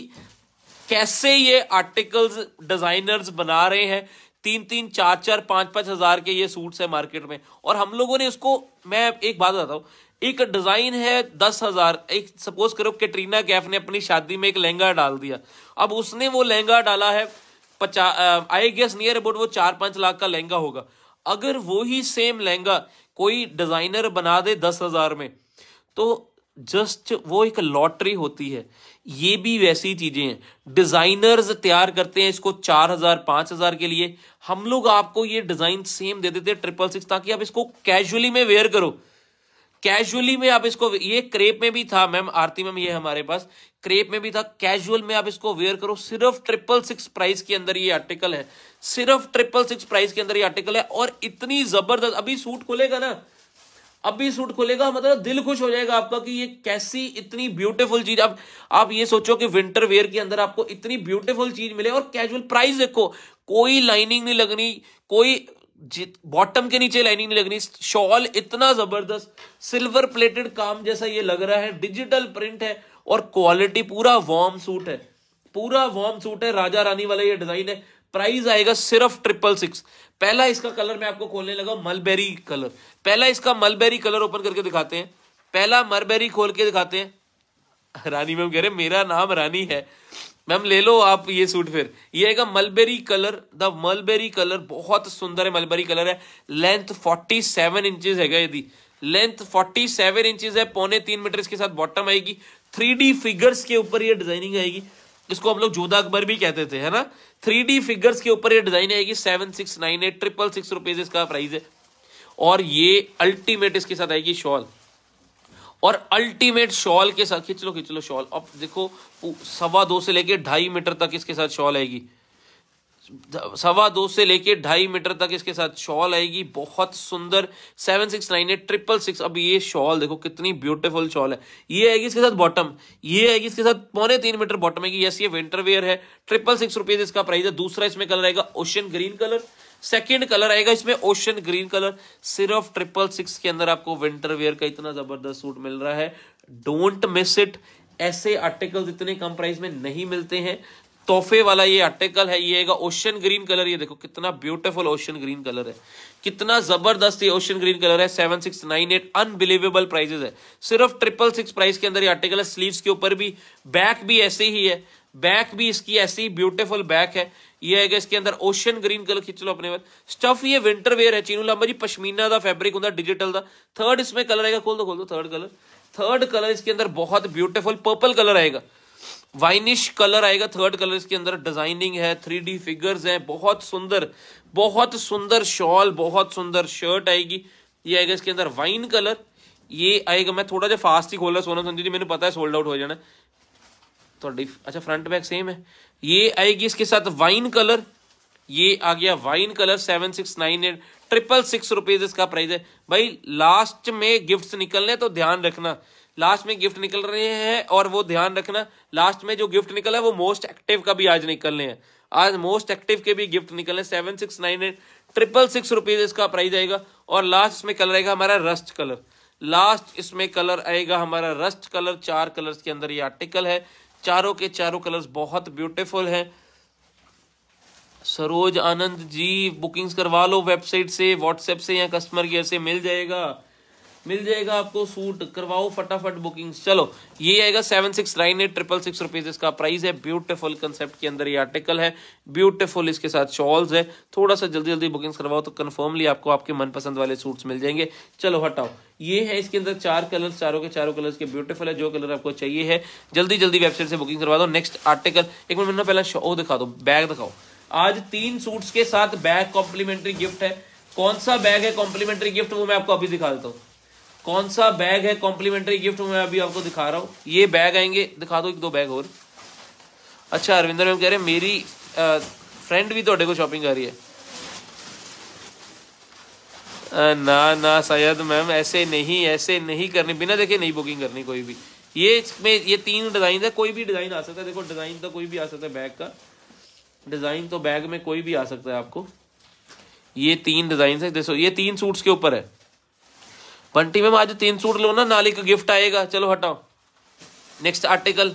कैसे ये आर्टिकल्स डिजाइनर्स बना रहे हैं तीन तीन चार चार पांच पांच हज़ार के ये सूट्स है मार्केट में और हम लोगों ने उसको मैं एक बात बताता हूँ एक डिज़ाइन है दस हज़ार एक सपोज करो कैटरीना कैफ ने अपनी शादी में एक लहंगा डाल दिया अब उसने वो लहंगा डाला है पचास आई गेस नियर अबाउट वो चार पांच लाख का लहंगा होगा अगर वो ही सेम लहंगा कोई डिज़ाइनर बना दे दस हज़ार में तो जस्ट वो एक लॉटरी होती है ये भी वैसी चीजें हैं डिजाइनर्स तैयार करते हैं इसको चार हजार पांच हजार के लिए हम लोग आपको ये डिजाइन सेम दे देते हैं ट्रिपल सिक्स ताकि आप इसको कैजुअली में वेयर करो कैजुअली में आप इसको ये क्रेप में भी था मैम आरती मैम ये हमारे पास क्रेप में भी था कैजुअल में आप इसको वेयर करो सिर्फ ट्रिपल सिक्स प्राइस के अंदर ये आर्टिकल है सिर्फ ट्रिपल सिक्स प्राइस के अंदर ये आर्टिकल है और इतनी जबरदस्त अभी सूट खुलेगा ना अब भी सूट खुलेगा मतलब दिल खुश हो जाएगा आपका कि ये कैसी इतनी ब्यूटीफुल चीज आप आप ये सोचो कि विंटर वेयर के अंदर आपको इतनी ब्यूटीफुल चीज मिले और कैजुअल प्राइस देखो कोई लाइनिंग नहीं लगनी कोई बॉटम के नीचे लाइनिंग नहीं लगनी शॉल इतना जबरदस्त सिल्वर प्लेटेड काम जैसा ये लग रहा है डिजिटल प्रिंट है और क्वालिटी पूरा वार्म सूट है पूरा वार्म सूट है राजा रानी वाला ये डिजाइन है प्राइस आएगा सिर्फ ट्रिपल सिक्स पहला इसका कलर मैं आपको खोलने लगा मलबेरी कलर पहला इसका मलबेरी कलर ओपन करके दिखाते हैं पहला मलबेरी खोल के दिखाते हैं रानी मैम कह रहे मेरा नाम रानी है मैम ले लो आप ये सूट फिर ये आएगा mulberry colour the mulberry colour बहुत सुंदर है मलबेरी कलर है लेंथ फोर्टी सेवन इंचज है यदि लेंथ फोर्टी सेवन इंचज है पौने तीन मीटर इसके साथ बॉटम आएगी थ्री डी फिगर्स के ऊपर ये डिजाइनिंग आएगी इसको हम लोग जोधा अकबर भी कहते थे है ना थ्री फिगर्स के ऊपर ये डिजाइन आएगी seven six nine eight triple six rupees इसका प्राइस है और ये अल्टीमेट इसके साथ आएगी शॉल और अल्टीमेट शॉल के साथ खिंच लो खिंच लो शॉल अब देखो सवा दो से लेके ढाई मीटर तक इसके साथ शॉल आएगी सवा दो से लेके ढाई मीटर तक इसके साथ शॉल आएगी बहुत सुंदर seven six nine eight triple six अब ये शॉल देखो कितनी ब्यूटीफुल शॉल है ये आएगी इसके साथ बॉटम ये आएगी इसके साथ पौने तीन मीटर बॉटम आएगी यस ये विंटर वेयर है ट्रिपल सिक्स रुपीज इसका प्राइस है दूसरा इसमें कलर आएगा ocean green colour second colour आएगा इसमें ओशन ग्रीन कलर सिर्फ ट्रिपल सिक्स के अंदर आपको विंटर वेयर का इतना जबरदस्त सूट मिल रहा है डोंट मिस इट ऐसे आर्टिकल्स इतने कम प्राइस में नहीं मिलते हैं तोहफे वाला ये आर्टिकल है ये का ओशन ग्रीन कलर ये देखो कितना ब्यूटीफुल ओशन ग्रीन कलर है कितना जबरदस्त ये ओशन ग्रीन कलर है seven six nine eight unbelievable prices है सिर्फ ट्रिपल सिक्स प्राइस के अंदर ये आर्टिकल है स्लीव्स के ऊपर भी बैक भी ऐसे ही है बैक भी इसकी ऐसी ब्यूटीफुल बैक है ये है इसके अंदर ओशन ग्रीन कलर खींच लो अपने बाद स्टफ ये विंटर वेयर है चीनू लांबा जी पश्मीना का फैब्रिक होंगे डिजिटल का थर्ड इसमें कलर आएगा खोल दो खोल दो थर्ड कलर थर्ड कलर इसके अंदर बहुत ब्यूटीफुल पर्पल कलर आएगा वाइनिश कलर आएगा थर्ड कलर इसके अंदर डिजाइनिंग है थ्री डी फिगर्स हैं बहुत सुंदर बहुत सुंदर शॉल बहुत सुंदर शर्ट आएगी ये आएगा इसके अंदर वाइन कलर ये आएगा मैं थोड़ा जहा फास्ट ही खोल रहा सोना समझी जी मैंने पता है सोल्ड आउट हो जाना तो अच्छा फ्रंट बैक सेम है ये आएगी इसके साथ वाइन कलर ये आ गया wine colour seven six nine eight triple six rupees इसका प्राइस है भाई लास्ट में गिफ्ट्स निकलने तो ध्यान रखना लास्ट में गिफ्ट निकल रहे हैं और वो ध्यान रखना लास्ट में जो गिफ्ट निकला है वो मोस्ट एक्टिव का भी आज निकलने हैं आज मोस्ट एक्टिव के भी गिफ्ट निकलने seven six nine eight triple six rupees इसका प्राइस आएगा और लास्ट इसमें कलर आएगा हमारा रस्ट कलर लास्ट इसमें कलर आएगा हमारा रस्ट कलर चार कलर्स के अंदर ये आर्टिकल है चारों के चारों कलर्स बहुत ब्यूटीफुल हैं सरोज आनंद जी बुकिंग्स करवा लो वेबसाइट से व्हाट्सएप से या कस्टमर केयर से मिल जाएगा मिल जाएगा आपको सूट करवाओ फटाफट बुकिंग चलो ये आएगा seven six nine eight triple six rupees इसका प्राइस है ब्यूटीफुल कंसेप्ट के अंदर ये आर्टिकल है ब्यूटीफुल इसके साथ शॉल्स है थोड़ा सा जल्दी जल्दी बुकिंग्स करवाओ तो कन्फर्मली आपको आपके मनपसंद वाले सूट्स मिल जाएंगे चलो हटाओ ये है इसके अंदर चार कलर चारों के चारों कलर के ब्यूटीफुल है जो कलर आपको चाहिए है जल्दी जल्दी वेबसाइट से बुकिंग करवा दो नेक्स्ट आर्टिकल एक मिनट मैंने पहला शो दिखा दो बैग दिखाओ आज तीन सूट्स के साथ बैग कॉम्प्लीमेंट्री गिफ्ट है कौन सा बैग है कॉम्प्लीमेंट्री गिफ्ट वो मैं आपको अभी दिखा देता हूँ कौन सा बैग है कॉम्प्लीमेंट्री गिफ्ट मैं अभी आपको दिखा रहा हूँ ये बैग आएंगे दिखा दो एक दो बैग और अच्छा अरविंदर मैम कह रहे हैं मेरी आ, फ्रेंड भी थोड़े को शॉपिंग कर रही है आ, ना ना सैयद मैम ऐसे नहीं ऐसे नहीं करनी बिना देखे नहीं बुकिंग करनी कोई भी ये इसमें ये तीन डिज़ाइन है कोई भी डिज़ाइन आ सकता है देखो डिज़ाइन तो कोई भी आ सकता है बैग का डिज़ाइन तो बैग में कोई भी आ सकता है आपको ये तीन डिज़ाइन है देखो ये तीन सूट्स के ऊपर है बंटी मैम आज तीन सूट लो ना नाली का गिफ्ट आएगा चलो हटाओ नेक्स्ट आर्टिकल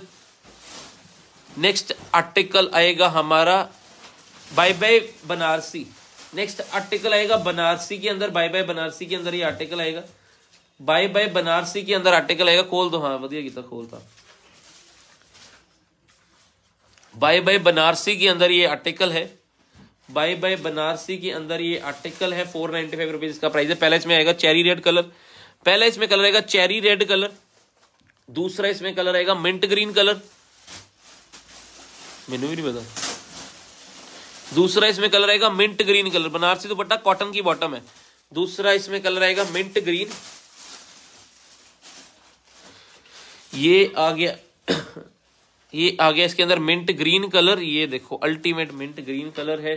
नेक्स्ट आर्टिकल आएगा हमारा bye bye Banarasi next article आएगा बनारसी के अंदर बाय बाय बनारसी के अंदर ये आर्टिकल आएगा बाय बाय बनारसी के अंदर आर्टिकल आएगा खोल दो हाँ वधिया गीता खोलता बाय बाय बनारसी के अंदर ये आर्टिकल है बाय बाय बनारसी के अंदर ये आर्टिकल है फोर नाइनटी फाइव रुपीज इसका प्राइस है पैलेस में आएगा चेरी रेड कलर पहला इसमें कलर आएगा चेरी रेड कलर दूसरा इसमें कलर आएगा मिंट ग्रीन कलर मेनू भी नहीं पता दूसरा इसमें कलर आएगा mint green colour Banarasi dupatta तो कॉटन की बॉटम है दूसरा इसमें कलर आएगा मिंट ग्रीन ये आ गया ये आ गया इसके अंदर मिंट ग्रीन कलर ये देखो अल्टीमेट मिंट ग्रीन कलर है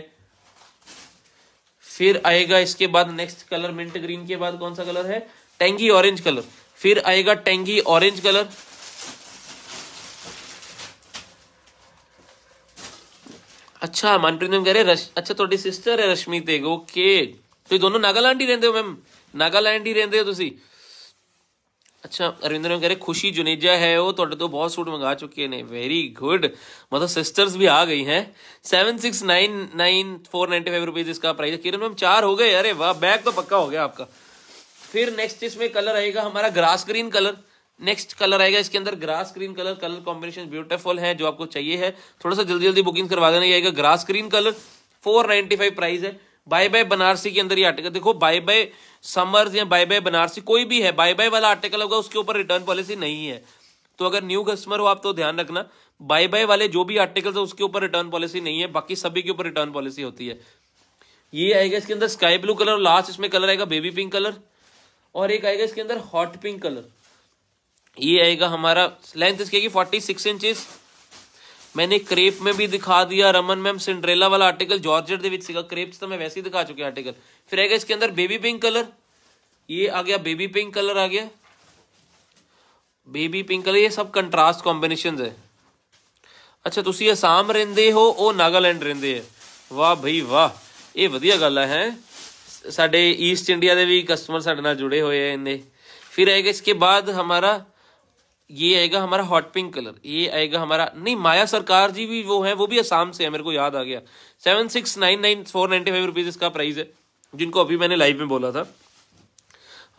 फिर आएगा इसके बाद नेक्स्ट कलर मिंट ग्रीन के बाद कौन सा कलर है टेंगी ऑरेंज कलर फिर आएगा टेंगी ऑरेंज कलर अच्छा मानप्रीत मैम कह रहे रश, अच्छा थोड़ी सिस्टर है रश्मि देग ओके तो दोनों नागालैंड ही रहते हो मैम नागालैंड ही रहते हो तुम अच्छा अरविंदर कह रहे खुशी जुनेजा है वो थोड़े तो बहुत सूट मंगा चुके ने वेरी गुड मतलब सिस्टर्स भी आ गई है seven six nine nine four ninety five rupees इसका प्राइस किरण मैम चार हो गए अरे वाह बैग तो पक्का हो गया आपका फिर नेक्स्ट इसमें कलर आएगा हमारा grass green colour next colour आएगा इसके अंदर grass green colour colour combination beautiful है जो आपको चाहिए है थोड़ा सा जल्दी जल्दी बुकिंग करवा देना आएगा grass green colour four ninety five price है बाय बाय बनारसी के अंदर ये आर्टिकल देखो बाय बाय समर्स या बाय बाय बनारसी कोई भी है बाय बाय वाला आर्टिकल होगा उसके ऊपर रिटर्न पॉलिसी नहीं है तो अगर न्यू कस्टमर हो आप तो ध्यान रखना बाय बाय वाले जो भी आर्टिकल है उसके ऊपर रिटर्न पॉलिसी नहीं है बाकी सभी के ऊपर रिटर्न पॉलिसी होती है ये आएगा इसके अंदर स्काई ब्लू कलर लास्ट इसमें कलर आएगा बेबी पिंक कलर और एक आएगा इसके अंदर हॉट पिंक कलर ये आएगा हमारा लेंथ इसके की फोर्टी सिक्स इंचज मैंने क्रेप में भी दिखा दिया रमन मैम सिंड्रेला वाला आर्टिकल जॉर्जेट क्रेप तो मैं वैसे ही दिखा चुके आर्टिकल फिर आएगा इसके अंदर बेबी पिंक कलर ये आ गया बेबी पिंक कलर आ गया बेबी पिंक कलर ये सब कंट्रास्ट कॉम्बिनेशन है अच्छा तुम तो ਅਸਾਮ रेंदे हो और नागालैंड रेंदे है वाह भाई वाह ये ਵਧੀਆ गल है, ਹੈ साढ़े ईस्ट इंडिया के भी कस्टमर साढ़े ना जुड़े हुए हैं इन्हें फिर आएगा इसके बाद हमारा ये आएगा हमारा हॉट पिंक कलर ये आएगा हमारा नहीं माया सरकार जी भी वो है वो भी आसाम से है मेरे को याद आ गया seven six nine nine four ninety five rupees इसका प्राइस है जिनको अभी मैंने लाइव में बोला था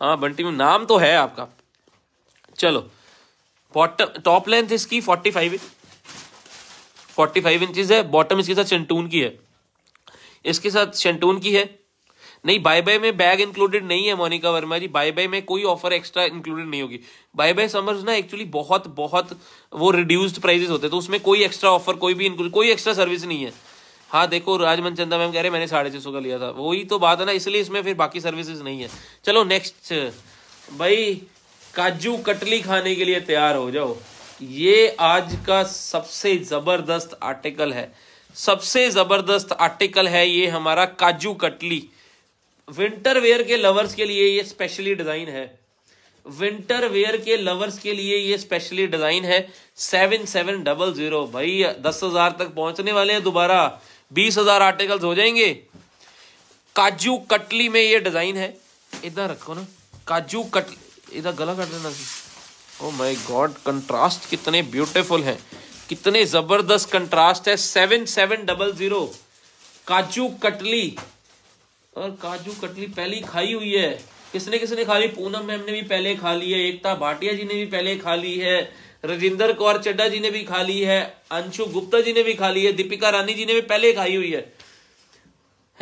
हाँ बंटी में नाम तो है आपका चलो बॉटम टॉप लेंथ इसकी forty five inch forty five inches है बॉटम इसके साथ शेंटून की है इसके साथ शेंटून की है नहीं बाय बाय में बैग इंक्लूडेड नहीं है मोनिका वर्मा जी बाय बाय में कोई ऑफर एक्स्ट्रा इंक्लूडेड नहीं होगी बाय बाय समर्स ना एक्चुअली बहुत बहुत वो रिड्यूस्ड प्राइजेस होते हैं तो उसमें कोई एक्स्ट्रा ऑफर कोई भी इंक्लूड कोई एक्स्ट्रा सर्विस नहीं है हाँ देखो राजमन चंदा मैम कह रहे मैंने साढ़े छह सौ का लिया था वही तो बात है ना इसलिए इसमें फिर बाकी सर्विसेज नहीं है चलो नेक्स्ट भाई काजू कटली खाने के लिए तैयार हो जाओ ये आज का सबसे ज़बरदस्त आर्टिकल है सबसे ज़बरदस्त आर्टिकल है ये हमारा काजू कटली विंटर वेयर के लवर्स के लिए ये स्पेशली डिजाइन है विंटर वेयर के लवर्स के लिए ये स्पेशली डिजाइन है सेवन सेवन डबल जीरो भाई दस हजार तक पहुंचने वाले हैं दोबारा बीस हजार आर्टिकल्स हो जाएंगे काजू कटली में ये डिजाइन है इधर रखो ना काजू कटली इधर गला काट देना ओ माय गॉड कंट्रास्ट कितने ब्यूटीफुल हैं कितने जबरदस्त कंट्रास्ट है सेवन सेवन डबल जीरो काजू कटली और काजू कटली पहली खाई हुई है किसने किसने खा ली पूनम मैम ने भी पहले खा ली है एकता भाटिया जी ने भी पहले खा ली है राजिंदर कौर चड्डा जी ने भी खा ली है अंशु गुप्ता जी ने भी खा ली है दीपिका रानी जी ने भी पहले खाई हुई है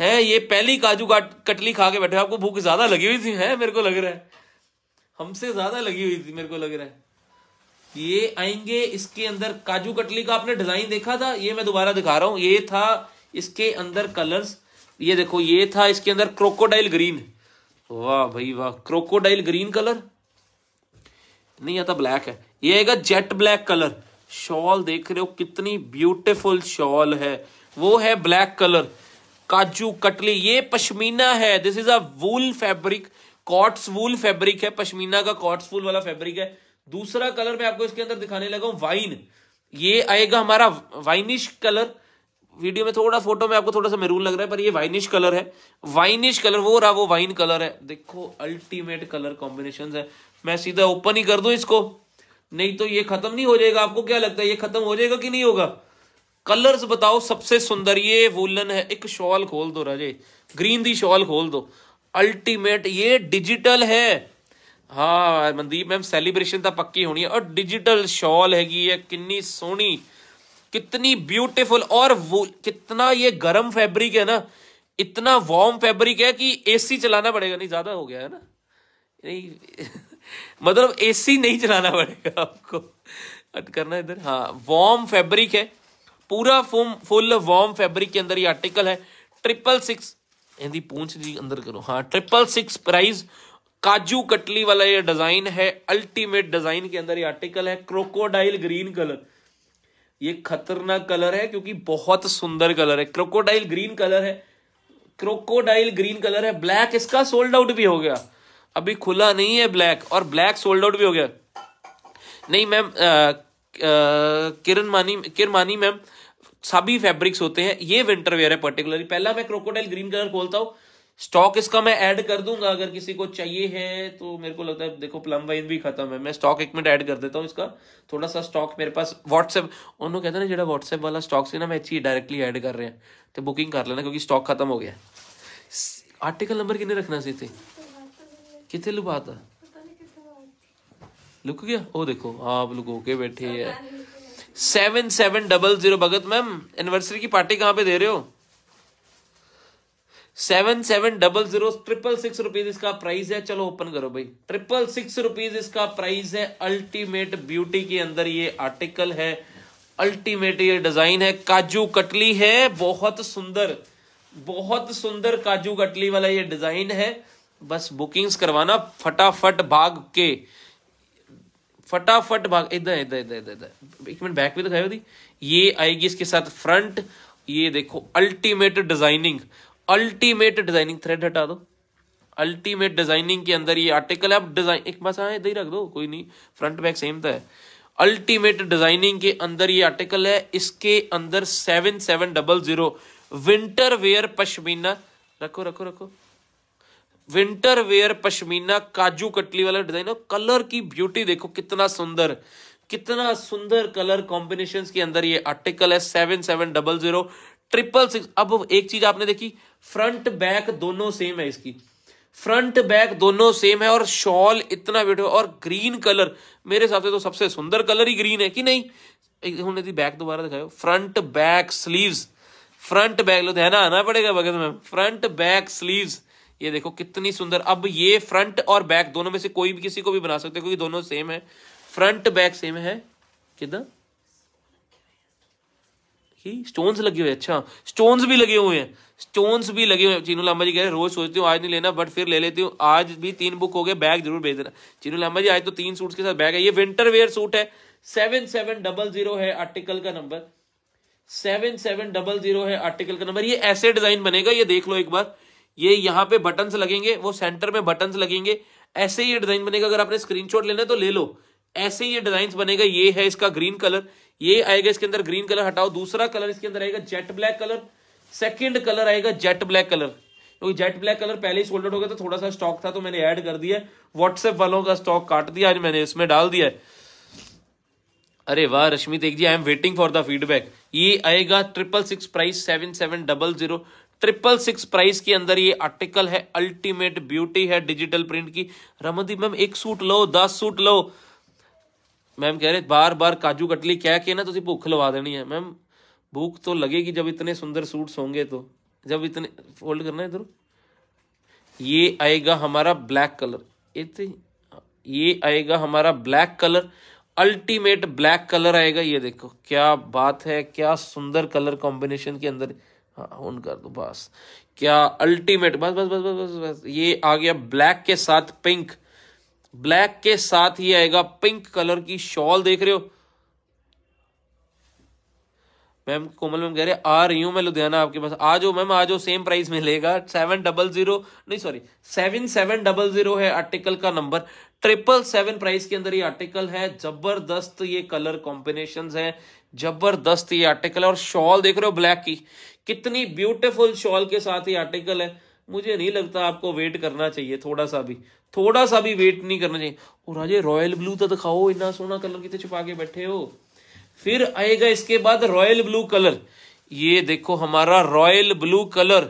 है ये पहली काजू कटली खा के बैठे आपको भूख ज्यादा लगी हुई थी है मेरे को लग रहा है हमसे ज्यादा लगी हुई थी मेरे को लग रहा है ये आएंगे इसके अंदर काजू कटली का आपने डिजाइन देखा था ये मैं दोबारा दिखा रहा हूं ये था इसके अंदर कलर्स ये देखो ये था इसके अंदर क्रोकोडाइल ग्रीन वाह भाई वाह क्रोकोडाइल ग्रीन कलर नहीं आता तो ब्लैक है ये आएगा जेट ब्लैक कलर शॉल देख रहे हो कितनी ब्यूटीफुल शॉल है वो है ब्लैक कलर काजू कटली ये पश्मीना है this is a wool fabric कॉट्स वूल फैब्रिक है पश्मीना का कॉट्स वूल वाला फैब्रिक है दूसरा कलर मैं आपको इसके अंदर दिखाने लगा हूं वाइन ये आएगा हमारा वाइनिश कलर वीडियो में थोड़ा फोटो में आपको थोड़ा सा मेरून लग रहा है पर ये वाइनिश कलर है वाइनिश कलर वो रहा वो वाइन कलर है देखो अल्टीमेट कलर कॉम्बिनेशन है मैं सीधा ओपन ही कर दू इसको नहीं तो ये खत्म नहीं हो जाएगा आपको क्या लगता है ये खत्म हो जाएगा कि नहीं होगा कलर्स बताओ सबसे सुंदर ये वुलन है एक शॉल खोल दो राजे ग्रीन दी शॉल खोल दो अल्टीमेट ये डिजिटल है हाँ मनदीप मैम सेलिब्रेशन तो पक्की होनी है और डिजिटल शॉल हैगी है किन्नी सोहनी कितनी ब्यूटीफुल और वो कितना ये गर्म फैब्रिक है ना इतना वार्म फैब्रिक है कि एसी चलाना पड़ेगा नहीं ज्यादा हो गया है ना नहीं मतलब एसी नहीं चलाना पड़ेगा आपको कट करना इधर हाँ वार्म फैब्रिक है पूरा फुम फुल वार्म फैब्रिक के अंदर ये आर्टिकल है ट्रिपल सिक्स इनकी पूछ दी अंदर करो हाँ ट्रिपल सिक्स प्राइस काजू कटली वाला ये डिजाइन है अल्टीमेट डिजाइन के अंदर ये आर्टिकल है क्रोकोडाइल ग्रीन कलर ये खतरनाक कलर है क्योंकि बहुत सुंदर कलर है क्रोकोडाइल ग्रीन कलर है क्रोकोडाइल ग्रीन कलर है ब्लैक इसका सोल्ड आउट भी हो गया अभी खुला नहीं है ब्लैक और ब्लैक सोल्ड आउट भी हो गया नहीं मैम किरण मानी किरण मानी मैम सभी फैब्रिक्स होते हैं ये विंटर वेयर है पर्टिकुलरली पहला मैं क्रोकोडाइल ग्रीन कलर खोलता हूँ स्टॉक इसका मैं ऐड कर दूंगा अगर किसी को चाहिए है तो मेरे को लगता है देखो प्लम वाइन भी खत्म है मैं स्टॉक एक मिनट ऐड कर देता हूँ इसका थोड़ा सा स्टॉक मेरे पास व्हाट्सएप उन्होंने कहते ना जो व्हाट्सएप वाला स्टॉक से ना मैं अच्छी डायरेक्टली ऐड कर रहे हैं तो बुकिंग कर लेना क्योंकि स्टॉक खत्म हो गया आर्टिकल नंबर कितने रखना से थे कितने लुभा था लुक गया ओ देखो आप लुको के बैठे है seven seven double zero Bhagat ma'am anniversary की पार्टी कहाँ पे दे रहे हो seven seven double zero triple six rupees इसका प्राइस है चलो ओपन करो भाई ट्रिपल सिक्स रुपीज इसका प्राइस है अल्टीमेट ब्यूटी के अंदर ये आर्टिकल है अल्टीमेट ये डिजाइन है काजू कटली है बहुत सुंदर बहुत सुंदर काजू कटली वाला ये डिजाइन है बस बुकिंग्स करवाना फटाफट भाग के फटाफट भाग इधर इधर इधर इधर इधर एक मिनट बैक भी दिखाई होती ये आएगी इसके साथ फ्रंट ये देखो ultimate designing ultimate designing thread हटा दो अल्टीमेट डिजाइनिंग के अंदर ये आर्टिकल है आप डिजाइन एक बस हाँ दे रख दो कोई नहीं फ्रंट बैक सेम तो है अल्टीमेट डिजाइनिंग के अंदर ये आर्टिकल है इसके अंदर seven seven double zero winter wear pashmina रखो रखो रखो विंटर वेयर पश्मीना काजू कटली वाला डिजाइन है कलर की ब्यूटी देखो कितना सुंदर कितना सुंदर कलर कॉम्बिनेशन के अंदर ये आर्टिकल है seven seven double zero triple six अब एक चीज आपने देखी फ्रंट बैक दोनों सेम है इसकी फ्रंट बैक दोनों सेम है और शॉल इतना ब्यूटीफुल और ग्रीन कलर मेरे हिसाब से तो सबसे सुंदर कलर ही ग्रीन है कि नहीं बैक दोबारा दिखाया front back sleeves front back ध्यान आना पड़ेगा भगत में फ्रंट बैक स्लीव्स ये देखो कितनी सुंदर अब ये फ्रंट और बैक दोनों में से कोई भी किसी को भी बना सकते हो क्योंकि दोनों सेम है फ्रंट बैक सेम है कितना कि स्टोन्स लगे हुए अच्छा स्टोन्स भी लगे हुए हैं स्टोन्स भी लगे हुए हैं चीनू लामा जी कह रहे रोज सोचती हूँ आज नहीं लेना बट फिर ले लेती हूँ आज भी तीन बुक हो गए बैग जरूर भेज देना चीनू लामा जी आज तो तीन सूट के साथ बैग है ये विंटर वेयर सूट है सेवन सेवन डबल जीरो है आर्टिकल का number seven seven double zero है आर्टिकल का नंबर ये ऐसे डिजाइन बनेगा ये देख लो एक बार ये यहाँ पे बटन लगेंगे वो सेंटर में बटन लगेंगे ऐसे ही ये डिजाइन बनेगा अगर आपने स्क्रीन लेना है तो ले लो ऐसे ही ये डिजाइन बनेगा ये है इसका ग्रीन कलर ये आएगा इसके अंदर ग्रीन कलर हटाओ दूसरा कलर इसके अंदर आएगा jet black colour second colour आएगा जेट ब्लैक कलर क्योंकि जेट ब्लैक कलर पहले ही सोल्डेड हो गया था थोड़ा सा स्टॉक था तो मैंने ऐड कर दिया व्हाट्सएप वालों का स्टॉक काट दिया आज मैंने इसमें डाल दिया अरे वाह रश्मि देख ji I am waiting for the feedback ये आएगा triple six price seven seven double zero triple six price के अंदर ये आर्टिकल है अल्टीमेट ब्यूटी है डिजिटल प्रिंट की रमनदीप मैम एक सूट लो दस सूट लो मैम कह रहे बार बार काजू कटली कह के ना ਤੁਸੀਂ ਭੁੱਖ लवा देनी है मैम भूख तो लगेगी जब इतने सुंदर सूट सोंगे तो जब इतने फोल्ड करना है इधर ये आएगा हमारा ब्लैक कलर इतनी ये आएगा हमारा black colour ultimate black colour आएगा ये देखो क्या बात है क्या सुंदर कलर कॉम्बिनेशन के अंदर हाँ ऑन कर दो बस क्या अल्टीमेट बस बस बस बस बस बस ये आ गया ब्लैक के साथ पिंक ब्लैक के साथ ही आएगा पिंक कलर की शॉल देख रहे हो मैम कोमल मैम कह रहे आ रही हूँ मैं लुधियाना आपके पास आ जाओ मैम आ जाओ सेम प्राइस मिलेगा सेवन डबल जीरो नहीं sorry seven seven double zero है आर्टिकल का नंबर ट्रिपल सेवन प्राइस के अंदर ये आर्टिकल है जबरदस्त ये कलर कॉम्बिनेशन है जबरदस्त ये आर्टिकल है और शॉल देख रहे हो ब्लैक की कितनी ब्यूटिफुल शॉल के साथ ये आर्टिकल है मुझे नहीं लगता आपको वेट करना चाहिए थोड़ा सा भी थोड़ा सा भी वेट नहीं करना चाहिए और राजे रॉयल ब्लू तो दिखाओ इतना सोना कलर कितने छुपा के बैठे हो फिर आएगा इसके बाद रॉयल ब्लू कलर ये देखो हमारा royal blue colour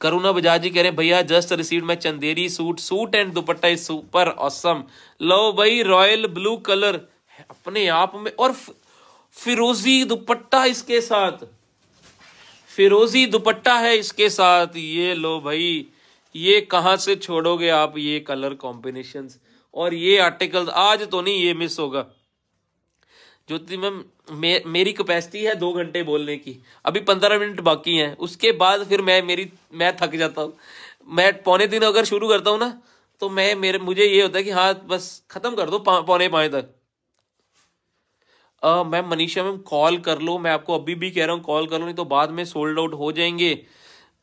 Karuna Bajaj ji कह रहे भैया जस्ट रिसीव मैं Chanderi suit suit and dupatta is super awesome लो भाई रॉयल ब्लू कलर अपने आप में और फिरोजी दुपट्टा इसके साथ फिरोजी दुपट्टा है इसके साथ ये लो भाई ये कहाँ से छोड़ोगे आप ये कलर कॉम्बिनेशन और ये आर्टिकल आज तो नहीं ये मिस होगा ज्योति मैम मे, मेरी कैपेसिटी है दो घंटे बोलने की अभी पंद्रह मिनट बाकी हैं उसके बाद फिर मैं मेरी मैं थक जाता हूँ मैं पौने दिन अगर शुरू करता हूँ ना तो मैं मेरे मुझे ये होता है कि हाँ बस ख़त्म कर दो पौने पाए तक मैम मनीषा मैम कॉल कर लो मैं आपको अभी भी कह रहा हूँ कॉल कर लो नहीं तो बाद में सोल्ड आउट हो जाएंगे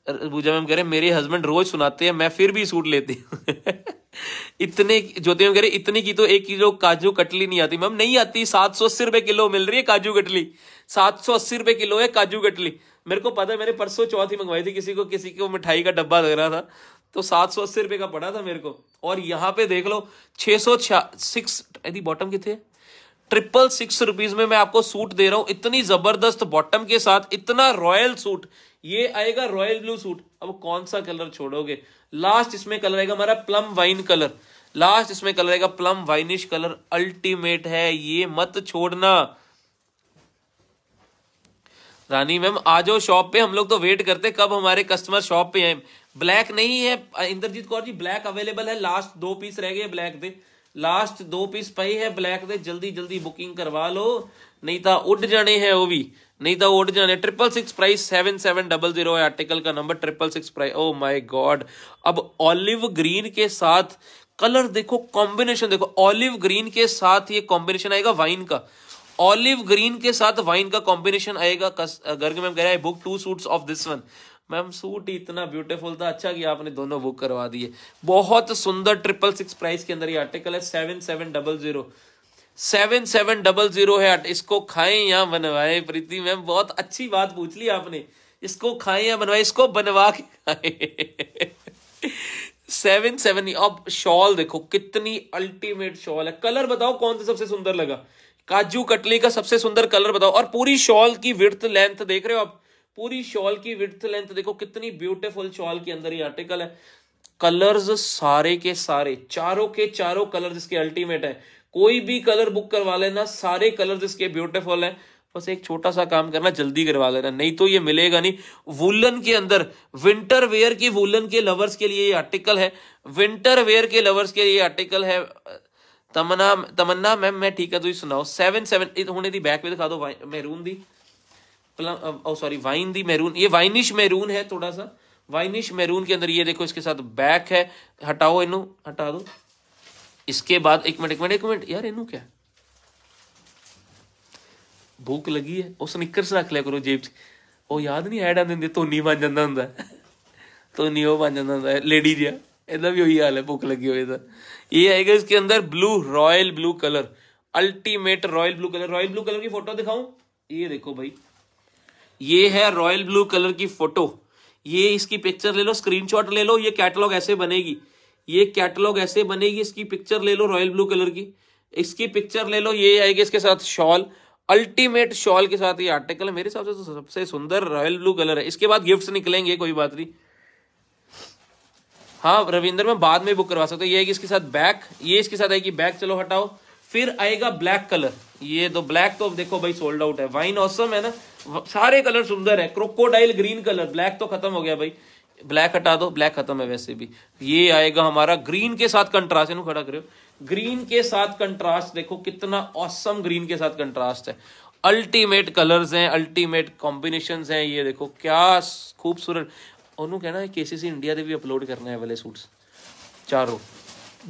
पूजा मैम कह रहे मेरे हस्बैंड रोज सुनाते हैं मैं फिर भी सूट लेती हूँ इतने ज्योति कह रहे इतने की तो एक किलो काजू कटली नहीं आती मैम नहीं आती सात सौ अस्सी रुपए किलो मिल रही है काजू कटली सात सौ अस्सी रुपए किलो है काजू कटली मेरे को पता है मैंने परसों चौथी मंगवाई थी किसी को किसी को मिठाई का डब्बा लग रहा था तो सात सौ अस्सी रुपये का पड़ा था मेरे को और यहाँ पे देख लो छे सौ छिक्स बॉटम कितने ट्रिपल सिक्स रुपीज में मैं आपको सूट दे रहा हूं इतनी जबरदस्त बॉटम के साथ इतना रॉयल सूट ये आएगा रॉयल ब्लू सूट अब कौन सा कलर छोड़ोगे लास्ट इसमें कलर आएगा हमारा प्लम वाइन कलर लास्ट इसमें कलर आएगा प्लम वाइनिश कलर अल्टीमेट है ये मत छोड़ना रानी मैम आ जाओ शॉप पे हम लोग तो वेट करते कब हमारे कस्टमर शॉप पे आए ब्लैक नहीं है इंद्रजीत कौर जी ब्लैक अवेलेबल है लास्ट दो पीस रह गए ब्लैक दे लास्ट दो पीस पे है ब्लैक दे जल्दी जल्दी बुकिंग करवा लो नहीं तो उड जाने हैं ਉਹ भी नहीं तो उड जाने triple six price seven seven double zero है आर्टिकल का number triple six price oh my god अब ऑलिव ग्रीन के साथ कलर देखो कॉम्बिनेशन देखो ऑलिव ग्रीन के साथ ये कॉम्बिनेशन आएगा वाइन का ऑलिव ग्रीन के साथ वाइन का कॉम्बिनेशन आएगा गर्ग में कह रहा है book two suits of this one ma'am suit ही इतना ब्यूटीफुल था अच्छा कि आपने दोनों बुक करवा दिए बहुत सुंदर ट्रिपल सिक्स प्राइस के अंदर ये आर्टिकल है seven seven double zero seven seven double zero है इसको खाएं या बनवाएं प्रीति मैम बहुत अच्छी बात पूछ ली आपने इसको खाएं या बनवाएं इसको बनवा के सेवन सेवन अब शॉल देखो कितनी अल्टीमेट शॉल है कलर बताओ कौन सा सबसे सुंदर लगा काजू कटली का सबसे सुंदर कलर बताओ और पूरी शॉल की विर्थ लेंथ देख रहे हो आप पूरी शॉल की विथ लेंथ देखो कितनी ब्यूटीफुल शॉल के अंदर ये आर्टिकल है कलर्स सारे के सारे चारों के चारों कलर इसके अल्टीमेट है कोई भी कलर बुक करवा लेना सारे कलर इसके ब्यूटीफुल है बस एक छोटा सा काम करना जल्दी करवा लेना नहीं तो ये मिलेगा नहीं वुलन के अंदर विंटर वेयर की वुलन के लवर्स के लिए ये आर्टिकल है विंटर वेयर के लवर्स के लिए आर्टिकल है तमन्ना तमन्ना मैम मैं ठीक है तुझे तो सुनाओ सेवन सेवन होने दी बैक में दिखा दो मेहरून दी सॉरी वाइन दी मैरून ये वाइनिश मैरून है थोड़ा सा वाइनिश मैरून के अंदर ये देखो इसके साथ बैक है हटाओ इनू हटा दो इसके बाद एक मिनट एक मिनट एक मिनट यार इनू क्या भूख लगी है उस निकर्स रख लिया करो जेब ਉਹ ਯਾਦ ਨਹੀਂ ਐਡ ਆਂਦੇ ਹੁੰਦੇ ਧੋਨੀ ਬਣ ਜਾਂਦਾ ਹੁੰਦਾ ਧੋਨੀ ਉਹ ਬਣ ਜਾਂਦਾ ਹੁੰਦਾ ਲੇਡੀ ਜਿਹਾ ਇਹਦਾ ਵੀ ਉਹੀ ਹਾਲ ਹੈ ਭੁੱਖ ਲੱਗੀ ਹੋਏ ਦਾ ये आएगा इसके अंदर blue royal blue colour ultimate royal blue colour royal blue colour की फोटो दिखाऊं ये देखो भाई ये है रॉयल ब्लू कलर की फोटो ये इसकी पिक्चर ले लो स्क्रीनशॉट ले लो ये कैटलॉग ऐसे बनेगी ये कैटलॉग ऐसे बनेगी इसकी पिक्चर ले लो रॉयल ब्लू कलर की इसकी पिक्चर ले लो ये आएगी इसके साथ शॉल अल्टीमेट शॉल के साथ ये आर्टिकल है मेरे हिसाब से तो सबसे सुंदर रॉयल ब्लू कलर है इसके बाद गिफ्ट्स निकलेंगे कोई बात नहीं हाँ रविंदर में बाद में बुक करवा सकते हूँ ये आएगी इसके साथ बैक ये इसके साथ आएगी बैक चलो हटाओ फिर आएगा ब्लैक कलर ये तो ब्लैक तो देखो भाई सोल्ड आउट है वाइन ऑसम है ना सारे कलर सुंदर है क्रोकोडाइल ग्रीन कलर ब्लैक तो खत्म हो गया भाई ब्लैक हटा दो ब्लैक खत्म है वैसे भी ये आएगा हमारा ग्रीन के साथ कंट्रास्ट इन खड़ा करो ग्रीन के साथ कंट्रास्ट देखो कितना ऑसम ग्रीन के साथ कंट्रास्ट है अल्टीमेट कलर्स हैं अल्टीमेट कॉम्बिनेशन हैं ये देखो क्या खूबसूरत कहना है केसीसी इंडिया ਦੇ भी अपलोड ਕਰਨੇ ਆ वाले सूट्स चारों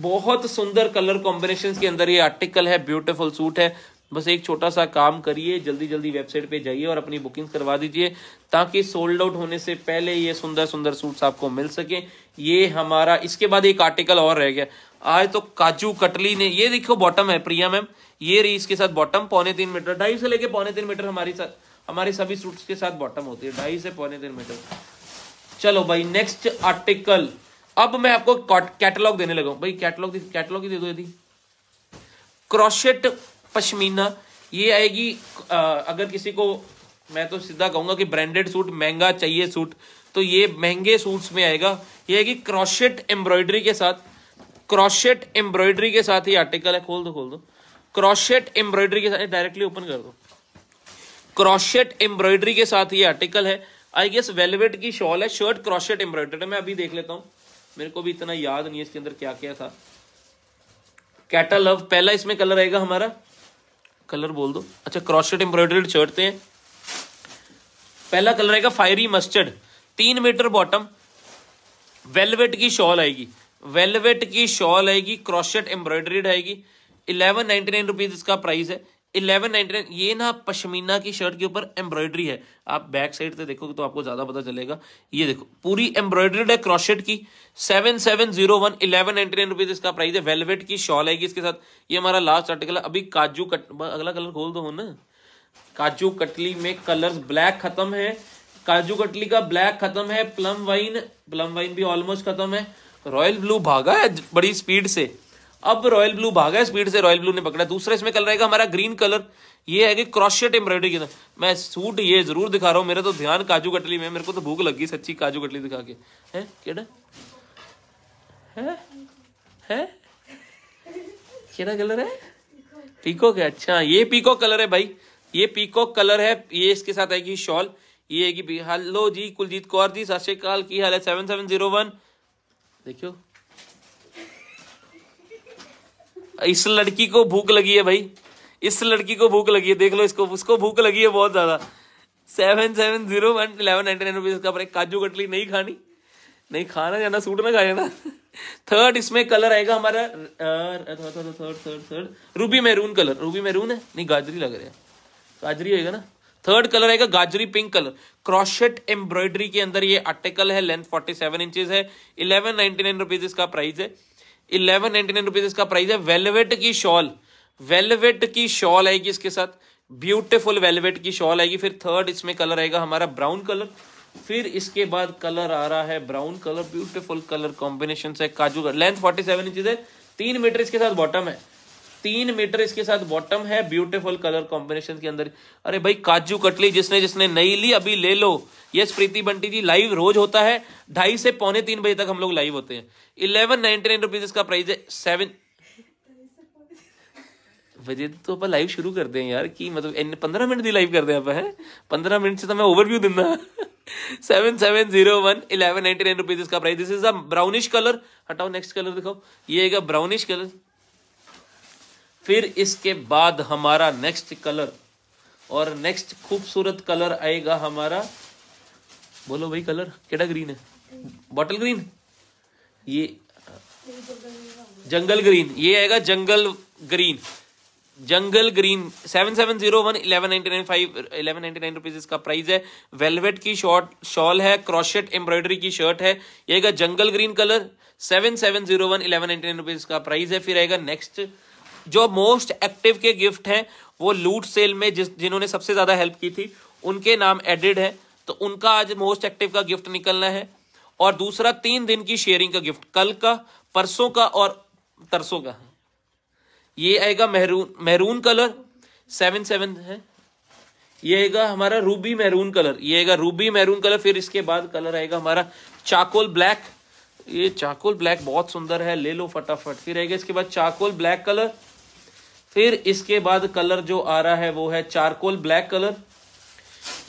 बहुत सुंदर कलर कॉम्बिनेशन के अंदर ये आर्टिकल है ब्यूटीफुल सूट है बस एक छोटा सा काम करिए जल्दी जल्दी वेबसाइट पे जाइए और अपनी बुकिंग करवा दीजिए ताकि सोल्ड आउट होने से पहले ये सुंदर सुंदर सूट्स आपको मिल सके ये हमारा इसके बाद एक आर्टिकल और रह गया आज तो काजू कटली ने ये देखो बॉटम है प्रिया मैम ये रही इसके साथ बॉटम पौने तीन मीटर ढाई से लेके पौने तीन मीटर हमारी साथ हमारे सभी सूट्स के साथ बॉटम होती है ढाई से पौने तीन मीटर चलो भाई नेक्स्ट आर्टिकल अब मैं आपको कैटलॉग देने लगा भाई कैटलॉग कैटलॉग ही दे दो यदि क्रॉशेट पश्मीना ये आएगी आ, अगर किसी को मैं तो सीधा कहूंगा कि ब्रांडेड सूट महंगा चाहिए सूट तो ये महंगे सूट्स में आएगा ये आएगी क्रॉशेट एम्ब्रॉयडरी के साथ क्रॉशेट एम्ब्रॉयडरी के साथ ही आर्टिकल है खोल दो खोल दो क्रॉशेट एम्ब्रॉयडरी के साथ डायरेक्टली ओपन कर दो क्रॉशेट एम्ब्रॉयडरी के साथ ये आर्टिकल है आई गेस वेलवेट की शॉल है शर्ट क्रॉशेट एम्ब्रॉयडरी मैं अभी देख लेता हूँ मेरे को भी इतना याद नहीं है इसके अंदर क्या क्या था कैटा लव पहला इसमें कलर आएगा हमारा कलर बोल दो अच्छा क्रॉशेड एम्ब्रॉयडर्ड शर्ट हैं पहला कलर आएगा फायरी मस्टर्ड तीन मीटर बॉटम वेलवेट की शॉल आएगी वेलवेट की शॉल आएगी क्रॉशेट एम्ब्रॉयडरीड आएगी इलेवन नाइनटी नाइन रुपीज इसका प्राइस है इलेवन नाइनटी नाइन ये ना पश्मीना की शर्ट के ऊपर एम्ब्रॉयडरी है आप बैक साइड से देखोगे तो आपको ज्यादा पता चलेगा ये देखो पूरी एम्ब्रॉयडरीड है क्रॉशेट की seven seven zero one eleven ninety nine rupees इसका प्राइस है वेलवेट की शॉल आएगी इसके साथ ये हमारा लास्ट आर्टिकल है अभी काजू कट अगला कलर खोल दो हूं ना काजू कटली में कलर ब्लैक खत्म है काजू कटली का ब्लैक खत्म है प्लम वाइन प्लम वाइन भी ऑलमोस्ट खत्म है रॉयल ब्लू भागा है बड़ी स्पीड से अब रॉयल ब्लू भागा है स्पीड से रॉयल ब्लू ने पकड़ा दूसरा इसमें कलर रहेगा हमारा ग्रीन कलर ये है कि क्रॉशेट एम्ब्रॉयडरी के अंदर मैं सूट ये जरूर दिखा रहा हूँ मेरा तो ध्यान काजू कटली में मेरे को तो भूख लगी सच्ची काजू कटली दिखा के है केड़ा है है कलर है पीकॉक है अच्छा ये पीकॉक कलर है भाई ये पीको कलर है ये इसके साथ आएगी शॉल ये है कि हेलो जी कुलजीत कौर जी सत श्रीकाल की हाल है सेवन सेवन जीरो वन देखियो इस लड़की को भूख लगी है भाई इस लड़की को भूख लगी है देख लो इसको उसको भूख लगी है बहुत ज़्यादा seven seven zero one eleven ninety nine rupees का काजू कटली नहीं खानी नहीं खाना जाना सूट ना खा जाना थर्ड इसमें कलर आएगा हमारा third third third third ruby maroon colour ruby maroon है नहीं गाजरी लग रहा है गाजरी आएगा ना थर्ड कलर आएगा गाजरी पिंक कलर क्रॉशेट एम्ब्रॉयडरी के अंदर ये आर्टिकल है लेंथ 47 इंचेस है 1199 नाइनटी इसका प्राइस है इलेवन नाइनटी नाइन रुपीज इसका प्राइस है वेलवेट की शॉल वेलवेट की शॉल आएगी इसके साथ ब्यूटिफुल वेलवेट की शॉल आएगी फिर थर्ड इसमें कलर आएगा हमारा ब्राउन कलर फिर इसके बाद कलर आ रहा है brown colour beautiful colour combination है काजू का लेंथ फोर्टी सेवन इंच है तीन मीटर इसके साथ बॉटम है तीन मीटर इसके साथ बॉटम है ब्यूटीफुल कलर कॉम्बिनेशन के अंदर अरे भाई काजू कटली जिसने जिसने नई ली अभी ले लो ये प्रीति बंटी जी लाइव रोज होता है ढाई से पौने तीन बजे तक हम लोग लाइव होते हैं इलेवन नाइनटी नाइन रुपीज इसका प्राइस है सेवन बजे तो आप लाइव शुरू कर दे यार की मतलब पंद्रह मिनट दी लाइव कर दे आप है पंद्रह मिनट से तो मैं ओवरव्यू दिना seven seven zero one eleven ninety nine rupees इसका price this is a brownish colour हटाओ नेक्स्ट कलर दिखाओ ये ब्राउनिश कलर फिर इसके बाद हमारा नेक्स्ट कलर और नेक्स्ट खूबसूरत कलर आएगा हमारा बोलो भाई कलर केड़ा ग्रीन है बॉटल ग्रीन ये जंगल ग्रीन ये आएगा jungle green jungle green seven seven zero one eleven ninety nine five eleven ninety nine rupees इसका प्राइस है वेलवेट की शॉर्ट शॉल है क्रॉशेट एम्ब्रॉयडरी की शर्ट है ये आएगा jungle green colour seven seven zero one eleven ninety nine rupees का price है फिर आएगा नेक्स्ट जो मोस्ट एक्टिव के गिफ्ट हैं वो लूट सेल में जिस जिन्होंने सबसे ज़्यादा हेल्प की थी उनके नाम एडिड है तो उनका आज मोस्ट एक्टिव का गिफ्ट निकलना है और दूसरा तीन दिन की शेयरिंग का गिफ्ट कल का परसों का और तरसों का ये आएगा maroon maroon colour seven seven है ये आएगा हमारा रूबी मेहरून कलर ये आएगा रूबी मेहरून कलर फिर इसके बाद कलर आएगा हमारा चाकोल ब्लैक ये चाकोल ब्लैक बहुत सुंदर है ले लो फटाफट फिर आएगा इसके बाद चाकोल ब्लैक कलर फिर इसके बाद कलर जो आ रहा है वो है चारकोल ब्लैक कलर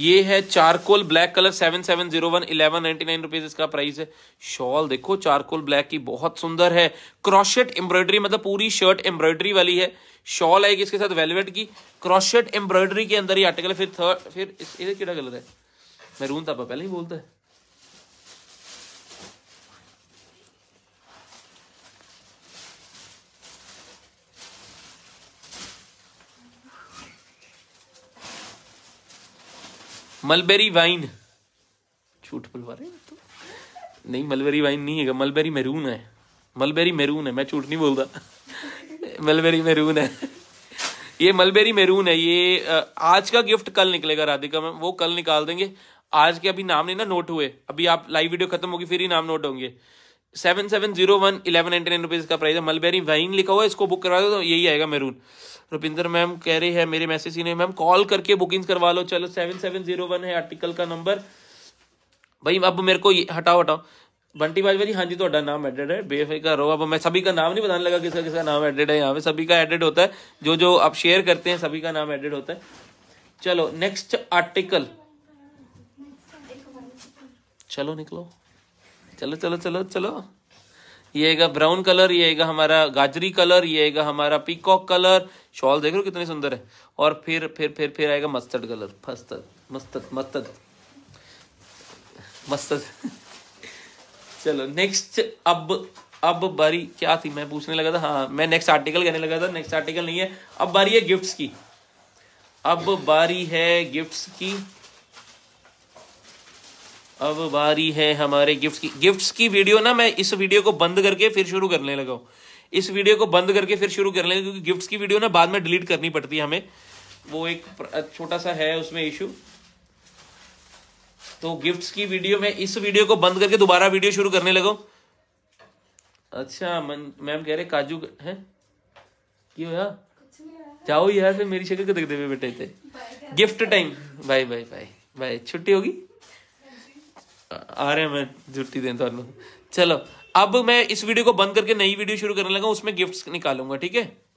ये है charcoal black colour seven seven zero one eleven ninety nine rupees इसका प्राइस है शॉल देखो चारकोल ब्लैक की बहुत सुंदर है क्रॉशेट एम्ब्रॉयडरी मतलब पूरी शर्ट एम्ब्रॉयडरी वाली है शॉल आएगी इसके साथ वेलवेट की क्रॉशेट एम्ब्रॉयडरी के अंदर ही आर्टिकल फिर थर्ड फिर इस, इधर किड़ा कलर है मैरून था पहले ही बोलता है मलबेरी वाइन झूठ बुलवा रहे तो नहीं मलबेरी वाइन नहीं है मलबेरी मैरून है मलबेरी मैरून है मैं झूठ नहीं बोलता मलबेरी मेहरून है ये मलबेरी मेहरून है ये आज का गिफ्ट कल निकलेगा राधिका मैम वो कल निकाल देंगे आज के अभी नाम नहीं ना नोट हुए अभी आप लाइव वीडियो खत्म होगी फिर ही नाम नोट होंगे seven seven zero one eleven ninety nine rupees का प्राइस है मलबेरी वाइन लिखा हुआ है इसको बुक करवा दो तो यही आएगा मेरून रुपिंदर मैम कह रहे हैं मेरे मैसेज ही नहीं मैम कॉल करके बुकिंग करवा लो चलो सेवन सेवन जीरो वन है आर्टिकल का नंबर भाई अब मेरे को हटाओ हटाओ बंटी बाजवा जी हाँ जी थोड़ा तो नाम एडेड है बेफिक रहो अब मैं सभी का नाम नहीं बताने लगा किसका किसका नाम एडेड है यहाँ पे सभी का एडेड होता है जो जो आप शेयर करते हैं सभी का नाम एडेड होता है चलो नेक्स्ट आर्टिकल चलो निकलो चलो चलो चलो चलो ये आएगा ब्राउन कलर ये आएगा हमारा गाजरी कलर ये आएगा हमारा पीकॉक कलर शॉल देख रहे हो कितने सुंदर है और फिर फिर फिर फिर आएगा मस्टर्ड कलर फस्तक मस्तक मस्तक मस्तक चलो नेक्स्ट अब अब बारी क्या थी मैं पूछने लगा था हाँ मैं नेक्स्ट आर्टिकल कहने लगा था नेक्स्ट आर्टिकल नहीं है अब बारी है गिफ्ट्स की अब बारी है गिफ्ट्स की अब बारी है हमारे गिफ्ट की गिफ्ट्स की वीडियो ना मैं इस वीडियो को बंद करके फिर शुरू करने लगा इस वीडियो को बंद करके फिर शुरू कर लेंगे क्योंकि गिफ्ट्स की वीडियो ना बाद में डिलीट करनी पड़ती है हमें वो एक छोटा सा है उसमें इशू तो गिफ्ट्स की वीडियो में इस वीडियो को बंद करके दोबारा वीडियो शुरू करने लगा अच्छा मैम कह रहे काजू है क्यों यार जाओ यार फिर मेरी शक्ल को देख दे बेटे थे gift time bye bye bye bye छुट्टी होगी आ रहे हैं मैं जुटी दें थानू चलो अब मैं इस वीडियो को बंद करके नई वीडियो शुरू करने लगा उसमें गिफ्ट्स निकालूंगा ठीक है